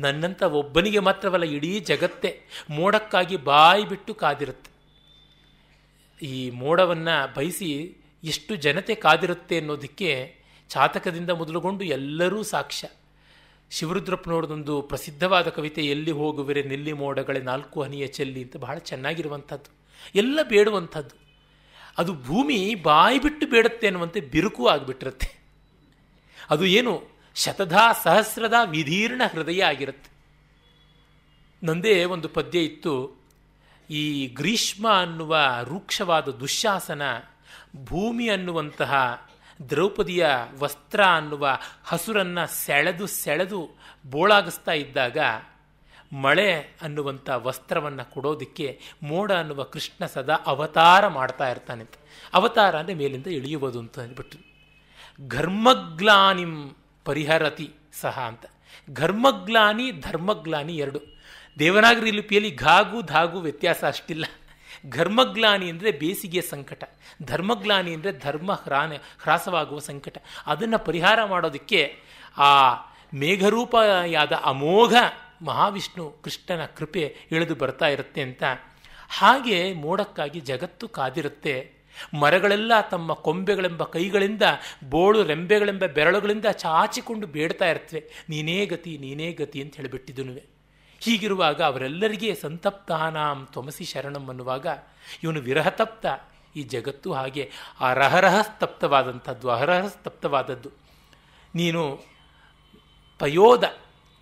ನನ್ನಂಥ ಒಬ್ಬನಿಗೆ ಮಾತ್ರವಲ್ಲ ಇಡೀ ಜಗತ್ತೇ ಮೋಡಕ್ಕಾಗಿ ಬಾಯಿ ಬಿಟ್ಟು ಕಾದಿರುತ್ತೆ ಈ ಮೋಡವನ್ನು ಬಯಸಿ ಎಷ್ಟು ಜನತೆ ಕಾದಿರುತ್ತೆ ಅನ್ನೋದಕ್ಕೆ ಚಾತಕದಿಂದ ಮೊದಲುಗೊಂಡು ಎಲ್ಲರೂ ಸಾಕ್ಷ್ಯ ಶಿವರುದ್ರಪ್ಪನವ್ರದೊಂದು ಪ್ರಸಿದ್ಧವಾದ ಕವಿತೆ ಎಲ್ಲಿ ಹೋಗುವಿರೆ ನೆಲ್ಲಿ ಮೋಡಗಳೇ ನಾಲ್ಕು ಹನಿಯ ಚೆಲ್ಲಿ ಅಂತ ಬಹಳ ಚೆನ್ನಾಗಿರುವಂಥದ್ದು ಎಲ್ಲ ಬೇಡುವಂಥದ್ದು ಅದು ಭೂಮಿ ಬಾಯಿ ಬಿಟ್ಟು ಬೇಡುತ್ತೆ ಅನ್ನುವಂತೆ ಬಿರುಕು ಆಗಿಬಿಟ್ಟಿರುತ್ತೆ ಅದು ಏನು ಶತಧ ಸಹಸ್ರದ ವಿಧೀರ್ಣ ಹೃದಯ ಆಗಿರುತ್ತೆ ನಂದೇ ಒಂದು ಪದ್ಯ ಇತ್ತು ಈ ಗ್ರೀಷ್ಮ ಅನ್ನುವ ರೂಕ್ಷವಾದ ದುಶಾಸನ ಭೂಮಿ ಅನ್ನುವಂತಹ ದ್ರೌಪದಿಯ ವಸ್ತ್ರ ಅನ್ನುವ ಹಸುರನ್ನು ಸೆಳೆದು ಸೆಳೆದು ಬೋಳಾಗಿಸ್ತಾ ಇದ್ದಾಗ ಮಳೆ ಅನ್ನುವಂಥ ವಸ್ತ್ರವನ್ನು ಕೊಡೋದಕ್ಕೆ ಮೋಡ ಅನ್ನುವ ಕೃಷ್ಣ ಸದಾ ಅವತಾರ ಮಾಡ್ತಾ ಇರ್ತಾನೆ ಅವತಾರ ಅಂದರೆ ಮೇಲಿಂದ ಇಳಿಯುವುದು ಅಂತ ಅಂದ್ಬಿಟ್ಟು ಘರ್ಮಗ್ಲಾನಿಂ ಪರಿಹರತಿ ಸಹ ಅಂತ ಘರ್ಮಗ್ಲಾನಿ ಧರ್ಮಗ್ಲಾನಿ ಎರಡು ದೇವನಾಗರಿ ಲಿಪಿಯಲ್ಲಿ ಘಾಗು ಧಾಗು ವ್ಯತ್ಯಾಸ ಅಷ್ಟಿಲ್ಲ ಘರ್ಮಗ್ಲಾನಿ ಅಂದರೆ ಬೇಸಿಗೆಯ ಸಂಕಟ ಧರ್ಮಗ್ಲಾನಿ ಅಂದರೆ ಧರ್ಮ ಹ್ರಾನ ಹ್ರಾಸವಾಗುವ ಸಂಕಟ ಅದನ್ನು ಪರಿಹಾರ ಮಾಡೋದಕ್ಕೆ ಆ ಮೇಘರೂಪಿಯಾದ ಅಮೋಘ ಮಹಾವಿಷ್ಣು ಕೃಷ್ಣನ ಕೃಪೆ ಇಳಿದು ಬರ್ತಾ ಇರುತ್ತೆ ಅಂತ ಹಾಗೆ ಮೋಡಕ್ಕಾಗಿ ಜಗತ್ತು ಕಾದಿರುತ್ತೆ ಮರಗಳೆಲ್ಲ ತಮ್ಮ ಕೊಂಬೆಗಳೆಂಬ ಕೈಗಳಿಂದ ಬೋಳು ರೆಂಬೆಗಳೆಂಬ ಬೆರಳುಗಳಿಂದ ಚಾಚಿಕೊಂಡು ಬೇಡ್ತಾ ಇರ್ತವೆ ನೀನೇ ಗತಿ ನೀನೇ ಗತಿ ಅಂತ ಹೇಳಿಬಿಟ್ಟಿದ್ದು ಹೀಗಿರುವಾಗ ಅವರೆಲ್ಲರಿಗೆ ಸಂತಪ್ತಾನಾಂ ತೊಮಸಿ ಶರಣಂ ಅನ್ನುವಾಗ ಇವನು ವಿರಹತಪ್ತ ಈ ಜಗತ್ತು ಹಾಗೆ ಅರಹರಹಸ್ತಪ್ತವಾದಂಥದ್ದು ರಹರಹ ನೀನು ಪಯೋದ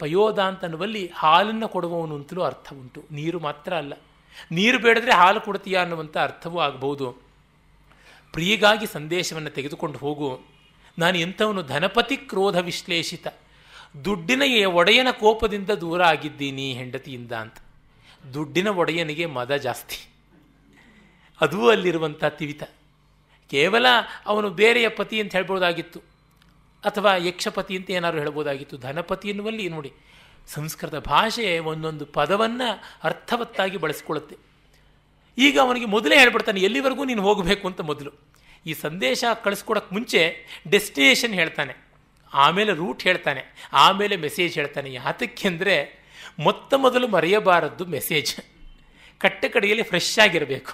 ಪಯೋದ ಅಂತನ್ನುವಲ್ಲಿ ಹಾಲನ್ನು ಕೊಡುವವನು ಅಂತಲೂ ಅರ್ಥ ಉಂಟು ನೀರು ಮಾತ್ರ ಅಲ್ಲ ನೀರು ಬೇಡದ್ರೆ ಹಾಲು ಕೊಡ್ತೀಯಾ ಅನ್ನುವಂಥ ಅರ್ಥವೂ ಆಗಬಹುದು ಪ್ರಿಯಗಾಗಿ ಸಂದೇಶವನ್ನು ತೆಗೆದುಕೊಂಡು ಹೋಗು ನಾನು ಎಂಥವನು ಧನಪತಿ ಕ್ರೋಧ ವಿಶ್ಲೇಷಿತ ದುಡ್ಡಿನ ಒಡೆಯನ ಕೋಪದಿಂದ ದೂರ ಆಗಿದ್ದೀನಿ ಹೆಂಡತಿಯಿಂದ ಅಂತ ದುಡ್ಡಿನ ಒಡೆಯನಿಗೆ ಮದ ಜಾಸ್ತಿ ಅದೂ ಅಲ್ಲಿರುವಂಥ ತಿವಿತ ಕೇವಲ ಅವನು ಬೇರೆಯ ಪತಿ ಅಂತ ಹೇಳ್ಬೋದಾಗಿತ್ತು ಅಥವಾ ಯಕ್ಷಪತಿ ಅಂತ ಏನಾದ್ರು ಹೇಳ್ಬೋದಾಗಿತ್ತು ಧನಪತಿ ಎನ್ನುವಲ್ಲಿ ನೋಡಿ ಸಂಸ್ಕೃತ ಭಾಷೆ ಒಂದೊಂದು ಪದವನ್ನು ಅರ್ಥವತ್ತಾಗಿ ಬಳಸ್ಕೊಳ್ಳುತ್ತೆ ಈಗ ಅವನಿಗೆ ಮೊದಲೇ ಹೇಳ್ಬಿಡ್ತಾನೆ ಎಲ್ಲಿವರೆಗೂ ನೀನು ಹೋಗಬೇಕು ಅಂತ ಮೊದಲು ಈ ಸಂದೇಶ ಕಳಿಸ್ಕೊಡಕ್ಕೆ ಮುಂಚೆ ಡೆಸ್ಟಿನೇಷನ್ ಹೇಳ್ತಾನೆ ಆಮೇಲೆ ರೂಟ್ ಹೇಳ್ತಾನೆ ಆಮೇಲೆ ಮೆಸೇಜ್ ಹೇಳ್ತಾನೆ ಯಾತಕ್ಕೆ ಅಂದರೆ ಮೊತ್ತ ಮೊದಲು ಮರೆಯಬಾರದ್ದು ಮೆಸೇಜ್ ಕಟ್ಟ ಕಡೆಯಲ್ಲಿ ಫ್ರೆಶ್ ಆಗಿರಬೇಕು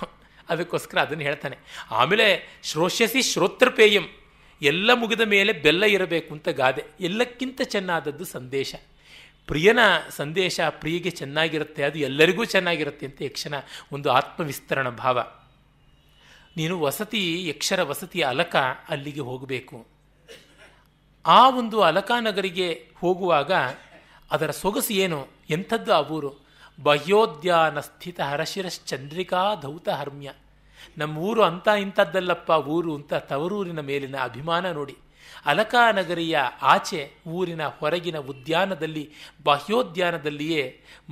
ಅದಕ್ಕೋಸ್ಕರ ಅದನ್ನು ಹೇಳ್ತಾನೆ ಆಮೇಲೆ ಶ್ರೋಷಸಿ ಶ್ರೋತೃಪೇಯಂ ಎಲ್ಲ ಮುಗಿದ ಮೇಲೆ ಬೆಲ್ಲ ಇರಬೇಕು ಅಂತ ಗಾದೆ ಎಲ್ಲಕ್ಕಿಂತ ಚೆನ್ನಾದದ್ದು ಸಂದೇಶ ಪ್ರಿಯನ ಸಂದೇಶ ಪ್ರಿಯಗೆ ಚೆನ್ನಾಗಿರುತ್ತೆ ಅದು ಎಲ್ಲರಿಗೂ ಚೆನ್ನಾಗಿರುತ್ತೆ ಅಂತ ಯಕ್ಷನ ಒಂದು ಆತ್ಮವಿಸ್ತರಣ ಭಾವ ನೀನು ವಸತಿ ಯಕ್ಷರ ವಸತಿ ಅಲಕ ಅಲ್ಲಿಗೆ ಹೋಗಬೇಕು ಆ ಒಂದು ಅಲಕಾನಗರಿಗೆ ಹೋಗುವಾಗ ಅದರ ಸೊಗಸು ಏನು ಎಂಥದ್ದು ಆ ಊರು ಬಹ್ಯೋದ್ಯಾನ ಸ್ಥಿತ ಹರಶಿರಶ್ಚಂದ್ರಿಕಾ ಧೌತ ಹರ್ಮ್ಯ ನಮ್ಮ ಊರು ಅಂತ ಇಂಥದ್ದಲ್ಲಪ್ಪ ಊರು ಅಂತ ತವರೂರಿನ ಮೇಲಿನ ಅಭಿಮಾನ ನೋಡಿ ಅಲಕಾನಗರಿಯ ಆಚೆ ಊರಿನ ಹೊರಗಿನ ಉದ್ಯಾನದಲ್ಲಿ ಬಾಹ್ಯೋದ್ಯಾನದಲ್ಲಿಯೇ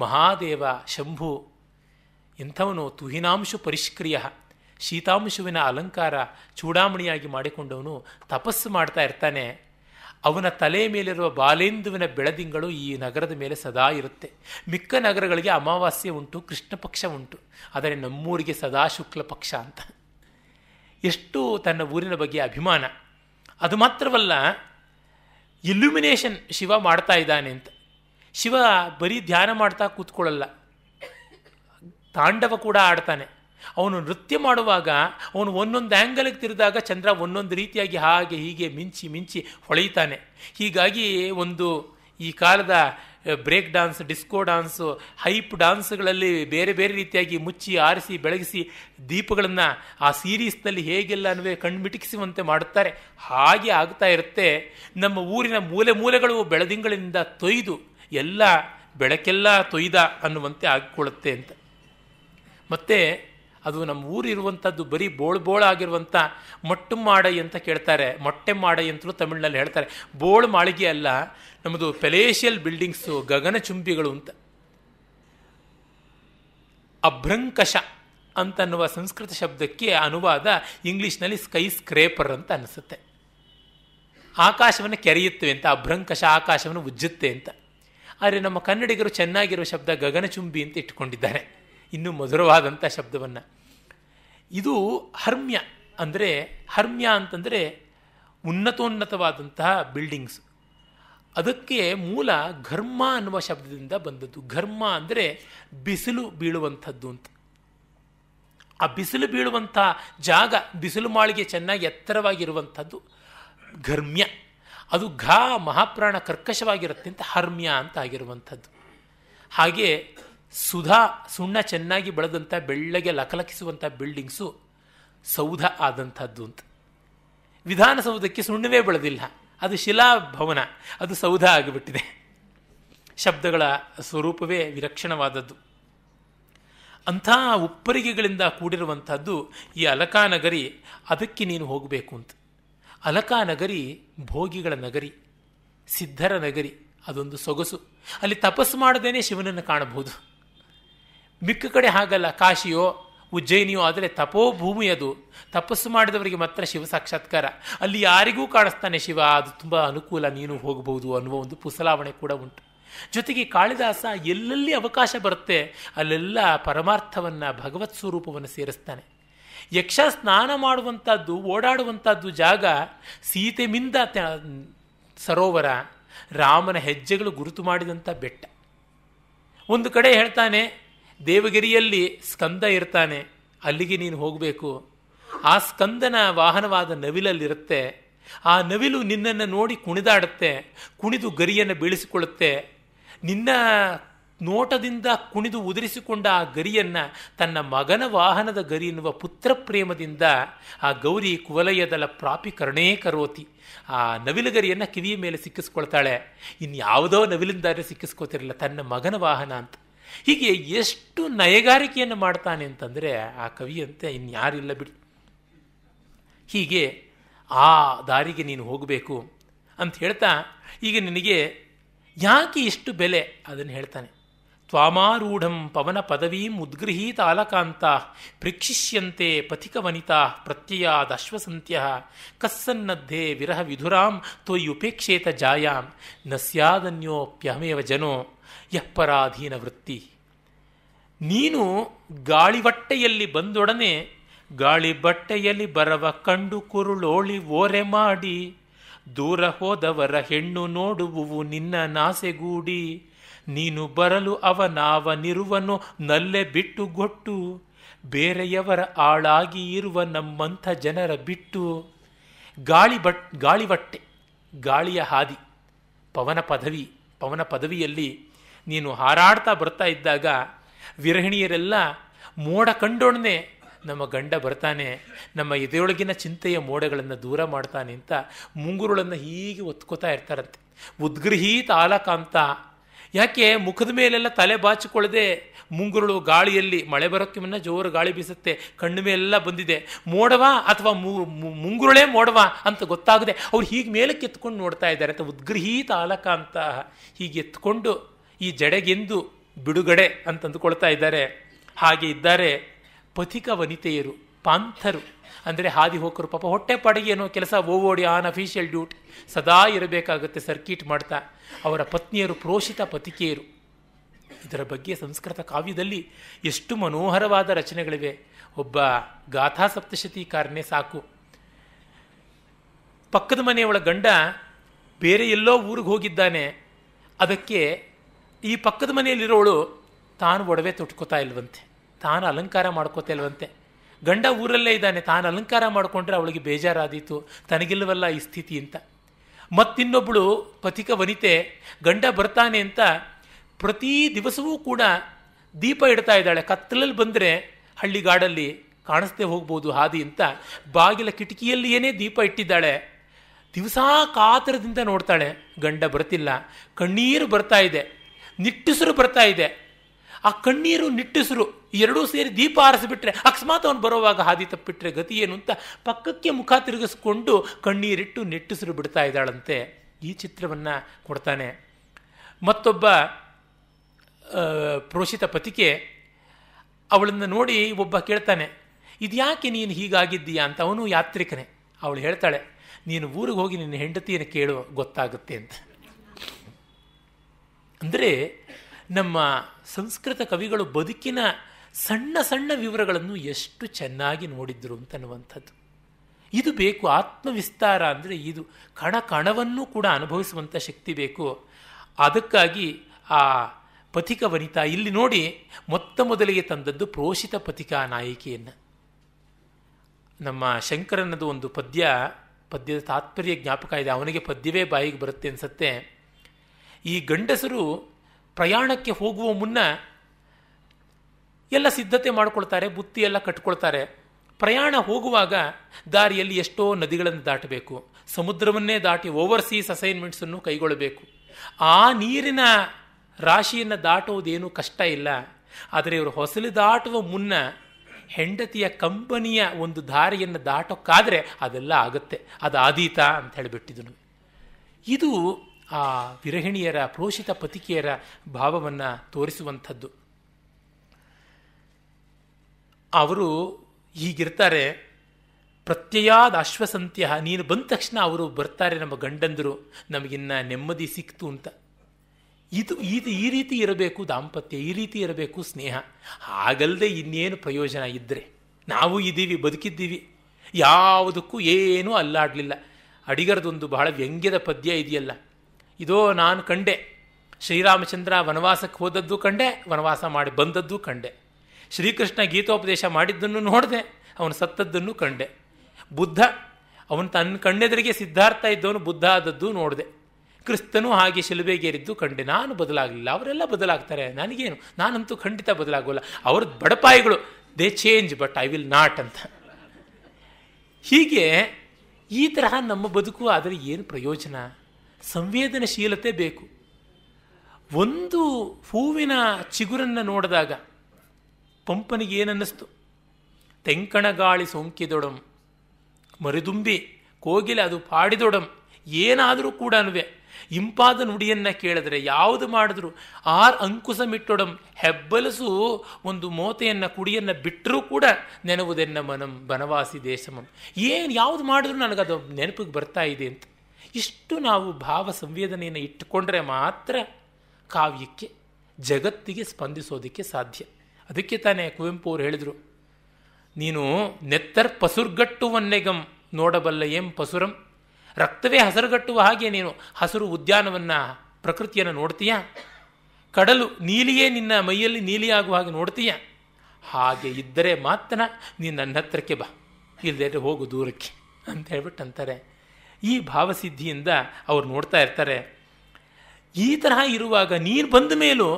ಮಹಾದೇವ ಶಂಭು ಇಂಥವನು ತುಹಿನಾಂಶು ಪರಿಷ್ಕ್ರಿಯ ಶೀತಾಂಶುವಿನ ಅಲಂಕಾರ ಚೂಡಾಮಣಿಯಾಗಿ ಮಾಡಿಕೊಂಡವನು ತಪಸ್ಸು ಮಾಡ್ತಾ ಇರ್ತಾನೆ ಅವನ ತಲೆ ಮೇಲಿರುವ ಬಾಲೇಂದುವಿನ ಬೆಳದಿಂಗಳು ಈ ನಗರದ ಮೇಲೆ ಸದಾ ಇರುತ್ತೆ ಮಿಕ್ಕ ನಗರಗಳಿಗೆ ಅಮಾವಾಸ್ಯೆ ಉಂಟು ಕೃಷ್ಣ ಪಕ್ಷ ಉಂಟು ಆದರೆ ನಮ್ಮೂರಿಗೆ ಸದಾ ಶುಕ್ಲ ಪಕ್ಷ ಅಂತ ಎಷ್ಟು ತನ್ನ ಊರಿನ ಬಗ್ಗೆ ಅಭಿಮಾನ ಅದು ಮಾತ್ರವಲ್ಲ ಇಲ್ಯುಮಿನೇಷನ್ ಶಿವ ಮಾಡ್ತಾ ಇದ್ದಾನೆ ಅಂತ ಶಿವ ಬರೀ ಧ್ಯಾನ ಮಾಡ್ತಾ ಕೂತ್ಕೊಳ್ಳಲ್ಲ ತಾಂಡವ ಕೂಡ ಆಡ್ತಾನೆ ಅವನು ನೃತ್ಯ ಮಾಡುವಾಗ ಅವನು ಒಂದೊಂದು ಆ್ಯಂಗಲ್ಗೆ ತಿರಿದಾಗ ಚಂದ್ರ ಒಂದೊಂದು ರೀತಿಯಾಗಿ ಹಾಗೆ ಹೀಗೆ ಮಿಂಚಿ ಮಿಂಚಿ ಹೊಳೆಯುತ್ತಾನೆ ಹೀಗಾಗಿ ಒಂದು ಈ ಕಾಲದ break dance disco dance hype ಡಾನ್ಸ್ಗಳಲ್ಲಿ ಬೇರೆ ಬೇರೆ ರೀತಿಯಾಗಿ ಮುಚ್ಚಿ ಆರಿಸಿ ಬೆಳಗಿಸಿ ದೀಪಗಳನ್ನು ಆ ಸೀರೀಸ್ನಲ್ಲಿ ಹೇಗೆಲ್ಲ ಅನ್ನುವೆ ಕಣ್ಮಿಟಿಕಿಸುವಂತೆ ಮಾಡುತ್ತಾರೆ ಹಾಗೆ ಆಗ್ತಾ ಇರುತ್ತೆ ನಮ್ಮ ಊರಿನ ಮೂಲೆ ಮೂಲೆಗಳು ಬೆಳದಿಂಗಳಿಂದ ತೊಯ್ದು ಎಲ್ಲ ಬೆಳಕೆಲ್ಲ ತೊಯ್ದ ಅನ್ನುವಂತೆ ಆಗಿಕೊಳ್ಳುತ್ತೆ ಅಂತ ಮತ್ತೆ ಅದು ನಮ್ಮ ಊರಿರುವಂಥದ್ದು ಬರೀ ಬೋಳ್ ಬೋಳಾಗಿರುವಂಥ ಆಗಿರುವಂಥ ಮೊಟ್ಟು ಮಾಡೈ ಅಂತ ಕೇಳ್ತಾರೆ ಮೊಟ್ಟೆ ಮಾಡೈ ಅಂತಲೂ ತಮಿಳಿನಲ್ಲಿ ಹೇಳ್ತಾರೆ ಬೋಳ್ ಮಾಳಿಗೆ ಅಲ್ಲ ನಮ್ಮದು ಪೆಲೇಷಿಯಲ್ ಬಿಲ್ಡಿಂಗ್ಸು ಗಗನಚುಂಬಿಗಳು ಅಂತ ಅಭ್ರಂಕಶ ಅಂತನ್ನುವ ಸಂಸ್ಕೃತ ಶಬ್ದಕ್ಕೆ ಅನುವಾದ ಇಂಗ್ಲೀಷ್ನಲ್ಲಿ ಸ್ಕೈ ಸ್ಕ್ರೇಪರ್ ಅಂತ ಅನಿಸುತ್ತೆ ಆಕಾಶವನ್ನು ಕೆರೆಯುತ್ತೆ ಅಂತ ಅಭ್ರಂಕಶ ಆಕಾಶವನ್ನು ಉಜ್ಜುತ್ತೆ ಅಂತ ಆದರೆ ನಮ್ಮ ಕನ್ನಡಿಗರು ಚೆನ್ನಾಗಿರುವ ಶಬ್ದ ಗಗನಚುಂಬಿ ಅಂತ ಇಟ್ಕೊಂಡಿದ್ದಾರೆ ಇನ್ನೂ ಮಧುರವಾದಂಥ ಶಬ್ದವನ್ನು ಇದು ಹರ್ಮ್ಯ ಅಂದರೆ ಹರ್ಮ್ಯ ಅಂತಂದರೆ ಉನ್ನತೋನ್ನತವಾದಂತಹ ಬಿಲ್ಡಿಂಗ್ಸ್ ಅದಕ್ಕೆ ಮೂಲ ಘರ್ಮ ಅನ್ನುವ ಶಬ್ದದಿಂದ ಬಂದದ್ದು ಘರ್ಮ ಅಂದರೆ ಬಿಸಿಲು ಬೀಳುವಂಥದ್ದು ಅಂತ ಆ ಬಿಸಿಲು ಬೀಳುವಂಥ ಜಾಗ ಬಿಸಿಲು ಮಾಳಿಗೆ ಚೆನ್ನಾಗಿ ಎತ್ತರವಾಗಿರುವಂಥದ್ದು ಘರ್ಮ್ಯ ಅದು ಘಾ ಮಹಾಪ್ರಾಣ ಕರ್ಕಶವಾಗಿರುತ್ತೆ ಅಂತ ಹರ್ಮ್ಯ ಅಂತ ಆಗಿರುವಂಥದ್ದು ಹಾಗೆ ಸುಧಾ ಸುಣ್ಣ ಚೆನ್ನಾಗಿ ಬೆಳೆದಂಥ ಬೆಳ್ಳಗೆ ಲಕಲಕಿಸುವಂಥ ಬಿಲ್ಡಿಂಗ್ಸು ಸೌಧ ಆದಂಥದ್ದು ಅಂತ ವಿಧಾನಸೌಧಕ್ಕೆ ಸುಣ್ಣವೇ ಬೆಳೆದಿಲ್ಲ ಅದು ಶಿಲಾಭವನ ಅದು ಸೌಧ ಆಗಿಬಿಟ್ಟಿದೆ ಶಬ್ದಗಳ ಸ್ವರೂಪವೇ ವಿಲಕ್ಷಣವಾದದ್ದು ಅಂಥ ಉಪ್ಪರಿಗೆಗಳಿಂದ ಕೂಡಿರುವಂಥದ್ದು ಈ ಅಲಕಾನಗರಿ ಅದಕ್ಕೆ ನೀನು ಹೋಗಬೇಕು ಅಂತ ಅಲಕಾನಗರಿ ಭೋಗಿಗಳ ನಗರಿ ಸಿದ್ಧರ ನಗರಿ ಅದೊಂದು ಸೊಗಸು ಅಲ್ಲಿ ತಪಸ್ಸು ಮಾಡದೇನೆ ಶಿವನನ್ನು ಕಾಣಬಹುದು ಮಿಕ್ಕ ಕಡೆ ಹಾಗಲ್ಲ ಕಾಶಿಯೋ ಉಜ್ಜಯಿನಿಯೋ ಆದರೆ ತಪೋಭೂಮಿ ಅದು ತಪಸ್ಸು ಮಾಡಿದವರಿಗೆ ಮಾತ್ರ ಶಿವ ಸಾಕ್ಷಾತ್ಕಾರ ಅಲ್ಲಿ ಯಾರಿಗೂ ಕಾಣಿಸ್ತಾನೆ ಶಿವ ಅದು ತುಂಬ ಅನುಕೂಲ ನೀನು ಹೋಗಬಹುದು ಅನ್ನುವ ಒಂದು ಪುಸಲಾವಣೆ ಕೂಡ ಉಂಟು ಜೊತೆಗೆ ಕಾಳಿದಾಸ ಎಲ್ಲೆಲ್ಲಿ ಅವಕಾಶ ಬರುತ್ತೆ ಅಲ್ಲೆಲ್ಲ ಪರಮಾರ್ಥವನ್ನು ಭಗವತ್ ಸ್ವರೂಪವನ್ನು ಸೇರಿಸ್ತಾನೆ ಯಕ್ಷ ಸ್ನಾನ ಮಾಡುವಂಥದ್ದು ಓಡಾಡುವಂಥದ್ದು ಜಾಗ ಸೀತೆ ಮಿಂದ ಸರೋವರ ರಾಮನ ಹೆಜ್ಜೆಗಳು ಗುರುತು ಮಾಡಿದಂಥ ಬೆಟ್ಟ ಒಂದು ಕಡೆ ಹೇಳ್ತಾನೆ ದೇವಗಿರಿಯಲ್ಲಿ ಸ್ಕಂದ ಇರ್ತಾನೆ ಅಲ್ಲಿಗೆ ನೀನು ಹೋಗಬೇಕು ಆ ಸ್ಕಂದನ ವಾಹನವಾದ ನವಿಲಲ್ಲಿರುತ್ತೆ ಆ ನವಿಲು ನಿನ್ನನ್ನು ನೋಡಿ ಕುಣಿದಾಡುತ್ತೆ ಕುಣಿದು ಗರಿಯನ್ನು ಬೀಳಿಸಿಕೊಳ್ಳುತ್ತೆ ನಿನ್ನ ನೋಟದಿಂದ ಕುಣಿದು ಉದುರಿಸಿಕೊಂಡ ಆ ಗರಿಯನ್ನು ತನ್ನ ಮಗನ ವಾಹನದ ಗರಿ ಎನ್ನುವ ಪುತ್ರ ಪ್ರೇಮದಿಂದ ಆ ಗೌರಿ ಕುವಲಯದಲ ಪ್ರಾಪಿ ಕರೋತಿ ಆ ನವಿಲು ಗರಿಯನ್ನು ಕಿವಿಯ ಮೇಲೆ ಸಿಕ್ಕಿಸ್ಕೊಳ್ತಾಳೆ ಇನ್ಯಾವುದೋ ನವಿಲಿಂದಾದ್ರೆ ಸಿಕ್ಕಿಸ್ಕೋತಿರಲಿಲ್ಲ ತನ್ನ ಮಗನ ವಾಹನ ಅಂತ ಹೀಗೆ ಎಷ್ಟು ನಯಗಾರಿಕೆಯನ್ನು ಮಾಡ್ತಾನೆ ಅಂತಂದರೆ ಆ ಕವಿಯಂತೆ ಇನ್ಯಾರಿಲ್ಲ ಬಿಡಿ ಹೀಗೆ ಆ ದಾರಿಗೆ ನೀನು ಹೋಗಬೇಕು ಅಂತ ಹೇಳ್ತಾ ಈಗ ನಿನಗೆ ಯಾಕೆ ಇಷ್ಟು ಬೆಲೆ ಅದನ್ನು ಹೇಳ್ತಾನೆ ತ್ವಾಮಾರೂಢಂ ಪವನ ಪದವೀಂ ಉದ್ಗೃಹೀತ ಆಲಕಾಂತ ಪ್ರೀಕ್ಷಿಷ್ಯಂತೆ ಪಥಿಕವನಿತಾ ದಶ್ವಸಂತ್ಯ ಕಸ್ಸನ್ನದ್ದೆ ವಿರಹ ವಿಧುರಾಂ ತ್ವಯ್ಯುಪೇಕ್ಷೇತ ಜಾಯಾಂ ನ ಸ್ಯಾದನ್ಯೋಪ್ಯಹಮೇವ ಜನೋ ಯಪ್ಪರಾಧೀನ ವೃತ್ತಿ ನೀನು ಗಾಳಿವಟ್ಟೆಯಲ್ಲಿ ಬಂದೊಡನೆ ಗಾಳಿ ಬಟ್ಟೆಯಲ್ಲಿ ಬರವ ಕಂಡು ಕುರುಳೋಳಿ ಓರೆ ಮಾಡಿ ದೂರ ಹೋದವರ ಹೆಣ್ಣು ನೋಡುವುವು ನಿನ್ನ ನಾಸೆಗೂಡಿ ನೀನು ಬರಲು ಅವನಾವನಿರುವನು ನಲ್ಲೆ ಬಿಟ್ಟು ಗೊಟ್ಟು ಬೇರೆಯವರ ಆಳಾಗಿ ಇರುವ ನಮ್ಮಂಥ ಜನರ ಬಿಟ್ಟು ಗಾಳಿ ಬಟ್ ಗಾಳಿವಟ್ಟೆ ಗಾಳಿಯ ಹಾದಿ ಪವನ ಪದವಿ ಪವನ ಪದವಿಯಲ್ಲಿ ನೀನು ಹಾರಾಡ್ತಾ ಬರ್ತಾ ಇದ್ದಾಗ ವಿರಹಿಣಿಯರೆಲ್ಲ ಮೋಡ ಕಂಡೋಣನೆ ನಮ್ಮ ಗಂಡ ಬರ್ತಾನೆ ನಮ್ಮ ಎದೆಯೊಳಗಿನ ಚಿಂತೆಯ ಮೋಡಗಳನ್ನು ದೂರ ಮಾಡ್ತಾನೆ ಅಂತ ಮುಂಗುರುಳನ್ನು ಹೀಗೆ ಒತ್ಕೋತಾ ಇರ್ತಾರಂತೆ ಉದ್ಗೃಹೀತ ಆಲಕಾಂತ ಯಾಕೆ ಮುಖದ ಮೇಲೆಲ್ಲ ತಲೆ ಬಾಚಿಕೊಳ್ಳದೆ ಮುಂಗುರುಳು ಗಾಳಿಯಲ್ಲಿ ಮಳೆ ಬರೋಕ್ಕೆ ಮುನ್ನ ಜೋರು ಗಾಳಿ ಬೀಸುತ್ತೆ ಕಣ್ಣು ಮೇಲೆಲ್ಲ ಬಂದಿದೆ ಮೋಡವಾ ಅಥವಾ ಮುಂಗುರುಳೇ ಮೋಡವಾ ಅಂತ ಗೊತ್ತಾಗದೆ ಅವ್ರು ಹೀಗೆ ಮೇಲಕ್ಕೆ ಎತ್ಕೊಂಡು ನೋಡ್ತಾ ಇದ್ದಾರೆ ಅಥವಾ ಉದ್ಗೃಹೀತ ಅಂತ ಹೀಗೆ ಎತ್ಕೊಂಡು ಈ ಜಡೆಗೆಂದು ಬಿಡುಗಡೆ ಅಂತಂದುಕೊಳ್ತಾ ಇದ್ದಾರೆ ಹಾಗೆ ಇದ್ದಾರೆ ಪಥಿಕ ವನಿತೆಯರು ಪಾಂಥರು ಅಂದರೆ ಹಾದಿ ಹೋಕರು ಪಾಪ ಹೊಟ್ಟೆಪಾಡಿಗೆ ಏನೋ ಕೆಲಸ ಓಡಿ ಆನ್ ಅಫಿಷಿಯಲ್ ಡ್ಯೂಟಿ ಸದಾ ಇರಬೇಕಾಗುತ್ತೆ ಸರ್ಕೀಟ್ ಮಾಡ್ತಾ ಅವರ ಪತ್ನಿಯರು ಪ್ರೋಷಿತ ಪತಿಕೆಯರು ಇದರ ಬಗ್ಗೆ ಸಂಸ್ಕೃತ ಕಾವ್ಯದಲ್ಲಿ ಎಷ್ಟು ಮನೋಹರವಾದ ರಚನೆಗಳಿವೆ ಒಬ್ಬ ಗಾಥಾ ಸಪ್ತಶತಿ ಸಪ್ತಶತೀಕಾರನೇ ಸಾಕು ಪಕ್ಕದ ಮನೆಯವಳ ಗಂಡ ಬೇರೆ ಎಲ್ಲೋ ಊರಿಗೆ ಹೋಗಿದ್ದಾನೆ ಅದಕ್ಕೆ ಈ ಪಕ್ಕದ ಮನೆಯಲ್ಲಿರೋಳು ತಾನು ಒಡವೆ ತೊಟ್ಕೋತಾ ಇಲ್ವಂತೆ ತಾನು ಅಲಂಕಾರ ಮಾಡ್ಕೋತಾ ಇಲ್ವಂತೆ ಗಂಡ ಊರಲ್ಲೇ ಇದ್ದಾನೆ ತಾನು ಅಲಂಕಾರ ಮಾಡಿಕೊಂಡ್ರೆ ಅವಳಿಗೆ ಬೇಜಾರಾದೀತು ತನಗಿಲ್ಲವಲ್ಲ ಈ ಸ್ಥಿತಿ ಅಂತ ಮತ್ತಿನ್ನೊಬ್ಬಳು ಪಥಿಕ ವನಿತೆ ಗಂಡ ಬರ್ತಾನೆ ಅಂತ ಪ್ರತಿ ದಿವಸವೂ ಕೂಡ ದೀಪ ಇಡ್ತಾ ಇದ್ದಾಳೆ ಕತ್ತಲಲ್ಲಿ ಬಂದರೆ ಹಳ್ಳಿಗಾಡಲ್ಲಿ ಕಾಣಿಸ್ದೇ ಹೋಗ್ಬೋದು ಹಾದಿ ಅಂತ ಬಾಗಿಲ ಕಿಟಕಿಯಲ್ಲಿಯೇ ದೀಪ ಇಟ್ಟಿದ್ದಾಳೆ ದಿವಸ ಕಾತರದಿಂದ ನೋಡ್ತಾಳೆ ಗಂಡ ಬರ್ತಿಲ್ಲ ಕಣ್ಣೀರು ಬರ್ತಾ ಇದೆ ನಿಟ್ಟುಸಿರು ಬರ್ತಾ ಇದೆ ಆ ಕಣ್ಣೀರು ನಿಟ್ಟುಸಿರು ಎರಡೂ ಸೇರಿ ದೀಪ ಆರಿಸಿಬಿಟ್ರೆ ಅಕಸ್ಮಾತ್ ಅವನು ಬರುವಾಗ ಹಾದಿ ತಪ್ಪಿಟ್ರೆ ಗತಿ ಏನು ಅಂತ ಪಕ್ಕಕ್ಕೆ ಮುಖ ತಿರುಗಿಸ್ಕೊಂಡು ಕಣ್ಣೀರಿಟ್ಟು ನಿಟ್ಟುಸಿರು ಬಿಡ್ತಾ ಇದ್ದಾಳಂತೆ ಈ ಚಿತ್ರವನ್ನು ಕೊಡ್ತಾನೆ ಮತ್ತೊಬ್ಬ ಪ್ರೋಷಿತ ಪತಿಕೆ ಅವಳನ್ನು ನೋಡಿ ಒಬ್ಬ ಕೇಳ್ತಾನೆ ಇದ್ಯಾಕೆ ನೀನು ಹೀಗಾಗಿದ್ದೀಯಾ ಅಂತ ಅವನು ಯಾತ್ರಿಕನೇ ಅವಳು ಹೇಳ್ತಾಳೆ ನೀನು ಊರಿಗೆ ಹೋಗಿ ನಿನ್ನ ಹೆಂಡತಿಯನ್ನು ಕೇಳು ಗೊತ್ತಾಗುತ್ತೆ ಅಂತ ಅಂದರೆ ನಮ್ಮ ಸಂಸ್ಕೃತ ಕವಿಗಳು ಬದುಕಿನ ಸಣ್ಣ ಸಣ್ಣ ವಿವರಗಳನ್ನು ಎಷ್ಟು ಚೆನ್ನಾಗಿ ನೋಡಿದ್ರು ಅಂತನ್ನುವಂಥದ್ದು ಇದು ಬೇಕು ಆತ್ಮವಿಸ್ತಾರ ಅಂದರೆ ಇದು ಕಣ ಕಣವನ್ನು ಕೂಡ ಅನುಭವಿಸುವಂಥ ಶಕ್ತಿ ಬೇಕು ಅದಕ್ಕಾಗಿ ಆ ಪಥಿಕ ವನಿತಾ ಇಲ್ಲಿ ನೋಡಿ ಮೊತ್ತ ಮೊದಲಿಗೆ ತಂದದ್ದು ಪ್ರೋಷಿತ ಪಥಿಕಾ ನಾಯಕಿಯನ್ನು ನಮ್ಮ ಶಂಕರನದು ಒಂದು ಪದ್ಯ ಪದ್ಯದ ತಾತ್ಪರ್ಯ ಜ್ಞಾಪಕ ಇದೆ ಅವನಿಗೆ ಪದ್ಯವೇ ಬಾಯಿಗೆ ಬರುತ್ತೆ ಅನ್ಸತ್ತೆ ಈ ಗಂಡಸರು ಪ್ರಯಾಣಕ್ಕೆ ಹೋಗುವ ಮುನ್ನ ಎಲ್ಲ ಸಿದ್ಧತೆ ಮಾಡಿಕೊಳ್ತಾರೆ ಬುತ್ತಿ ಎಲ್ಲ ಕಟ್ಕೊಳ್ತಾರೆ ಪ್ರಯಾಣ ಹೋಗುವಾಗ ದಾರಿಯಲ್ಲಿ ಎಷ್ಟೋ ನದಿಗಳನ್ನು ದಾಟಬೇಕು ಸಮುದ್ರವನ್ನೇ ದಾಟಿ ಓವರ್ಸೀಸ್ ಅಸೈನ್ಮೆಂಟ್ಸನ್ನು ಕೈಗೊಳ್ಳಬೇಕು ಆ ನೀರಿನ ರಾಶಿಯನ್ನು ದಾಟುವುದೇನು ಕಷ್ಟ ಇಲ್ಲ ಆದರೆ ಇವರು ಹೊಸಲು ದಾಟುವ ಮುನ್ನ ಹೆಂಡತಿಯ ಕಂಪನಿಯ ಒಂದು ದಾರಿಯನ್ನು ದಾಟೋಕ್ಕಾದರೆ ಅದೆಲ್ಲ ಆಗುತ್ತೆ ಅದು ಆದೀತ ಅಂತ ಹೇಳಿಬಿಟ್ಟಿದ್ದನು ಇದು ಆ ವಿರಹಿಣಿಯರ ಪ್ರೋಷಿತ ಪತಿಕೆಯರ ಭಾವವನ್ನು ತೋರಿಸುವಂಥದ್ದು ಅವರು ಹೀಗಿರ್ತಾರೆ ಪ್ರತ್ಯಯಾದ ಅಶ್ವಸಂತ್ಯ ನೀನು ಬಂದ ತಕ್ಷಣ ಅವರು ಬರ್ತಾರೆ ನಮ್ಮ ಗಂಡಂದರು ನಮಗಿನ್ನ ನೆಮ್ಮದಿ ಸಿಕ್ತು ಅಂತ ಇದು ಇದು ಈ ರೀತಿ ಇರಬೇಕು ದಾಂಪತ್ಯ ಈ ರೀತಿ ಇರಬೇಕು ಸ್ನೇಹ ಆಗಲ್ಲದೆ ಇನ್ನೇನು ಪ್ರಯೋಜನ ಇದ್ದರೆ ನಾವು ಇದ್ದೀವಿ ಬದುಕಿದ್ದೀವಿ ಯಾವುದಕ್ಕೂ ಏನೂ ಅಲ್ಲಾಡಲಿಲ್ಲ ಅಡಿಗರದೊಂದು ಬಹಳ ವ್ಯಂಗ್ಯದ ಪದ್ಯ ಇದೆಯಲ್ಲ ಇದೋ ನಾನು ಕಂಡೆ ಶ್ರೀರಾಮಚಂದ್ರ ವನವಾಸಕ್ಕೆ ಹೋದದ್ದು ಕಂಡೆ ವನವಾಸ ಮಾಡಿ ಬಂದದ್ದು ಕಂಡೆ ಶ್ರೀಕೃಷ್ಣ ಗೀತೋಪದೇಶ ಮಾಡಿದ್ದನ್ನು ನೋಡಿದೆ ಅವನು ಸತ್ತದ್ದನ್ನು ಕಂಡೆ ಬುದ್ಧ ಅವನು ತನ್ನ ಕಣ್ಣೆದರಿಗೆ ಸಿದ್ಧಾರ್ಥ ಇದ್ದವನು ಬುದ್ಧ ಆದದ್ದು ನೋಡಿದೆ ಕ್ರಿಸ್ತನು ಹಾಗೆ ಶಿಲುಬೆಗೇರಿದ್ದು ಕಂಡೆ ನಾನು ಬದಲಾಗಲಿಲ್ಲ ಅವರೆಲ್ಲ ಬದಲಾಗ್ತಾರೆ ನನಗೇನು ನಾನಂತೂ ಖಂಡಿತ ಬದಲಾಗೋಲ್ಲ ಅವ್ರ ಬಡಪಾಯಿಗಳು they change but I will not ಅಂತ ಹೀಗೆ ಈ ತರಹ ನಮ್ಮ ಬದುಕು ಆದರೆ ಏನು ಪ್ರಯೋಜನ ಸಂವೇದನಶೀಲತೆ ಬೇಕು ಒಂದು ಹೂವಿನ ಚಿಗುರನ್ನು ನೋಡಿದಾಗ ಪಂಪನಿಗೆ ಏನನ್ನಿಸ್ತು ತೆಂಕಣಗಾಳಿ ಸೋಂಕಿದೊಡಂ ಮರಿದುಂಬಿ ಕೋಗಿಲೆ ಅದು ಪಾಡಿದೊಡಂ ಏನಾದರೂ ಕೂಡ ಇಂಪಾದ ನುಡಿಯನ್ನು ಕೇಳಿದರೆ ಯಾವುದು ಮಾಡಿದ್ರು ಆರ್ ಅಂಕುಸ ಹೆಬ್ಬಲಸು ಒಂದು ಮೋತೆಯನ್ನು ಕುಡಿಯನ್ನು ಬಿಟ್ಟರೂ ಕೂಡ ನೆನವುದೆನ್ನ ಮನಂ ಬನವಾಸಿ ದೇಶಮಂ ಏನು ಯಾವುದು ಮಾಡಿದ್ರು ನನಗದು ನೆನಪಿಗೆ ಬರ್ತಾ ಇದೆ ಅಂತ ಇಷ್ಟು ನಾವು ಭಾವ ಸಂವೇದನೆಯನ್ನು ಇಟ್ಟುಕೊಂಡ್ರೆ ಮಾತ್ರ ಕಾವ್ಯಕ್ಕೆ ಜಗತ್ತಿಗೆ ಸ್ಪಂದಿಸೋದಕ್ಕೆ ಸಾಧ್ಯ ಅದಕ್ಕೆ ತಾನೇ ಕುವೆಂಪು ಅವರು ಹೇಳಿದರು ನೀನು ನೆತ್ತರ್ ಪಸುರ್ಗಟ್ಟುವನ್ನೆಗಂ ನೋಡಬಲ್ಲ ಏಂ ಪಸುರಂ ರಕ್ತವೇ ಹಸರುಗಟ್ಟುವ ಹಾಗೆ ನೀನು ಹಸಿರು ಉದ್ಯಾನವನ್ನು ಪ್ರಕೃತಿಯನ್ನು ನೋಡ್ತೀಯಾ ಕಡಲು ನೀಲಿಯೇ ನಿನ್ನ ಮೈಯಲ್ಲಿ ನೀಲಿಯಾಗುವ ಹಾಗೆ ನೋಡ್ತೀಯ ಹಾಗೆ ಇದ್ದರೆ ಮಾತ್ರ ನೀನು ನನ್ನ ಹತ್ರಕ್ಕೆ ಬಾ ಇಲ್ಲದೆ ಹೋಗು ದೂರಕ್ಕೆ ಅಂತ ಹೇಳ್ಬಿಟ್ಟು ಅಂತಾರೆ ಈ ಭಾವಸಿದ್ಧಿಯಿಂದ ಅವ್ರು ನೋಡ್ತಾ ಇರ್ತಾರೆ ಈ ತರಹ ಇರುವಾಗ ನೀನು ಬಂದ ಮೇಲೂ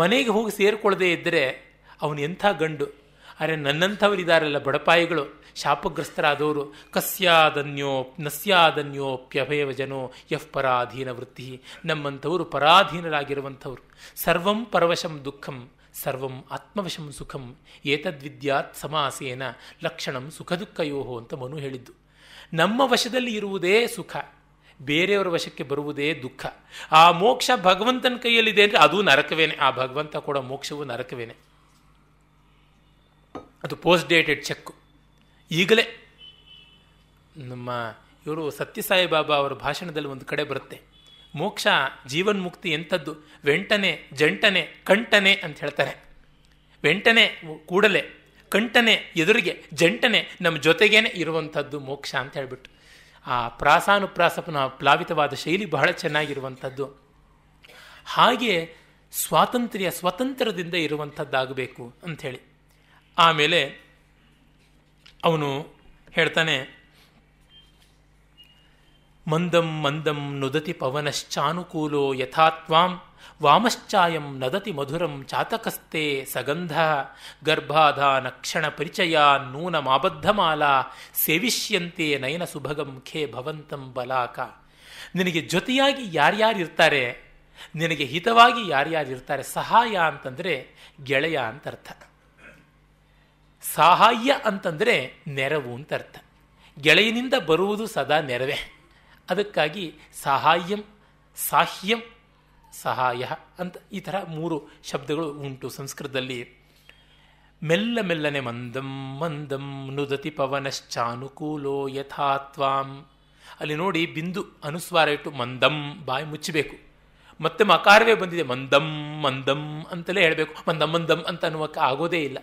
ಮನೆಗೆ ಹೋಗಿ ಸೇರಿಕೊಳ್ಳದೇ ಇದ್ದರೆ ಅವನು ಎಂಥ ಗಂಡು ಆದರೆ ಇದ್ದಾರಲ್ಲ ಬಡಪಾಯಿಗಳು ಶಾಪಗ್ರಸ್ತರಾದವರು ಕಸ್ಯಾದನ್ಯೋ ನಸ್ಯಾದನ್ಯೋಪ್ಯಭಯವಜನೋ ಯಫ್ ಪರಾಧೀನ ವೃತ್ತಿ ನಮ್ಮಂಥವರು ಪರಾಧೀನರಾಗಿರುವಂಥವ್ರು ಸರ್ವಂ ಪರವಶಂ ದುಃಖಂ ಸರ್ವಂ ಆತ್ಮವಶಂ ಸುಖಂ ಏತದ್ವಿದ್ಯಾತ್ ಸಮಾಸೇನ ಲಕ್ಷಣಂ ಸುಖ ದುಃಖಯೋಹೋ ಅಂತ ಮನು ಹೇಳಿದ್ದು ನಮ್ಮ ವಶದಲ್ಲಿ ಇರುವುದೇ ಸುಖ ಬೇರೆಯವರ ವಶಕ್ಕೆ ಬರುವುದೇ ದುಃಖ ಆ ಮೋಕ್ಷ ಭಗವಂತನ ಕೈಯಲ್ಲಿದೆ ಅಂದರೆ ಅದು ನರಕವೇನೆ ಆ ಭಗವಂತ ಕೂಡ ಮೋಕ್ಷವು ನರಕವೇನೆ ಅದು ಪೋಸ್ಟ್ ಡೇಟೆಡ್ ಚೆಕ್ಕು ಈಗಲೇ ನಮ್ಮ ಇವರು ಸತ್ಯಸಾಯಿಬಾಬಾ ಅವರ ಭಾಷಣದಲ್ಲಿ ಒಂದು ಕಡೆ ಬರುತ್ತೆ ಮೋಕ್ಷ ಜೀವನ್ಮುಕ್ತಿ ಎಂಥದ್ದು ವೆಂಟನೆ ಜಂಟನೆ ಕಂಟನೆ ಅಂತ ಹೇಳ್ತಾರೆ ವೆಂಟನೆ ಕೂಡಲೇ ಕಂಟನೆ ಎದುರಿಗೆ ಜಂಟನೆ ನಮ್ಮ ಜೊತೆಗೇನೆ ಇರುವಂಥದ್ದು ಮೋಕ್ಷ ಅಂತ ಹೇಳ್ಬಿಟ್ಟು ಆ ಪುನಃ ಪ್ಲಾವಿತವಾದ ಶೈಲಿ ಬಹಳ ಚೆನ್ನಾಗಿರುವಂಥದ್ದು ಹಾಗೆ ಸ್ವಾತಂತ್ರ್ಯ ಸ್ವತಂತ್ರದಿಂದ ಇರುವಂಥದ್ದಾಗಬೇಕು ಅಂಥೇಳಿ ಆಮೇಲೆ ಅವನು ಹೇಳ್ತಾನೆ ಮಂದಂ ಮಂದಂ ನುದತಿ ಪವನಶ್ಚಾನುಕೂಲೋ ಯಥಾತ್ವಾಂ ವಾಮಶ್ಚಾಯಂ ನದತಿ ಮಧುರಂ ಚಾತಕಸ್ತೆ ಸಗಂಧ ಗರ್ಭಾಧಾನ ಕ್ಷಣ ಪರಿಚಯ ಮಾಬದ್ಧಮಾಲಾ ಸೇವಿಷ್ಯಂತೆ ನಯನ ಸುಭಗಂ ಖೇ ಭವಂತಂ ಬಲಾಕ ನಿನಗೆ ಜೊತೆಯಾಗಿ ಯಾರ್ಯಾರಿರ್ತಾರೆ ನಿನಗೆ ಹಿತವಾಗಿ ಯಾರ್ಯಾರಿರ್ತಾರೆ ಸಹಾಯ ಅಂತಂದರೆ ಗೆಳೆಯ ಅಂತ ಅರ್ಥ ಸಹಾಯ ಅಂತಂದರೆ ನೆರವು ಅಂತ ಅರ್ಥ ಗೆಳೆಯನಿಂದ ಬರುವುದು ಸದಾ ನೆರವೇ ಅದಕ್ಕಾಗಿ ಸಹಾಯಂ ಸಾಹ್ಯಂ ಸಹಾಯ ಅಂತ ಈ ಥರ ಮೂರು ಶಬ್ದಗಳು ಉಂಟು ಸಂಸ್ಕೃತದಲ್ಲಿ ಮೆಲ್ಲ ಮೆಲ್ಲನೆ ಮಂದಂ ಮಂದಂ ನುದತಿ ಪವನಶ್ಚಾನುಕೂಲೋ ಯಥಾತ್ವಾಂ ಅಲ್ಲಿ ನೋಡಿ ಬಿಂದು ಅನುಸ್ವಾರ ಇಟ್ಟು ಮಂದಂ ಬಾಯಿ ಮುಚ್ಚಬೇಕು ಮತ್ತೆ ಮಕಾರವೇ ಬಂದಿದೆ ಮಂದಂ ಮಂದಂ ಅಂತಲೇ ಹೇಳಬೇಕು ಮಂದಂ ಮಂದಂ ಅಂತ ಅನ್ನುವಕ್ಕೆ ಆಗೋದೇ ಇಲ್ಲ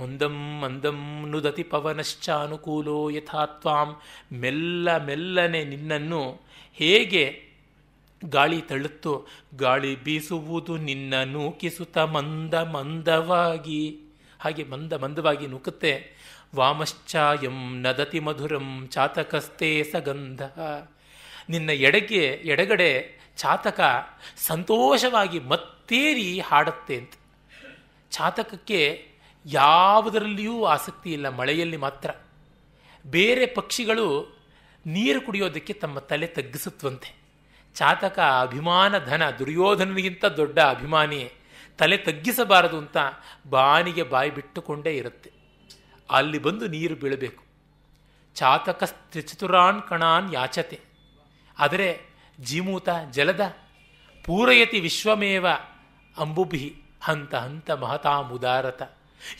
ಮಂದಂ ಮಂದಂ ನುದತಿ ಪವನಶ್ಚಾನುಕೂಲೋ ಯಥಾತ್ವಾಂ ಮೆಲ್ಲ ಮೆಲ್ಲನೆ ನಿನ್ನನ್ನು ಹೇಗೆ ಗಾಳಿ ತಳ್ಳುತ್ತೋ ಗಾಳಿ ಬೀಸುವುದು ನಿನ್ನ ನೂಕಿಸುತ್ತ ಮಂದ ಮಂದವಾಗಿ ಹಾಗೆ ಮಂದ ಮಂದವಾಗಿ ನೂಕುತ್ತೆ ವಾಮಶ್ಚಾಯಂ ನದತಿ ಮಧುರಂ ಚಾತಕಸ್ತೆ ಸಗಂಧ ನಿನ್ನ ಎಡಗೆ ಎಡಗಡೆ ಚಾತಕ ಸಂತೋಷವಾಗಿ ಮತ್ತೇರಿ ಹಾಡುತ್ತೆ ಅಂತ ಚಾತಕಕ್ಕೆ ಯಾವುದರಲ್ಲಿಯೂ ಆಸಕ್ತಿ ಇಲ್ಲ ಮಳೆಯಲ್ಲಿ ಮಾತ್ರ ಬೇರೆ ಪಕ್ಷಿಗಳು ನೀರು ಕುಡಿಯೋದಕ್ಕೆ ತಮ್ಮ ತಲೆ ತಗ್ಗಿಸುತ್ತಂತೆ ಚಾತಕ ಅಭಿಮಾನ ಧನ ದುರ್ಯೋಧನಿಗಿಂತ ದೊಡ್ಡ ಅಭಿಮಾನಿ ತಲೆ ತಗ್ಗಿಸಬಾರದು ಅಂತ ಬಾನಿಗೆ ಬಾಯಿ ಬಿಟ್ಟುಕೊಂಡೇ ಇರುತ್ತೆ ಅಲ್ಲಿ ಬಂದು ನೀರು ಬೀಳಬೇಕು ಚಾತಕ ತ್ರಿಚತುರಾನ್ ಕಣಾನ್ ಯಾಚತೆ ಆದರೆ ಜೀಮೂತ ಜಲದ ಪೂರಯತಿ ವಿಶ್ವಮೇವ ಅಂಬುಭಿ ಹಂತ ಹಂತ ಮಹತಾ ಮುದಾರತ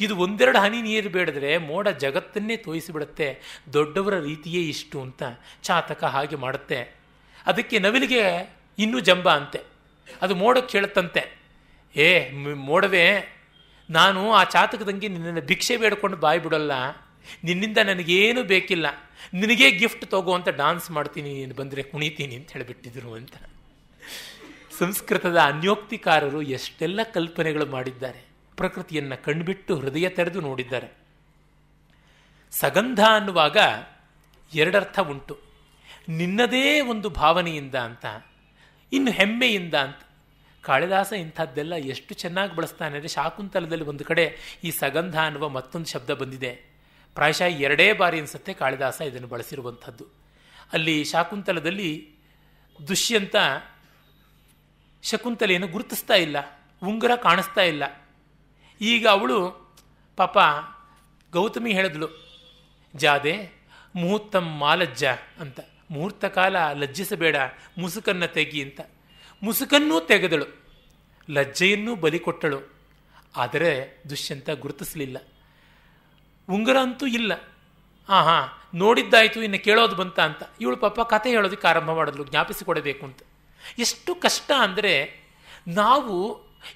ಇದು ಒಂದೆರಡು ಹನಿ ನೀರು ಬೇಡಿದ್ರೆ ಮೋಡ ಜಗತ್ತನ್ನೇ ತೋಯಿಸಿಬಿಡುತ್ತೆ ದೊಡ್ಡವರ ರೀತಿಯೇ ಇಷ್ಟು ಅಂತ ಚಾತಕ ಹಾಗೆ ಮಾಡುತ್ತೆ ಅದಕ್ಕೆ ನವಿಲಿಗೆ ಇನ್ನೂ ಜಂಬ ಅಂತೆ ಅದು ಮೋಡಕ್ಕೆ ಹೇಳುತ್ತಂತೆ ಏ ಮೋಡವೇ ನಾನು ಆ ಚಾತಕದಂಗೆ ನಿನ್ನನ್ನು ಭಿಕ್ಷೆ ಬೇಡ್ಕೊಂಡು ಬಾಯಿ ಬಿಡೋಲ್ಲ ನಿನ್ನಿಂದ ನನಗೇನು ಬೇಕಿಲ್ಲ ನಿನಗೇ ಗಿಫ್ಟ್ ತಗೋ ಅಂತ ಡಾನ್ಸ್ ಮಾಡ್ತೀನಿ ನೀನು ಬಂದರೆ ಕುಣಿತೀನಿ ಅಂತ ಹೇಳಿಬಿಟ್ಟಿದ್ರು ಅಂತ ಸಂಸ್ಕೃತದ ಅನ್ಯೋಕ್ತಿಕಾರರು ಎಷ್ಟೆಲ್ಲ ಕಲ್ಪನೆಗಳು ಮಾಡಿದ್ದಾರೆ ಪ್ರಕೃತಿಯನ್ನು ಕಣ್ಬಿಟ್ಟು ಹೃದಯ ತೆರೆದು ನೋಡಿದ್ದಾರೆ ಸಗಂಧ ಅನ್ನುವಾಗ ಎರಡರ್ಥ ಉಂಟು ನಿನ್ನದೇ ಒಂದು ಭಾವನೆಯಿಂದ ಅಂತ ಇನ್ನು ಹೆಮ್ಮೆಯಿಂದ ಅಂತ ಕಾಳಿದಾಸ ಇಂಥದ್ದೆಲ್ಲ ಎಷ್ಟು ಚೆನ್ನಾಗಿ ಬಳಸ್ತಾನೆ ಅಂದರೆ ಶಾಕುಂತಲದಲ್ಲಿ ಒಂದು ಕಡೆ ಈ ಸಗಂಧ ಅನ್ನುವ ಮತ್ತೊಂದು ಶಬ್ದ ಬಂದಿದೆ ಪ್ರಾಯಶಃ ಎರಡೇ ಬಾರಿ ಅನಿಸುತ್ತೆ ಕಾಳಿದಾಸ ಇದನ್ನು ಬಳಸಿರುವಂಥದ್ದು ಅಲ್ಲಿ ಶಾಕುಂತಲದಲ್ಲಿ ದುಷ್ಯಂತ ಶಕುಂತಲೆಯನ್ನು ಗುರುತಿಸ್ತಾ ಇಲ್ಲ ಉಂಗುರ ಕಾಣಿಸ್ತಾ ಇಲ್ಲ ಈಗ ಅವಳು ಪಾಪ ಗೌತಮಿ ಹೇಳಿದ್ಳು ಜಾದೆ ಮುಹೂರ್ತಂ ಮಾಲಜ್ಜ ಅಂತ ಮುಹೂರ್ತ ಕಾಲ ಲಜ್ಜಿಸಬೇಡ ಮುಸುಕನ್ನು ತೆಗಿ ಅಂತ ಮುಸುಕನ್ನೂ ತೆಗೆದಳು ಲಜ್ಜೆಯನ್ನೂ ಬಲಿ ಕೊಟ್ಟಳು ಆದರೆ ದುಷ್ಯಂತ ಗುರುತಿಸಲಿಲ್ಲ ಉಂಗುರ ಅಂತೂ ಇಲ್ಲ ಹಾಂ ಹಾಂ ನೋಡಿದ್ದಾಯಿತು ಇನ್ನು ಕೇಳೋದು ಬಂತ ಅಂತ ಇವಳು ಪಾಪ ಕಥೆ ಹೇಳೋದಕ್ಕೆ ಆರಂಭ ಮಾಡಿದ್ಲು ಜ್ಞಾಪಿಸಿಕೊಡಬೇಕು ಅಂತ ಎಷ್ಟು ಕಷ್ಟ ಅಂದರೆ ನಾವು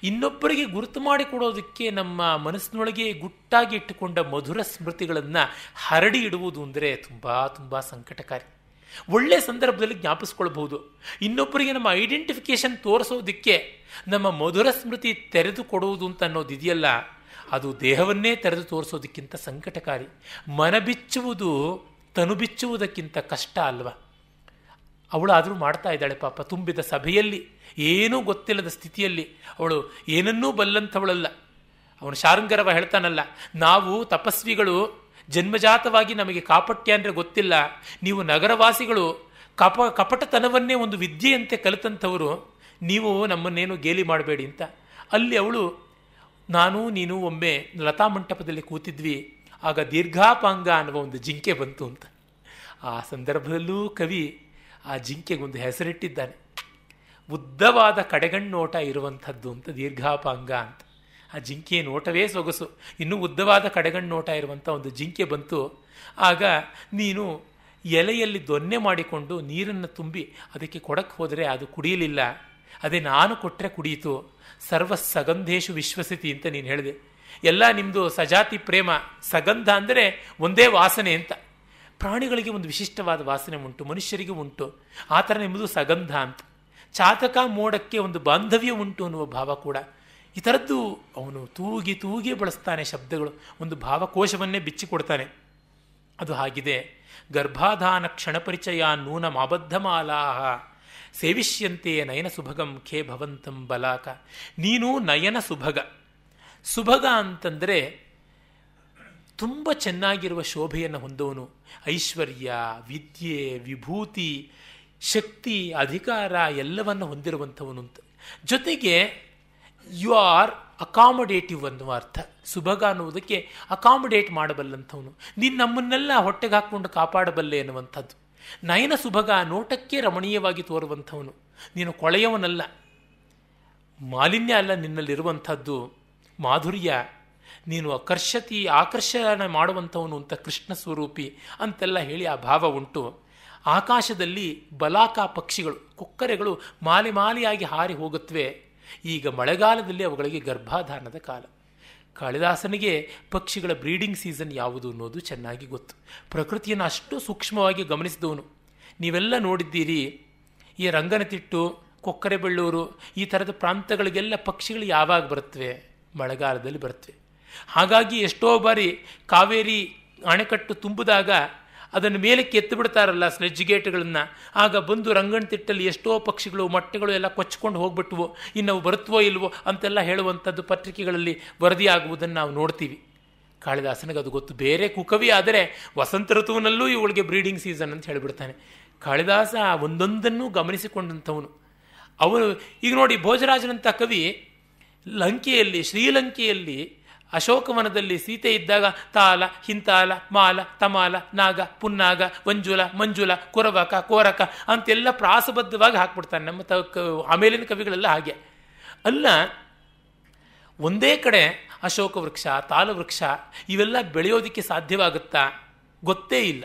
ಇನ್ನೊಬ್ಬರಿಗೆ ಗುರುತು ಮಾಡಿಕೊಡೋದಕ್ಕೆ ನಮ್ಮ ಮನಸ್ಸಿನೊಳಗೆ ಗುಟ್ಟಾಗಿ ಇಟ್ಟುಕೊಂಡ ಮಧುರ ಸ್ಮೃತಿಗಳನ್ನು ಹರಡಿ ಇಡುವುದು ಅಂದರೆ ತುಂಬ ತುಂಬ ಸಂಕಟಕಾರಿ ಒಳ್ಳೆಯ ಸಂದರ್ಭದಲ್ಲಿ ಜ್ಞಾಪಿಸ್ಕೊಳ್ಬಹುದು ಇನ್ನೊಬ್ಬರಿಗೆ ನಮ್ಮ ಐಡೆಂಟಿಫಿಕೇಶನ್ ತೋರಿಸೋದಕ್ಕೆ ನಮ್ಮ ಮಧುರ ಸ್ಮೃತಿ ತೆರೆದು ಕೊಡುವುದು ಅಂತ ಇದೆಯಲ್ಲ ಅದು ದೇಹವನ್ನೇ ತೆರೆದು ತೋರಿಸೋದಕ್ಕಿಂತ ಸಂಕಟಕಾರಿ ಮನ ಬಿಚ್ಚುವುದು ತನು ಬಿಚ್ಚುವುದಕ್ಕಿಂತ ಕಷ್ಟ ಅಲ್ವಾ ಅವಳಾದರೂ ಮಾಡ್ತಾ ಇದ್ದಾಳೆ ಪಾಪ ತುಂಬಿದ ಸಭೆಯಲ್ಲಿ ಏನೂ ಗೊತ್ತಿಲ್ಲದ ಸ್ಥಿತಿಯಲ್ಲಿ ಅವಳು ಏನನ್ನೂ ಬಲ್ಲಂಥವಳಲ್ಲ ಅವನು ಶಾರಂಗರವ ಹೇಳ್ತಾನಲ್ಲ ನಾವು ತಪಸ್ವಿಗಳು ಜನ್ಮಜಾತವಾಗಿ ನಮಗೆ ಕಾಪಟ್ಯ ಅಂದರೆ ಗೊತ್ತಿಲ್ಲ ನೀವು ನಗರವಾಸಿಗಳು ಕಪ ಕಪಟತನವನ್ನೇ ಒಂದು ವಿದ್ಯೆಯಂತೆ ಕಲಿತಂಥವರು ನೀವು ನಮ್ಮನ್ನೇನು ಗೇಲಿ ಮಾಡಬೇಡಿ ಅಂತ ಅಲ್ಲಿ ಅವಳು ನಾನು ನೀನು ಒಮ್ಮೆ ಲತಾ ಮಂಟಪದಲ್ಲಿ ಕೂತಿದ್ವಿ ಆಗ ದೀರ್ಘಾಪಾಂಗ ಅನ್ನುವ ಒಂದು ಜಿಂಕೆ ಬಂತು ಅಂತ ಆ ಸಂದರ್ಭದಲ್ಲೂ ಕವಿ ಆ ಜಿಂಕೆಗೊಂದು ಹೆಸರಿಟ್ಟಿದ್ದಾನೆ ಉದ್ದವಾದ ಕಡೆಗಣ್ಣೋಟ ಇರುವಂಥದ್ದು ಅಂತ ದೀರ್ಘಾಪಾಂಗ ಅಂತ ಆ ಜಿಂಕೆಯ ನೋಟವೇ ಸೊಗಸು ಇನ್ನೂ ಉದ್ದವಾದ ನೋಟ ಇರುವಂಥ ಒಂದು ಜಿಂಕೆ ಬಂತು ಆಗ ನೀನು ಎಲೆಯಲ್ಲಿ ದೊನ್ನೆ ಮಾಡಿಕೊಂಡು ನೀರನ್ನು ತುಂಬಿ ಅದಕ್ಕೆ ಕೊಡಕ್ಕೆ ಹೋದರೆ ಅದು ಕುಡಿಯಲಿಲ್ಲ ಅದೇ ನಾನು ಕೊಟ್ಟರೆ ಕುಡಿಯಿತು ಸರ್ವ ಸಗಂಧೇಶು ವಿಶ್ವಸಿತಿ ಅಂತ ನೀನು ಹೇಳಿದೆ ಎಲ್ಲ ನಿಮ್ಮದು ಸಜಾತಿ ಪ್ರೇಮ ಸಗಂಧ ಅಂದರೆ ಒಂದೇ ವಾಸನೆ ಅಂತ ಪ್ರಾಣಿಗಳಿಗೆ ಒಂದು ವಿಶಿಷ್ಟವಾದ ವಾಸನೆ ಉಂಟು ಮನುಷ್ಯರಿಗೆ ಉಂಟು ಆ ಥರ ನಿಮ್ಮದು ಸಗಂಧ ಅಂತ ಚಾತಕ ಮೋಡಕ್ಕೆ ಒಂದು ಬಾಂಧವ್ಯ ಉಂಟು ಅನ್ನುವ ಭಾವ ಕೂಡ ಈ ಥರದ್ದು ಅವನು ತೂಗಿ ತೂಗಿ ಬಳಸ್ತಾನೆ ಶಬ್ದಗಳು ಒಂದು ಭಾವಕೋಶವನ್ನೇ ಬಿಚ್ಚಿಕೊಡ್ತಾನೆ ಅದು ಹಾಗಿದೆ ಗರ್ಭಾಧಾನ ಕ್ಷಣಪರಿಚಯ ನೂನ ಮಾಬದ್ಧಮಾಲಾಹ ಸೇವಿಷ್ಯಂತೆ ನಯನ ಸುಭಗಂ ಖೇ ಭವಂತಂ ಬಲಾಕ ನೀನು ನಯನ ಸುಭಗ ಸುಭಗ ಅಂತಂದರೆ ತುಂಬ ಚೆನ್ನಾಗಿರುವ ಶೋಭೆಯನ್ನು ಹೊಂದವನು ಐಶ್ವರ್ಯ ವಿದ್ಯೆ ವಿಭೂತಿ ಶಕ್ತಿ ಅಧಿಕಾರ ಎಲ್ಲವನ್ನು ಹೊಂದಿರುವಂಥವನು ಅಂತ ಜೊತೆಗೆ ಯು ಆರ್ ಅಕಾಮಡೇಟಿವ್ ಅನ್ನುವ ಅರ್ಥ ಸುಭಗ ಅನ್ನುವುದಕ್ಕೆ ಅಕಾಮಡೇಟ್ ಮಾಡಬಲ್ಲಂಥವನು ನೀನು ನಮ್ಮನ್ನೆಲ್ಲ ಹೊಟ್ಟೆಗೆ ಹಾಕ್ಕೊಂಡು ಕಾಪಾಡಬಲ್ಲೆ ಎನ್ನುವಂಥದ್ದು ನಯನ ಸುಭಗ ನೋಟಕ್ಕೆ ರಮಣೀಯವಾಗಿ ತೋರುವಂಥವನು ನೀನು ಕೊಳೆಯವನಲ್ಲ ಮಾಲಿನ್ಯ ಅಲ್ಲ ನಿನ್ನಲ್ಲಿರುವಂಥದ್ದು ಮಾಧುರ್ಯ ನೀನು ಆಕರ್ಷತಿ ಆಕರ್ಷಣೆ ಮಾಡುವಂಥವನು ಅಂತ ಕೃಷ್ಣ ಸ್ವರೂಪಿ ಅಂತೆಲ್ಲ ಹೇಳಿ ಆ ಭಾವ ಉಂಟು ಆಕಾಶದಲ್ಲಿ ಬಲಾಕ ಪಕ್ಷಿಗಳು ಕೊಕ್ಕರೆಗಳು ಮಾಲಿ ಮಾಲಿಯಾಗಿ ಹಾರಿ ಹೋಗುತ್ತವೆ ಈಗ ಮಳೆಗಾಲದಲ್ಲಿ ಅವುಗಳಿಗೆ ಗರ್ಭಾಧಾನದ ಕಾಲ ಕಾಳಿದಾಸನಿಗೆ ಪಕ್ಷಿಗಳ ಬ್ರೀಡಿಂಗ್ ಸೀಸನ್ ಯಾವುದು ಅನ್ನೋದು ಚೆನ್ನಾಗಿ ಗೊತ್ತು ಪ್ರಕೃತಿಯನ್ನು ಅಷ್ಟು ಸೂಕ್ಷ್ಮವಾಗಿ ಗಮನಿಸಿದವನು ನೀವೆಲ್ಲ ನೋಡಿದ್ದೀರಿ ಈ ರಂಗನತಿಟ್ಟು ಕೊಕ್ಕರೆಬೆಳ್ಳೂರು ಈ ಥರದ ಪ್ರಾಂತಗಳಿಗೆಲ್ಲ ಪಕ್ಷಿಗಳು ಯಾವಾಗ ಬರುತ್ತವೆ ಮಳೆಗಾಲದಲ್ಲಿ ಬರುತ್ತವೆ ಹಾಗಾಗಿ ಎಷ್ಟೋ ಬಾರಿ ಕಾವೇರಿ ಅಣೆಕಟ್ಟು ತುಂಬಿದಾಗ ಅದನ್ನು ಮೇಲಕ್ಕೆ ಎತ್ತು ಬಿಡ್ತಾರಲ್ಲ ಗೇಟ್ಗಳನ್ನು ಆಗ ಬಂದು ರಂಗಣ ತಿಟ್ಟಲ್ಲಿ ಎಷ್ಟೋ ಪಕ್ಷಿಗಳು ಮೊಟ್ಟೆಗಳು ಎಲ್ಲ ಕೊಚ್ಕೊಂಡು ಇನ್ನು ಇನ್ನು ಬರುತ್ತವೋ ಇಲ್ವೋ ಅಂತೆಲ್ಲ ಹೇಳುವಂಥದ್ದು ಪತ್ರಿಕೆಗಳಲ್ಲಿ ವರದಿಯಾಗುವುದನ್ನು ನಾವು ನೋಡ್ತೀವಿ ಕಾಳಿದಾಸನಿಗೆ ಅದು ಗೊತ್ತು ಬೇರೆ ಕುಕವಿ ಆದರೆ ವಸಂತ ಋತುವಿನಲ್ಲೂ ಇವಳಿಗೆ ಬ್ರೀಡಿಂಗ್ ಸೀಸನ್ ಅಂತ ಹೇಳಿಬಿಡ್ತಾನೆ ಕಾಳಿದಾಸ ಒಂದೊಂದನ್ನು ಗಮನಿಸಿಕೊಂಡಂಥವನು ಅವನು ಈಗ ನೋಡಿ ಭೋಜರಾಜನಂಥ ಕವಿ ಲಂಕೆಯಲ್ಲಿ ಶ್ರೀಲಂಕೆಯಲ್ಲಿ ಅಶೋಕವನದಲ್ಲಿ ಸೀತೆ ಇದ್ದಾಗ ತಾಲ ಹಿಂತಾಲ ಮಾಲ ತಮಾಲ ನಾಗ ಪುನ್ನಾಗ ವಂಜುಲ ಮಂಜುಲ ಕೊರವಕ ಕೋರಕ ಅಂತೆಲ್ಲ ಪ್ರಾಸಬದ್ಧವಾಗಿ ಹಾಕ್ಬಿಡ್ತಾನೆ ನಮ್ಮ ತ ಆಮೇಲಿನ ಕವಿಗಳೆಲ್ಲ ಹಾಗೆ ಅಲ್ಲ ಒಂದೇ ಕಡೆ ಅಶೋಕ ವೃಕ್ಷ ವೃಕ್ಷ ಇವೆಲ್ಲ ಬೆಳೆಯೋದಕ್ಕೆ ಸಾಧ್ಯವಾಗುತ್ತಾ ಗೊತ್ತೇ ಇಲ್ಲ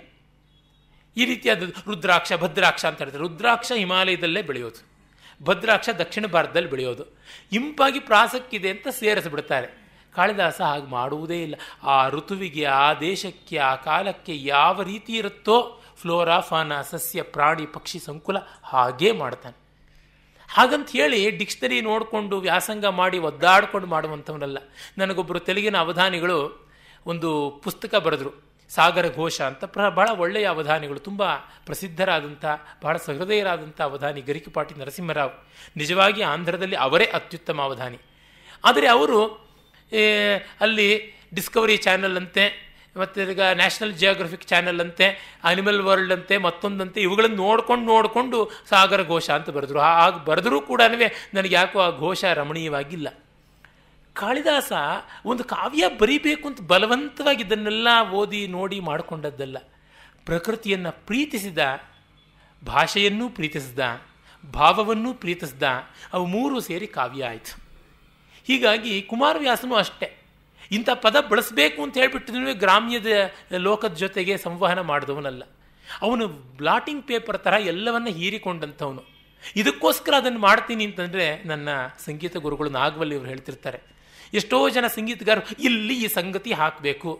ಈ ರೀತಿಯಾದ ರುದ್ರಾಕ್ಷ ಭದ್ರಾಕ್ಷ ಅಂತ ಹೇಳಿದ್ರೆ ರುದ್ರಾಕ್ಷ ಹಿಮಾಲಯದಲ್ಲೇ ಬೆಳೆಯೋದು ಭದ್ರಾಕ್ಷ ದಕ್ಷಿಣ ಭಾರತದಲ್ಲಿ ಬೆಳೆಯೋದು ಇಂಪಾಗಿ ಪ್ರಾಸಕ್ಕಿದೆ ಅಂತ ಸೇರಿಸ್ಬಿಡ್ತಾರೆ ಕಾಳಿದಾಸ ಹಾಗೆ ಮಾಡುವುದೇ ಇಲ್ಲ ಆ ಋತುವಿಗೆ ಆ ದೇಶಕ್ಕೆ ಆ ಕಾಲಕ್ಕೆ ಯಾವ ರೀತಿ ಇರುತ್ತೋ ಫ್ಲೋರಾ ಫಾನ ಸಸ್ಯ ಪ್ರಾಣಿ ಪಕ್ಷಿ ಸಂಕುಲ ಹಾಗೇ ಮಾಡ್ತಾನೆ ಹಾಗಂತ ಹೇಳಿ ಡಿಕ್ಷನರಿ ನೋಡಿಕೊಂಡು ವ್ಯಾಸಂಗ ಮಾಡಿ ಒದ್ದಾಡ್ಕೊಂಡು ಮಾಡುವಂಥವನಲ್ಲ ನನಗೊಬ್ಬರು ತೆಲುಗಿನ ಅವಧಾನಿಗಳು ಒಂದು ಪುಸ್ತಕ ಬರೆದರು ಸಾಗರ ಘೋಷ ಅಂತ ಪ್ರ ಬಹಳ ಒಳ್ಳೆಯ ಅವಧಾನಿಗಳು ತುಂಬ ಪ್ರಸಿದ್ಧರಾದಂಥ ಬಹಳ ಸಹೃದಯರಾದಂಥ ಅವಧಾನಿ ಗರಿಕಿಪಾಟಿ ನರಸಿಂಹರಾವ್ ನಿಜವಾಗಿ ಆಂಧ್ರದಲ್ಲಿ ಅವರೇ ಅತ್ಯುತ್ತಮ ಅವಧಾನಿ ಆದರೆ ಅವರು ಅಲ್ಲಿ ಡಿಸ್ಕವರಿ ಚಾನಲ್ ಅಂತೆ ಮತ್ತು ಈಗ ನ್ಯಾಷನಲ್ ಜಿಯೋಗ್ರಫಿಕ್ ಚಾನಲ್ ಅಂತೆ ಆನಿಮಲ್ ವರ್ಲ್ಡ್ ಅಂತೆ ಮತ್ತೊಂದಂತೆ ಇವುಗಳನ್ನು ನೋಡ್ಕೊಂಡು ನೋಡಿಕೊಂಡು ಸಾಗರ ಘೋಷ ಅಂತ ಬರೆದ್ರು ಆಗ ಬರೆದರೂ ಕೂಡ ನನಗೆ ಯಾಕೋ ಆ ಘೋಷ ರಮಣೀಯವಾಗಿಲ್ಲ ಕಾಳಿದಾಸ ಒಂದು ಕಾವ್ಯ ಬರೀಬೇಕು ಅಂತ ಬಲವಂತವಾಗಿ ಇದನ್ನೆಲ್ಲ ಓದಿ ನೋಡಿ ಮಾಡಿಕೊಂಡದ್ದಲ್ಲ ಪ್ರಕೃತಿಯನ್ನು ಪ್ರೀತಿಸಿದ ಭಾಷೆಯನ್ನೂ ಪ್ರೀತಿಸಿದ ಭಾವವನ್ನೂ ಪ್ರೀತಿಸಿದ ಅವು ಮೂರು ಸೇರಿ ಕಾವ್ಯ ಆಯಿತು ಹೀಗಾಗಿ ಕುಮಾರವ್ಯಾಸನು ಅಷ್ಟೇ ಇಂಥ ಪದ ಬಳಸಬೇಕು ಅಂತ ಹೇಳಿಬಿಟ್ಟಿದ್ರೆ ಗ್ರಾಮ್ಯದ ಲೋಕದ ಜೊತೆಗೆ ಸಂವಹನ ಮಾಡಿದವನಲ್ಲ ಅವನು ಬ್ಲಾಟಿಂಗ್ ಪೇಪರ್ ಥರ ಎಲ್ಲವನ್ನ ಹೀರಿಕೊಂಡಂಥವನು ಇದಕ್ಕೋಸ್ಕರ ಅದನ್ನು ಮಾಡ್ತೀನಿ ಅಂತಂದರೆ ನನ್ನ ಸಂಗೀತ ಗುರುಗಳು ನಾಗವಲ್ಲಿ ಇವರು ಹೇಳ್ತಿರ್ತಾರೆ ಎಷ್ಟೋ ಜನ ಸಂಗೀತಗಾರರು ಇಲ್ಲಿ ಈ ಸಂಗತಿ ಹಾಕಬೇಕು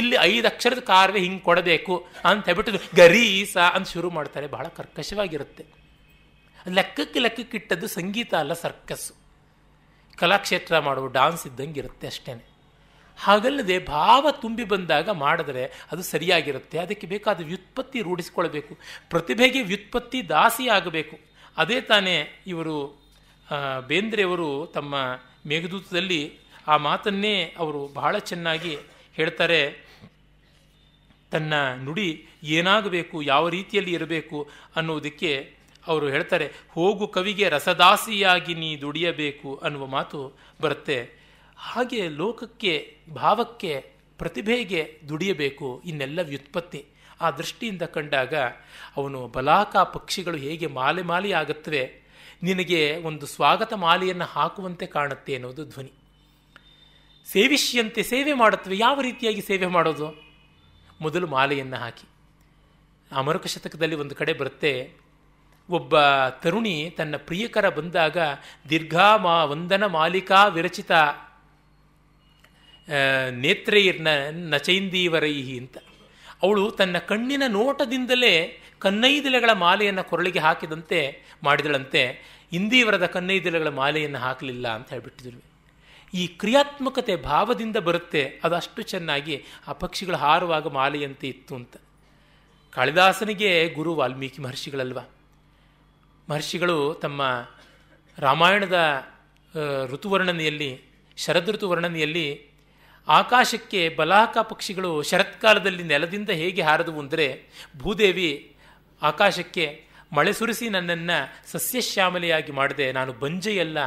ಇಲ್ಲಿ ಐದು ಅಕ್ಷರದ ಕಾರ್ಯ ಹಿಂಗೆ ಕೊಡಬೇಕು ಅಂತ ಹೇಳ್ಬಿಟ್ಟು ಗರೀಸ ಅಂತ ಶುರು ಮಾಡ್ತಾರೆ ಬಹಳ ಕರ್ಕಶವಾಗಿರುತ್ತೆ ಲೆಕ್ಕಕ್ಕೆ ಲೆಕ್ಕಕ್ಕಿಟ್ಟದ್ದು ಸಂಗೀತ ಅಲ್ಲ ಸರ್ಕಸ್ಸು ಕಲಾಕ್ಷೇತ್ರ ಮಾಡುವ ಡಾನ್ಸ್ ಇದ್ದಂಗೆ ಇರುತ್ತೆ ಅಷ್ಟೇ ಹಾಗಲ್ಲದೆ ಭಾವ ತುಂಬಿ ಬಂದಾಗ ಮಾಡಿದ್ರೆ ಅದು ಸರಿಯಾಗಿರುತ್ತೆ ಅದಕ್ಕೆ ಬೇಕಾದ ವ್ಯುತ್ಪತ್ತಿ ರೂಢಿಸಿಕೊಳ್ಬೇಕು ಪ್ರತಿಭೆಗೆ ವ್ಯುತ್ಪತ್ತಿ ದಾಸಿ ಆಗಬೇಕು ಅದೇ ತಾನೇ ಇವರು ಬೇಂದ್ರೆಯವರು ತಮ್ಮ ಮೇಘದೂತದಲ್ಲಿ ಆ ಮಾತನ್ನೇ ಅವರು ಬಹಳ ಚೆನ್ನಾಗಿ ಹೇಳ್ತಾರೆ ತನ್ನ ನುಡಿ ಏನಾಗಬೇಕು ಯಾವ ರೀತಿಯಲ್ಲಿ ಇರಬೇಕು ಅನ್ನೋದಕ್ಕೆ ಅವರು ಹೇಳ್ತಾರೆ ಹೋಗು ಕವಿಗೆ ರಸದಾಸಿಯಾಗಿ ನೀ ದುಡಿಯಬೇಕು ಅನ್ನುವ ಮಾತು ಬರುತ್ತೆ ಹಾಗೆ ಲೋಕಕ್ಕೆ ಭಾವಕ್ಕೆ ಪ್ರತಿಭೆಗೆ ದುಡಿಯಬೇಕು ಇನ್ನೆಲ್ಲ ವ್ಯುತ್ಪತ್ತಿ ಆ ದೃಷ್ಟಿಯಿಂದ ಕಂಡಾಗ ಅವನು ಬಲಾಕ ಪಕ್ಷಿಗಳು ಹೇಗೆ ಮಾಲೆ ಮಾಲೆ ಆಗುತ್ತವೆ ನಿನಗೆ ಒಂದು ಸ್ವಾಗತ ಮಾಲೆಯನ್ನು ಹಾಕುವಂತೆ ಕಾಣುತ್ತೆ ಅನ್ನೋದು ಧ್ವನಿ ಸೇವಿಷ್ಯಂತೆ ಸೇವೆ ಮಾಡುತ್ತವೆ ಯಾವ ರೀತಿಯಾಗಿ ಸೇವೆ ಮಾಡೋದು ಮೊದಲು ಮಾಲೆಯನ್ನು ಹಾಕಿ ಅಮರಕ ಶತಕದಲ್ಲಿ ಒಂದು ಕಡೆ ಬರುತ್ತೆ ಒಬ್ಬ ತರುಣಿ ತನ್ನ ಪ್ರಿಯಕರ ಬಂದಾಗ ದೀರ್ಘಾ ಮಾ ವಂದನ ಮಾಲಿಕಾ ವಿರಚಿತ ನ ನಚೈಂದೀವರೈಹಿ ಅಂತ ಅವಳು ತನ್ನ ಕಣ್ಣಿನ ನೋಟದಿಂದಲೇ ಕನ್ನೈದಿಲೆಗಳ ಮಾಲೆಯನ್ನು ಕೊರಳಿಗೆ ಹಾಕಿದಂತೆ ಮಾಡಿದಳಂತೆ ಇಂದೀವರದ ಕನ್ನೈದಿಲೆಗಳ ಮಾಲೆಯನ್ನು ಹಾಕಲಿಲ್ಲ ಅಂತ ಹೇಳಿಬಿಟ್ಟಿದ್ರು ಈ ಕ್ರಿಯಾತ್ಮಕತೆ ಭಾವದಿಂದ ಬರುತ್ತೆ ಅದು ಅಷ್ಟು ಚೆನ್ನಾಗಿ ಆ ಪಕ್ಷಿಗಳು ಹಾರುವಾಗ ಮಾಲೆಯಂತೆ ಇತ್ತು ಅಂತ ಕಾಳಿದಾಸನಿಗೆ ಗುರು ವಾಲ್ಮೀಕಿ ಮಹರ್ಷಿಗಳಲ್ವಾ ಮಹರ್ಷಿಗಳು ತಮ್ಮ ರಾಮಾಯಣದ ಋತುವರ್ಣನೆಯಲ್ಲಿ ಶರದ್ ಋತುವರ್ಣನೆಯಲ್ಲಿ ಆಕಾಶಕ್ಕೆ ಬಲಾಕ ಪಕ್ಷಿಗಳು ಶರತ್ಕಾಲದಲ್ಲಿ ನೆಲದಿಂದ ಹೇಗೆ ಹಾರದುವು ಅಂದರೆ ಭೂದೇವಿ ಆಕಾಶಕ್ಕೆ ಮಳೆ ಸುರಿಸಿ ನನ್ನನ್ನು ಸಸ್ಯಶ್ಯಾಮಲೆಯಾಗಿ ಮಾಡಿದೆ ನಾನು ಬಂಜೆಯಲ್ಲ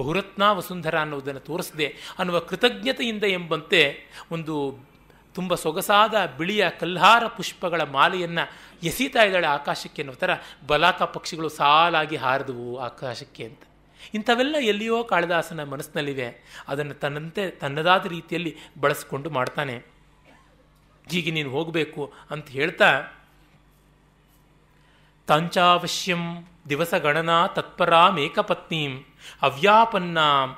ಬಹುರತ್ನ ವಸುಂಧರ ಅನ್ನುವುದನ್ನು ತೋರಿಸಿದೆ ಅನ್ನುವ ಕೃತಜ್ಞತೆಯಿಂದ ಎಂಬಂತೆ ಒಂದು ತುಂಬ ಸೊಗಸಾದ ಬಿಳಿಯ ಕಲ್ಹಾರ ಪುಷ್ಪಗಳ ಮಾಲೆಯನ್ನು ಎಸೀತಾ ಇದ್ದಾಳೆ ಆಕಾಶಕ್ಕೆ ಅನ್ನೋ ಥರ ಬಲಾಕ ಪಕ್ಷಿಗಳು ಸಾಲಾಗಿ ಹಾರಿದವು ಆಕಾಶಕ್ಕೆ ಅಂತ ಇಂಥವೆಲ್ಲ ಎಲ್ಲಿಯೋ ಕಾಳಿದಾಸನ ಮನಸ್ಸಿನಲ್ಲಿವೆ ಅದನ್ನು ತನ್ನಂತೆ ತನ್ನದಾದ ರೀತಿಯಲ್ಲಿ ಬಳಸ್ಕೊಂಡು ಮಾಡ್ತಾನೆ ಹೀಗೆ ನೀನು ಹೋಗಬೇಕು ಅಂತ ಹೇಳ್ತಾ ತಾಂಚಾವಶ್ಯಂ ದಿವಸಗಣನಾ ತತ್ಪರಾಮೇಕಪತ್ನೀಂ ಅವ್ಯಾಪನ್ನಾಂ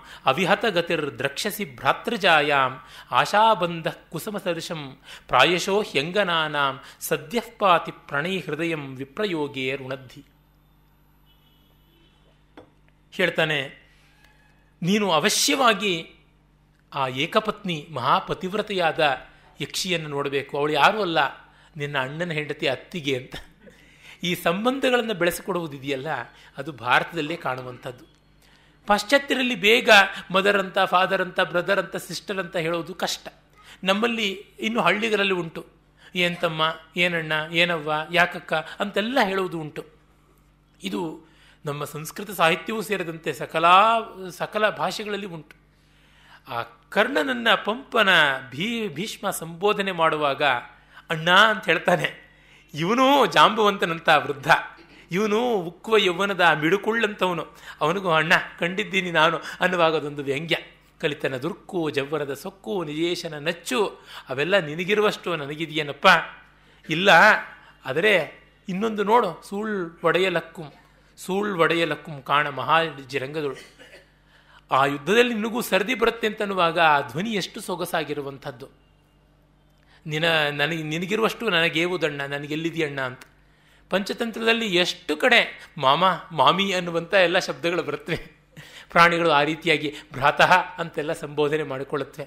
ದ್ರಕ್ಷಸಿ ಭ್ರಾತೃಜಾಯಾಂ ಆಶಾಬಂಧ ಸದೃಶಂ ಪ್ರಾಯಶೋ ಹ್ಯಂಗನಾನಾಂ ಸದ್ಯಪಾತಿ ಪಾತಿ ಪ್ರಣಯಿ ಹೃದಯಂ ವಿಪ್ರಯೋಗೇ ಋಣದ್ಧಿ ಹೇಳ್ತಾನೆ ನೀನು ಅವಶ್ಯವಾಗಿ ಆ ಏಕಪತ್ನಿ ಮಹಾಪತಿವ್ರತೆಯಾದ ಯಕ್ಷಿಯನ್ನು ನೋಡಬೇಕು ಅವಳು ಯಾರೂ ಅಲ್ಲ ನಿನ್ನ ಅಣ್ಣನ ಹೆಂಡತಿ ಅತ್ತಿಗೆ ಅಂತ ಈ ಸಂಬಂಧಗಳನ್ನು ಬೆಳೆಸಿಕೊಡುವುದಿದೆಯಲ್ಲ ಅದು ಭಾರತದಲ್ಲೇ ಕಾಣುವಂಥದ್ದು ಪಾಶ್ಚಾತ್ಯರಲ್ಲಿ ಬೇಗ ಮದರ್ ಅಂತ ಫಾದರ್ ಅಂತ ಬ್ರದರ್ ಅಂತ ಸಿಸ್ಟರ್ ಅಂತ ಹೇಳೋದು ಕಷ್ಟ ನಮ್ಮಲ್ಲಿ ಇನ್ನು ಹಳ್ಳಿಗಳಲ್ಲಿ ಉಂಟು ಏನ್ ತಮ್ಮ ಏನಣ್ಣ ಏನವ್ವ ಯಾಕಕ್ಕ ಅಂತೆಲ್ಲ ಹೇಳುವುದು ಉಂಟು ಇದು ನಮ್ಮ ಸಂಸ್ಕೃತ ಸಾಹಿತ್ಯವೂ ಸೇರಿದಂತೆ ಸಕಲ ಸಕಲ ಭಾಷೆಗಳಲ್ಲಿ ಉಂಟು ಆ ಕರ್ಣನನ್ನ ಪಂಪನ ಭೀ ಭೀಷ್ಮ ಸಂಬೋಧನೆ ಮಾಡುವಾಗ ಅಣ್ಣ ಅಂತ ಹೇಳ್ತಾನೆ ಇವನು ಜಾಂಬುವಂತನಂತ ವೃದ್ಧ ಇವನು ಉಕ್ಕುವ ಯೌವನದ ಮಿಡುಕುಳ್ಳಂಥವನು ಅವನಿಗೂ ಅಣ್ಣ ಕಂಡಿದ್ದೀನಿ ನಾನು ಅನ್ನುವಾಗ ಅದೊಂದು ವ್ಯಂಗ್ಯ ಕಲಿತನ ದುರ್ಕು ಜವ್ವನದ ಸೊಕ್ಕು ನಿಜೇಶನ ನಚ್ಚು ಅವೆಲ್ಲ ನಿನಗಿರುವಷ್ಟು ನನಗಿದೆಯೇನಪ್ಪ ಇಲ್ಲ ಆದರೆ ಇನ್ನೊಂದು ನೋಡು ಸೂಳ್ ಒಡೆಯಲಕ್ಕುಂ ಸೂಳ್ ಒಡೆಯಲಕ್ಕುಂ ಕಾಣ ಮಹಾ ರಂಗದಳು ಆ ಯುದ್ಧದಲ್ಲಿ ನಿನಗೂ ಸರದಿ ಬರುತ್ತೆ ಅಂತನ್ನುವಾಗ ಆ ಧ್ವನಿ ಎಷ್ಟು ಸೊಗಸಾಗಿರುವಂಥದ್ದು ನಿನ ನನಗೆ ನಿನಗಿರುವಷ್ಟು ನನಗೇವುದಣ್ಣ ನನಗೆಲ್ಲಿದೆಯಣ್ಣ ಅಂತ ಪಂಚತಂತ್ರದಲ್ಲಿ ಎಷ್ಟು ಕಡೆ ಮಾಮ ಮಾಮಿ ಅನ್ನುವಂಥ ಎಲ್ಲ ಶಬ್ದಗಳು ಬರುತ್ತವೆ ಪ್ರಾಣಿಗಳು ಆ ರೀತಿಯಾಗಿ ಭ್ರಾತಃ ಅಂತೆಲ್ಲ ಸಂಬೋಧನೆ ಮಾಡಿಕೊಳ್ಳುತ್ತವೆ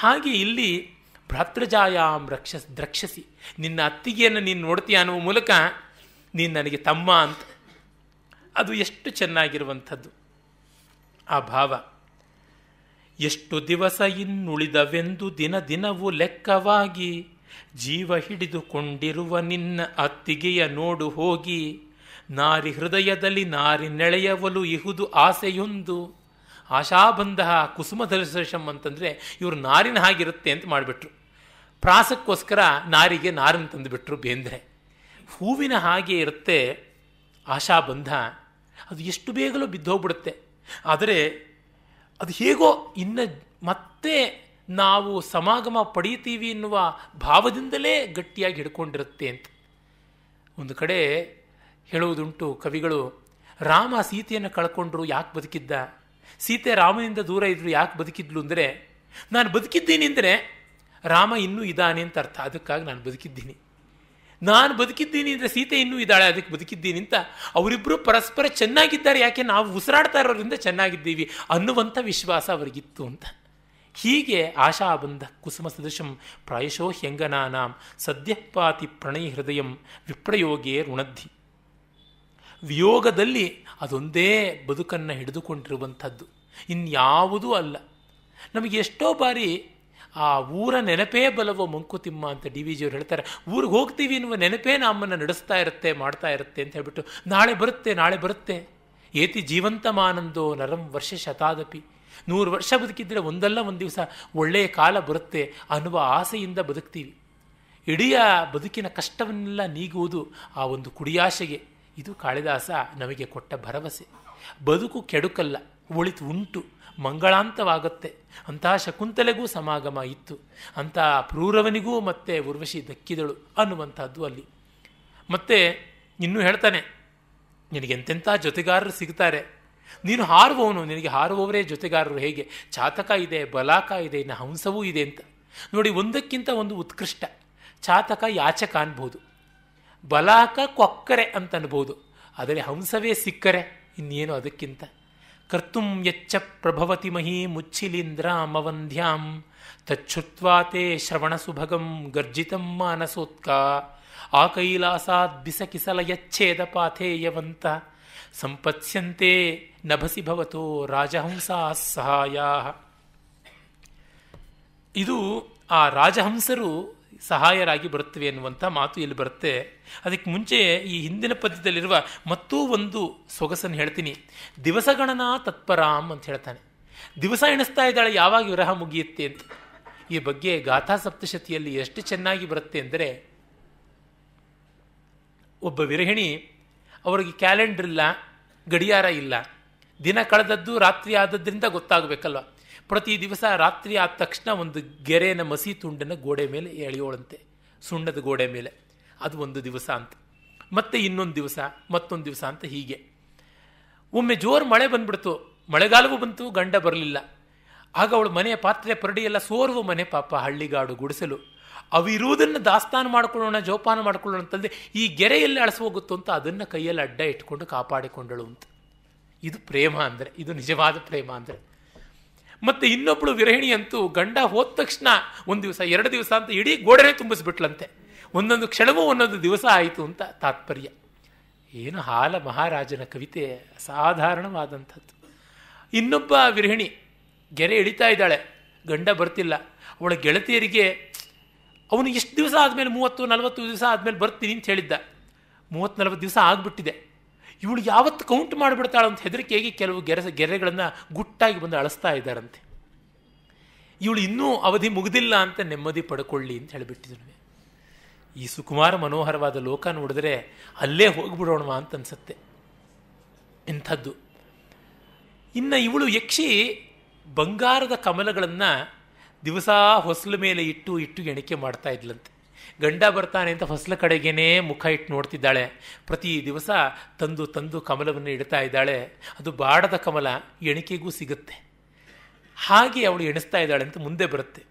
ಹಾಗೆ ಇಲ್ಲಿ ಭ್ರಾತೃಜಾಯಾಮ್ ರಕ್ಷ ದ್ರಕ್ಷಸಿ ನಿನ್ನ ಅತ್ತಿಗೆಯನ್ನು ನೀನು ನೋಡ್ತೀಯ ಅನ್ನುವ ಮೂಲಕ ನೀನು ನನಗೆ ತಮ್ಮ ಅಂತ ಅದು ಎಷ್ಟು ಚೆನ್ನಾಗಿರುವಂಥದ್ದು ಆ ಭಾವ ಎಷ್ಟು ದಿವಸ ಇನ್ನುಳಿದವೆಂದು ದಿನ ದಿನವು ಲೆಕ್ಕವಾಗಿ ಜೀವ ಹಿಡಿದುಕೊಂಡಿರುವ ನಿನ್ನ ಅತ್ತಿಗೆಯ ನೋಡು ಹೋಗಿ ನಾರಿ ಹೃದಯದಲ್ಲಿ ನಾರಿ ನೆಳೆಯವಲು ಇಹುದು ಆಸೆಯೊಂದು ಕುಸುಮ ಕುಸುಮಧರ್ಶಂ ಅಂತಂದರೆ ಇವರು ನಾರಿನ ಹಾಗಿರುತ್ತೆ ಅಂತ ಮಾಡಿಬಿಟ್ರು ಪ್ರಾಸಕ್ಕೋಸ್ಕರ ನಾರಿಗೆ ನಾರನ್ನು ತಂದುಬಿಟ್ರು ಬೇಂದ್ರೆ ಹೂವಿನ ಹಾಗೆ ಇರುತ್ತೆ ಆಶಾಬಂಧ ಅದು ಎಷ್ಟು ಬೇಗಲೂ ಬಿದ್ದೋಗ್ಬಿಡುತ್ತೆ ಆದರೆ ಅದು ಹೇಗೋ ಇನ್ನು ಮತ್ತೆ ನಾವು ಸಮಾಗಮ ಪಡೀತೀವಿ ಎನ್ನುವ ಭಾವದಿಂದಲೇ ಗಟ್ಟಿಯಾಗಿ ಹಿಡ್ಕೊಂಡಿರುತ್ತೆ ಅಂತ ಒಂದು ಕಡೆ ಹೇಳುವುದುಂಟು ಕವಿಗಳು ರಾಮ ಸೀತೆಯನ್ನು ಕಳ್ಕೊಂಡ್ರು ಯಾಕೆ ಬದುಕಿದ್ದ ಸೀತೆ ರಾಮನಿಂದ ದೂರ ಇದ್ರು ಯಾಕೆ ಬದುಕಿದ್ಲು ಅಂದರೆ ನಾನು ಬದುಕಿದ್ದೀನಿ ಅಂದರೆ ರಾಮ ಇನ್ನೂ ಇದ್ದಾನೆ ಅಂತ ಅರ್ಥ ಅದಕ್ಕಾಗಿ ನಾನು ಬದುಕಿದ್ದೀನಿ ನಾನು ಬದುಕಿದ್ದೀನಿ ಅಂದರೆ ಸೀತೆ ಇನ್ನೂ ಇದ್ದಾಳೆ ಅದಕ್ಕೆ ಬದುಕಿದ್ದೀನಿ ಅಂತ ಅವರಿಬ್ಬರು ಪರಸ್ಪರ ಚೆನ್ನಾಗಿದ್ದಾರೆ ಯಾಕೆ ನಾವು ಉಸಿರಾಡ್ತಾ ಇರೋದ್ರಿಂದ ಚೆನ್ನಾಗಿದ್ದೀವಿ ಅನ್ನುವಂಥ ವಿಶ್ವಾಸ ಅವರಿಗಿತ್ತು ಅಂತ ಹೀಗೆ ಆಶಾ ಬಂದ ಕುಸುಮ ಸದೃಶಂ ಪ್ರಾಯಶೋ ಸದ್ಯ ಸದ್ಯಪಾತಿ ಪ್ರಣಯ ಹೃದಯಂ ವಿಪ್ರಯೋಗೇ ಋಣದ್ಧಿ ವಿಯೋಗದಲ್ಲಿ ಅದೊಂದೇ ಬದುಕನ್ನು ಹಿಡಿದುಕೊಂಡಿರುವಂಥದ್ದು ಇನ್ಯಾವುದೂ ಅಲ್ಲ ನಮಗೆ ಎಷ್ಟೋ ಬಾರಿ ಆ ಊರ ನೆನಪೇ ಬಲವ ಮಂಕುತಿಮ್ಮ ಅಂತ ಡಿ ವಿ ಜಿಯವರು ಹೇಳ್ತಾರೆ ಊರಿಗೆ ಹೋಗ್ತೀವಿ ಎನ್ನುವ ನೆನಪೇ ನಮ್ಮನ್ನು ನಡೆಸ್ತಾ ಇರುತ್ತೆ ಮಾಡ್ತಾ ಇರುತ್ತೆ ಅಂತ ಹೇಳ್ಬಿಟ್ಟು ನಾಳೆ ಬರುತ್ತೆ ನಾಳೆ ಬರುತ್ತೆ ಏತಿ ಜೀವಂತಮಾನಂದೋ ನರಂ ವರ್ಷ ಶತಾದಪಿ ನೂರು ವರ್ಷ ಬದುಕಿದ್ರೆ ಒಂದಲ್ಲ ಒಂದು ದಿವಸ ಒಳ್ಳೆಯ ಕಾಲ ಬರುತ್ತೆ ಅನ್ನುವ ಆಸೆಯಿಂದ ಬದುಕ್ತೀವಿ ಇಡೀ ಬದುಕಿನ ಕಷ್ಟವನ್ನೆಲ್ಲ ನೀಗುವುದು ಆ ಒಂದು ಕುಡಿಯಾಶೆಗೆ ಇದು ಕಾಳಿದಾಸ ನಮಗೆ ಕೊಟ್ಟ ಭರವಸೆ ಬದುಕು ಕೆಡುಕಲ್ಲ ಒಳಿತು ಉಂಟು ಮಂಗಳಾಂತವಾಗುತ್ತೆ ಅಂತಹ ಶಕುಂತಲೆಗೂ ಸಮಾಗಮ ಇತ್ತು ಅಂತಹ ಪ್ರೂರವನಿಗೂ ಮತ್ತೆ ಉರ್ವಶಿ ದಕ್ಕಿದಳು ಅನ್ನುವಂಥದ್ದು ಅಲ್ಲಿ ಮತ್ತೆ ಇನ್ನೂ ಹೇಳ್ತಾನೆ ನಿನಗೆ ಎಂತೆಂಥ ಜೊತೆಗಾರರು ಸಿಗ್ತಾರೆ ನೀನು ಹಾರುವವನು ನಿನಗೆ ಹಾರುವವರೇ ಜೊತೆಗಾರರು ಹೇಗೆ ಚಾತಕ ಇದೆ ಬಲಾಕ ಇದೆ ಇನ್ನು ಹಂಸವೂ ಇದೆ ಅಂತ ನೋಡಿ ಒಂದಕ್ಕಿಂತ ಒಂದು ಉತ್ಕೃಷ್ಟ ಚಾತಕ ಯಾಚಕ ಅನ್ಬೋದು ಬಲಾಕ ಕೊಕ್ಕರೆ ಅಂತ ಅನ್ಬೋದು ಆದರೆ ಹಂಸವೇ ಸಿಕ್ಕರೆ ಇನ್ನೇನು ಅದಕ್ಕಿಂತ ಕರ್ತು ಯಚ್ಚ ಪ್ರಭವತಿ ಮಹಿ ಮುಚ್ಛಿಲೀಂದ್ರಾಮವಂಧ್ಯಾಂ ತಚ್ಛುತ್ವಾ ತೇ ಶ್ರವಣಸುಭಗಂ ಗರ್ಜಿತಂ ಮಾನಸೋತ್ಕ ಆ ಕೈಲಾಸಾದ್ಬಿಸಕಿಸಲಯಚ್ಛೇದ ಪಾಥೇಯವಂತ ಸಂಪತ್ಸ್ಯಂತೆ ನಭಸಿ ಭವತೋ ರಾಜಹಂಸಾ ಸಹಾಯ ಇದು ಆ ರಾಜಹಂಸರು ಸಹಾಯರಾಗಿ ಬರುತ್ತವೆ ಎನ್ನುವಂಥ ಮಾತು ಇಲ್ಲಿ ಬರುತ್ತೆ ಅದಕ್ಕೆ ಮುಂಚೆ ಈ ಹಿಂದಿನ ಪದ್ಯದಲ್ಲಿರುವ ಮತ್ತೂ ಒಂದು ಸೊಗಸನ್ನು ಹೇಳ್ತೀನಿ ದಿವಸಗಣನಾ ತತ್ಪರಾಮ್ ಅಂತ ಹೇಳ್ತಾನೆ ದಿವಸ ಎಣಿಸ್ತಾ ಇದ್ದಾಳೆ ಯಾವಾಗ ವಿರಹ ಮುಗಿಯುತ್ತೆ ಅಂತ ಈ ಬಗ್ಗೆ ಗಾಥಾ ಸಪ್ತಶತಿಯಲ್ಲಿ ಎಷ್ಟು ಚೆನ್ನಾಗಿ ಬರುತ್ತೆ ಅಂದರೆ ಒಬ್ಬ ವಿರಹಿಣಿ ಅವರಿಗೆ ಕ್ಯಾಲೆಂಡರ್ ಇಲ್ಲ ಗಡಿಯಾರ ಇಲ್ಲ ದಿನ ಕಳೆದದ್ದು ರಾತ್ರಿ ಆದದ್ರಿಂದ ಗೊತ್ತಾಗಬೇಕಲ್ವ ಪ್ರತಿ ದಿವಸ ರಾತ್ರಿ ಆದ ತಕ್ಷಣ ಒಂದು ಗೆರೆಯನ್ನು ಮಸಿ ತುಂಡನ್ನು ಗೋಡೆ ಮೇಲೆ ಎಳೆಯೋಳಂತೆ ಸುಣ್ಣದ ಗೋಡೆ ಮೇಲೆ ಅದು ಒಂದು ದಿವಸ ಅಂತ ಮತ್ತೆ ಇನ್ನೊಂದು ದಿವಸ ಮತ್ತೊಂದು ದಿವಸ ಅಂತ ಹೀಗೆ ಒಮ್ಮೆ ಜೋರು ಮಳೆ ಬಂದ್ಬಿಡ್ತು ಮಳೆಗಾಲವೂ ಬಂತು ಗಂಡ ಬರಲಿಲ್ಲ ಆಗ ಅವಳು ಮನೆಯ ಪಾತ್ರೆ ಪರಡಿ ಎಲ್ಲ ಸೋರುವ ಮನೆ ಪಾಪ ಹಳ್ಳಿಗಾಡು ಗುಡಿಸಲು ಅವಿರುವುದನ್ನು ದಾಸ್ತಾನು ಮಾಡ್ಕೊಳ್ಳೋಣ ಜೋಪಾನ ಮಾಡ್ಕೊಳ್ಳೋಣ ಅಂತಂದರೆ ಈ ಗೆರೆಯಲ್ಲಿ ಅಳಸೋಗುತ್ತೋ ಅಂತ ಅದನ್ನು ಕೈಯಲ್ಲಿ ಅಡ್ಡ ಇಟ್ಕೊಂಡು ಕಾಪಾಡಿಕೊಂಡಳು ಅಂತ ಇದು ಪ್ರೇಮ ಅಂದರೆ ಇದು ನಿಜವಾದ ಪ್ರೇಮ ಅಂದರೆ ಮತ್ತು ಇನ್ನೊಬ್ಬಳು ವಿರಹಿಣಿ ಅಂತೂ ಗಂಡ ಹೋದ ತಕ್ಷಣ ಒಂದು ದಿವಸ ಎರಡು ದಿವಸ ಅಂತ ಇಡೀ ಗೋಡೆನೇ ತುಂಬಿಸಿಬಿಟ್ಲಂತೆ ಒಂದೊಂದು ಕ್ಷಣವೂ ಒಂದೊಂದು ದಿವಸ ಆಯಿತು ಅಂತ ತಾತ್ಪರ್ಯ ಏನು ಹಾಲ ಮಹಾರಾಜನ ಕವಿತೆ ಅಸಾಧಾರಣವಾದಂಥದ್ದು ಇನ್ನೊಬ್ಬ ವಿರಹಿಣಿ ಗೆರೆ ಇಳಿತಾ ಇದ್ದಾಳೆ ಗಂಡ ಬರ್ತಿಲ್ಲ ಅವಳ ಗೆಳತಿಯರಿಗೆ ಅವನು ಎಷ್ಟು ದಿವಸ ಆದಮೇಲೆ ಮೂವತ್ತು ನಲವತ್ತು ದಿವಸ ಆದಮೇಲೆ ಬರ್ತೀನಿ ಅಂತ ಹೇಳಿದ್ದ ಮೂವತ್ತು ನಲವತ್ತು ದಿವಸ ಆಗ್ಬಿಟ್ಟಿದೆ ಇವಳು ಯಾವತ್ತು ಕೌಂಟ್ ಅಂತ ಹೆದರಿಕೆಗೆ ಕೆಲವು ಗೆರೆ ಗೆರೆಗಳನ್ನು ಗುಟ್ಟಾಗಿ ಬಂದು ಅಳಿಸ್ತಾ ಇದ್ದಾರಂತೆ ಇವಳು ಇನ್ನೂ ಅವಧಿ ಮುಗಿದಿಲ್ಲ ಅಂತ ನೆಮ್ಮದಿ ಪಡ್ಕೊಳ್ಳಿ ಅಂತ ಹೇಳಿಬಿಟ್ಟಿದ್ರು ಈ ಸುಕುಮಾರ ಮನೋಹರವಾದ ಲೋಕ ನೋಡಿದ್ರೆ ಅಲ್ಲೇ ಹೋಗ್ಬಿಡೋಣ ಅಂತ ಅನ್ಸುತ್ತೆ ಇಂಥದ್ದು ಇನ್ನು ಇವಳು ಯಕ್ಷಿ ಬಂಗಾರದ ಕಮಲಗಳನ್ನು ದಿವಸ ಹೊಸಲು ಮೇಲೆ ಇಟ್ಟು ಇಟ್ಟು ಎಣಿಕೆ ಮಾಡ್ತಾ ಇದ್ಲಂತೆ ಗಂಡ ಬರ್ತಾನೆ ಅಂತ ಫಸಲ ಕಡೆಗೇನೇ ಮುಖ ಇಟ್ಟು ನೋಡ್ತಿದ್ದಾಳೆ ಪ್ರತಿ ದಿವಸ ತಂದು ತಂದು ಕಮಲವನ್ನು ಇಡ್ತಾ ಇದ್ದಾಳೆ ಅದು ಬಾಡದ ಕಮಲ ಎಣಿಕೆಗೂ ಸಿಗುತ್ತೆ ಹಾಗೆ ಅವಳು ಎಣಿಸ್ತಾ ಇದ್ದಾಳೆ ಅಂತ ಮುಂದೆ ಬರುತ್ತೆ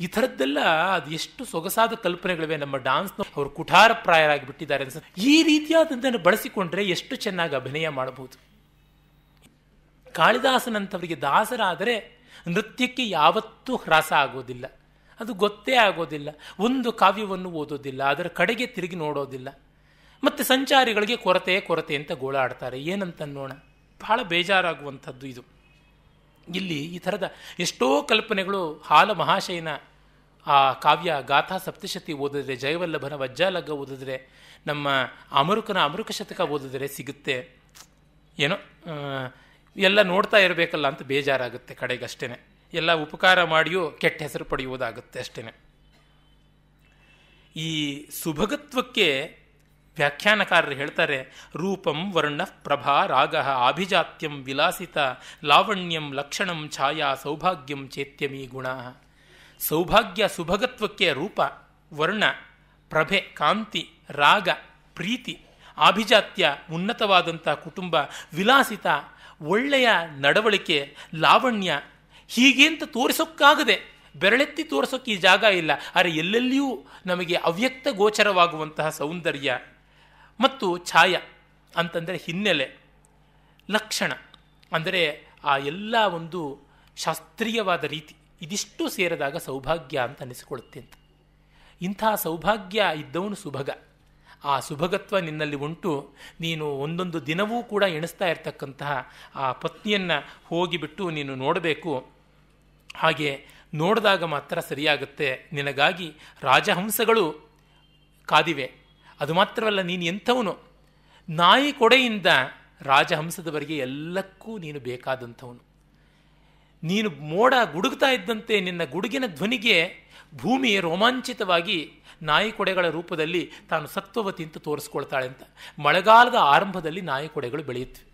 ಈ ಥರದ್ದೆಲ್ಲ ಅದು ಎಷ್ಟು ಸೊಗಸಾದ ಕಲ್ಪನೆಗಳಿವೆ ನಮ್ಮ ಡಾನ್ಸ್ ಅವರು ಕುಠಾರಪ್ರಾಯರಾಗಿ ಬಿಟ್ಟಿದ್ದಾರೆ ಅಂತ ಈ ರೀತಿಯಾದದ್ದನ್ನು ಬಳಸಿಕೊಂಡ್ರೆ ಎಷ್ಟು ಚೆನ್ನಾಗಿ ಅಭಿನಯ ಮಾಡಬಹುದು ಕಾಳಿದಾಸನಂಥವರಿಗೆ ದಾಸರಾದರೆ ನೃತ್ಯಕ್ಕೆ ಯಾವತ್ತೂ ಹ್ರಾಸ ಆಗೋದಿಲ್ಲ ಅದು ಗೊತ್ತೇ ಆಗೋದಿಲ್ಲ ಒಂದು ಕಾವ್ಯವನ್ನು ಓದೋದಿಲ್ಲ ಅದರ ಕಡೆಗೆ ತಿರುಗಿ ನೋಡೋದಿಲ್ಲ ಮತ್ತು ಸಂಚಾರಿಗಳಿಗೆ ಕೊರತೆ ಕೊರತೆ ಅಂತ ಗೋಳಾಡ್ತಾರೆ ಏನಂತನ್ನೋಣ ಬಹಳ ಬೇಜಾರಾಗುವಂಥದ್ದು ಇದು ಇಲ್ಲಿ ಈ ಥರದ ಎಷ್ಟೋ ಕಲ್ಪನೆಗಳು ಹಾಲ ಮಹಾಶಯನ ಆ ಕಾವ್ಯ ಗಾಥಾ ಸಪ್ತಶತಿ ಓದಿದ್ರೆ ಜಯವಲ್ಲಭನ ವಜ್ಜಾಲಗ್ಗ ಓದಿದ್ರೆ ನಮ್ಮ ಅಮರುಕನ ಅಮೃಕ ಶತಕ ಓದಿದ್ರೆ ಸಿಗುತ್ತೆ ಏನೋ ಎಲ್ಲ ನೋಡ್ತಾ ಇರಬೇಕಲ್ಲ ಅಂತ ಬೇಜಾರಾಗುತ್ತೆ ಕಡೆಗಷ್ಟೇ ಎಲ್ಲ ಉಪಕಾರ ಮಾಡಿಯೂ ಕೆಟ್ಟ ಹೆಸರು ಪಡೆಯುವುದಾಗುತ್ತೆ ಅಷ್ಟೇ ಈ ಸುಭಗತ್ವಕ್ಕೆ ವ್ಯಾಖ್ಯಾನಕಾರರು ಹೇಳ್ತಾರೆ ರೂಪಂ ವರ್ಣ ಪ್ರಭಾ ರಾಗ ಅಭಿಜಾತ್ಯಂ ವಿಲಾಸಿತ ಲಾವಣ್ಯಂ ಲಕ್ಷಣಂ ಛಾಯಾ ಸೌಭಾಗ್ಯಂ ಚೇತ್ಯಮಿ ಗುಣ ಸೌಭಾಗ್ಯ ಸುಭಗತ್ವಕ್ಕೆ ರೂಪ ವರ್ಣ ಪ್ರಭೆ ಕಾಂತಿ ರಾಗ ಪ್ರೀತಿ ಆಭಿಜಾತ್ಯ ಉನ್ನತವಾದಂಥ ಕುಟುಂಬ ವಿಲಾಸಿತ ಒಳ್ಳೆಯ ನಡವಳಿಕೆ ಲಾವಣ್ಯ ಹೀಗೆ ಅಂತ ತೋರಿಸೋಕ್ಕಾಗದೆ ಬೆರಳೆತ್ತಿ ತೋರಿಸೋಕ್ಕೆ ಈ ಜಾಗ ಇಲ್ಲ ಆದರೆ ಎಲ್ಲೆಲ್ಲಿಯೂ ನಮಗೆ ಅವ್ಯಕ್ತ ಗೋಚರವಾಗುವಂತಹ ಸೌಂದರ್ಯ ಮತ್ತು ಛಾಯ ಅಂತಂದರೆ ಹಿನ್ನೆಲೆ ಲಕ್ಷಣ ಅಂದರೆ ಆ ಎಲ್ಲ ಒಂದು ಶಾಸ್ತ್ರೀಯವಾದ ರೀತಿ ಇದಿಷ್ಟು ಸೇರಿದಾಗ ಸೌಭಾಗ್ಯ ಅಂತ ಅನಿಸಿಕೊಳ್ಳುತ್ತೆ ಅಂತ ಇಂಥ ಸೌಭಾಗ್ಯ ಇದ್ದವನು ಸುಭಗ ಆ ಸುಭಗತ್ವ ನಿನ್ನಲ್ಲಿ ಉಂಟು ನೀನು ಒಂದೊಂದು ದಿನವೂ ಕೂಡ ಎಣಿಸ್ತಾ ಇರತಕ್ಕಂತಹ ಆ ಪತ್ನಿಯನ್ನು ಹೋಗಿಬಿಟ್ಟು ನೀನು ನೋಡಬೇಕು ಹಾಗೆ ನೋಡಿದಾಗ ಮಾತ್ರ ಸರಿಯಾಗುತ್ತೆ ನಿನಗಾಗಿ ರಾಜಹಂಸಗಳು ಕಾದಿವೆ ಅದು ಮಾತ್ರವಲ್ಲ ನೀನು ಎಂಥವನು ನಾಯಿ ಕೊಡೆಯಿಂದ ರಾಜಹಂಸದವರೆಗೆ ಎಲ್ಲಕ್ಕೂ ನೀನು ಬೇಕಾದಂಥವನು ನೀನು ಮೋಡ ಗುಡುಗ್ತಾ ಇದ್ದಂತೆ ನಿನ್ನ ಗುಡುಗಿನ ಧ್ವನಿಗೆ ಭೂಮಿ ರೋಮಾಂಚಿತವಾಗಿ ನಾಯಿ ಕೊಡೆಗಳ ರೂಪದಲ್ಲಿ ತಾನು ಸತ್ವವತಿ ಅಂತ ತೋರಿಸ್ಕೊಳ್ತಾಳೆ ಅಂತ ಮಳೆಗಾಲದ ಆರಂಭದಲ್ಲಿ ನಾಯಿ ಕೊಡೆಗಳು ಬೆಳೆಯುತ್ತವೆ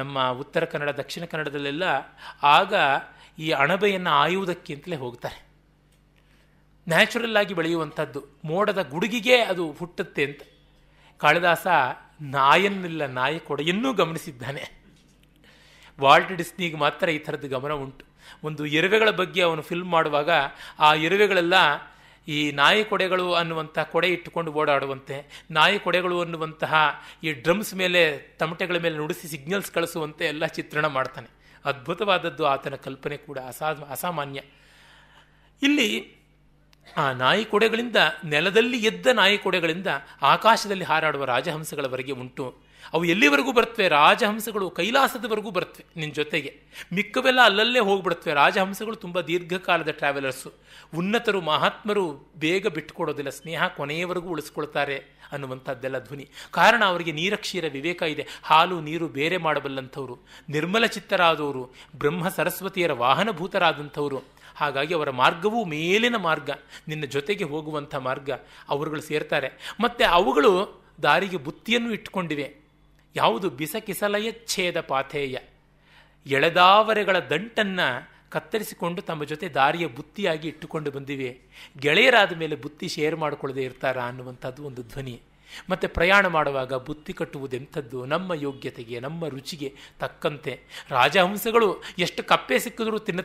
ನಮ್ಮ ಉತ್ತರ ಕನ್ನಡ ದಕ್ಷಿಣ ಕನ್ನಡದಲ್ಲೆಲ್ಲ ಆಗ ಈ ಅಣಬೆಯನ್ನು ಆಯುವುದಕ್ಕಿಂತಲೇ ಅಂತಲೇ ಹೋಗ್ತಾರೆ ನ್ಯಾಚುರಲ್ ಆಗಿ ಬೆಳೆಯುವಂಥದ್ದು ಮೋಡದ ಗುಡುಗಿಗೆ ಅದು ಹುಟ್ಟುತ್ತೆ ಅಂತ ಕಾಳಿದಾಸ ನಾಯನ್ನಿಲ್ಲ ನಾಯ ಕೊಡೆಯನ್ನೂ ಗಮನಿಸಿದ್ದಾನೆ ವಾಲ್ಟ್ ಡಿಸ್ನಿಗೆ ಮಾತ್ರ ಈ ಥರದ್ದು ಗಮನ ಉಂಟು ಒಂದು ಇರುವೆಗಳ ಬಗ್ಗೆ ಅವನು ಫಿಲ್ಮ್ ಮಾಡುವಾಗ ಆ ಇರುವೆಗಳೆಲ್ಲ ಈ ನಾಯಿ ಕೊಡೆಗಳು ಅನ್ನುವಂಥ ಕೊಡೆ ಇಟ್ಟುಕೊಂಡು ಓಡಾಡುವಂತೆ ನಾಯಿ ಕೊಡೆಗಳು ಅನ್ನುವಂತಹ ಈ ಡ್ರಮ್ಸ್ ಮೇಲೆ ತಮಟೆಗಳ ಮೇಲೆ ನುಡಿಸಿ ಸಿಗ್ನಲ್ಸ್ ಕಳಿಸುವಂತೆ ಎಲ್ಲ ಚಿತ್ರಣ ಮಾಡ್ತಾನೆ ಅದ್ಭುತವಾದದ್ದು ಆತನ ಕಲ್ಪನೆ ಕೂಡ ಅಸಾ ಅಸಾಮಾನ್ಯ ಇಲ್ಲಿ ಆ ನಾಯಿ ಕೊಡೆಗಳಿಂದ ನೆಲದಲ್ಲಿ ಎದ್ದ ನಾಯಿ ಕೊಡೆಗಳಿಂದ ಆಕಾಶದಲ್ಲಿ ಹಾರಾಡುವ ರಾಜಹಂಸಗಳವರೆಗೆ ಉಂಟು ಅವು ಎಲ್ಲಿವರೆಗೂ ಬರ್ತವೆ ರಾಜಹಂಸಗಳು ಕೈಲಾಸದವರೆಗೂ ಬರ್ತವೆ ನಿನ್ನ ಜೊತೆಗೆ ಮಿಕ್ಕವೆಲ್ಲ ಅಲ್ಲಲ್ಲೇ ಹೋಗ್ಬಿಡ್ತವೆ ರಾಜಹಂಸಗಳು ತುಂಬ ದೀರ್ಘಕಾಲದ ಟ್ರಾವೆಲರ್ಸು ಉನ್ನತರು ಮಹಾತ್ಮರು ಬೇಗ ಬಿಟ್ಟುಕೊಡೋದಿಲ್ಲ ಸ್ನೇಹ ಕೊನೆಯವರೆಗೂ ಉಳಿಸ್ಕೊಳ್ತಾರೆ ಅನ್ನುವಂಥದ್ದೆಲ್ಲ ಧ್ವನಿ ಕಾರಣ ಅವರಿಗೆ ನೀರಕ್ಷೀರ ವಿವೇಕ ಇದೆ ಹಾಲು ನೀರು ಬೇರೆ ಮಾಡಬಲ್ಲಂಥವರು ನಿರ್ಮಲ ಚಿತ್ತರಾದವರು ಬ್ರಹ್ಮ ಸರಸ್ವತಿಯರ ವಾಹನಭೂತರಾದಂಥವರು ಹಾಗಾಗಿ ಅವರ ಮಾರ್ಗವೂ ಮೇಲಿನ ಮಾರ್ಗ ನಿನ್ನ ಜೊತೆಗೆ ಹೋಗುವಂಥ ಮಾರ್ಗ ಅವರುಗಳು ಸೇರ್ತಾರೆ ಮತ್ತು ಅವುಗಳು ದಾರಿಗೆ ಬುತ್ತಿಯನ್ನು ಇಟ್ಟುಕೊಂಡಿವೆ ಯಾವುದು ಬಿಸಕಿಸಲಯ ಛೇದ ಪಾಥೇಯ ಎಳೆದಾವರೆಗಳ ದಂಟನ್ನು ಕತ್ತರಿಸಿಕೊಂಡು ತಮ್ಮ ಜೊತೆ ದಾರಿಯ ಬುತ್ತಿಯಾಗಿ ಇಟ್ಟುಕೊಂಡು ಬಂದಿವೆ ಗೆಳೆಯರಾದ ಮೇಲೆ ಬುತ್ತಿ ಶೇರ್ ಮಾಡಿಕೊಳ್ಳದೆ ಇರ್ತಾರಾ ಅನ್ನುವಂಥದ್ದು ಒಂದು ಧ್ವನಿ ಮತ್ತು ಪ್ರಯಾಣ ಮಾಡುವಾಗ ಬುತ್ತಿ ಕಟ್ಟುವುದೆಂಥದ್ದು ನಮ್ಮ ಯೋಗ್ಯತೆಗೆ ನಮ್ಮ ರುಚಿಗೆ ತಕ್ಕಂತೆ ರಾಜಹಂಸಗಳು ಎಷ್ಟು ಕಪ್ಪೆ ಸಿಕ್ಕಿದ್ರೂ ತಿನ್ನ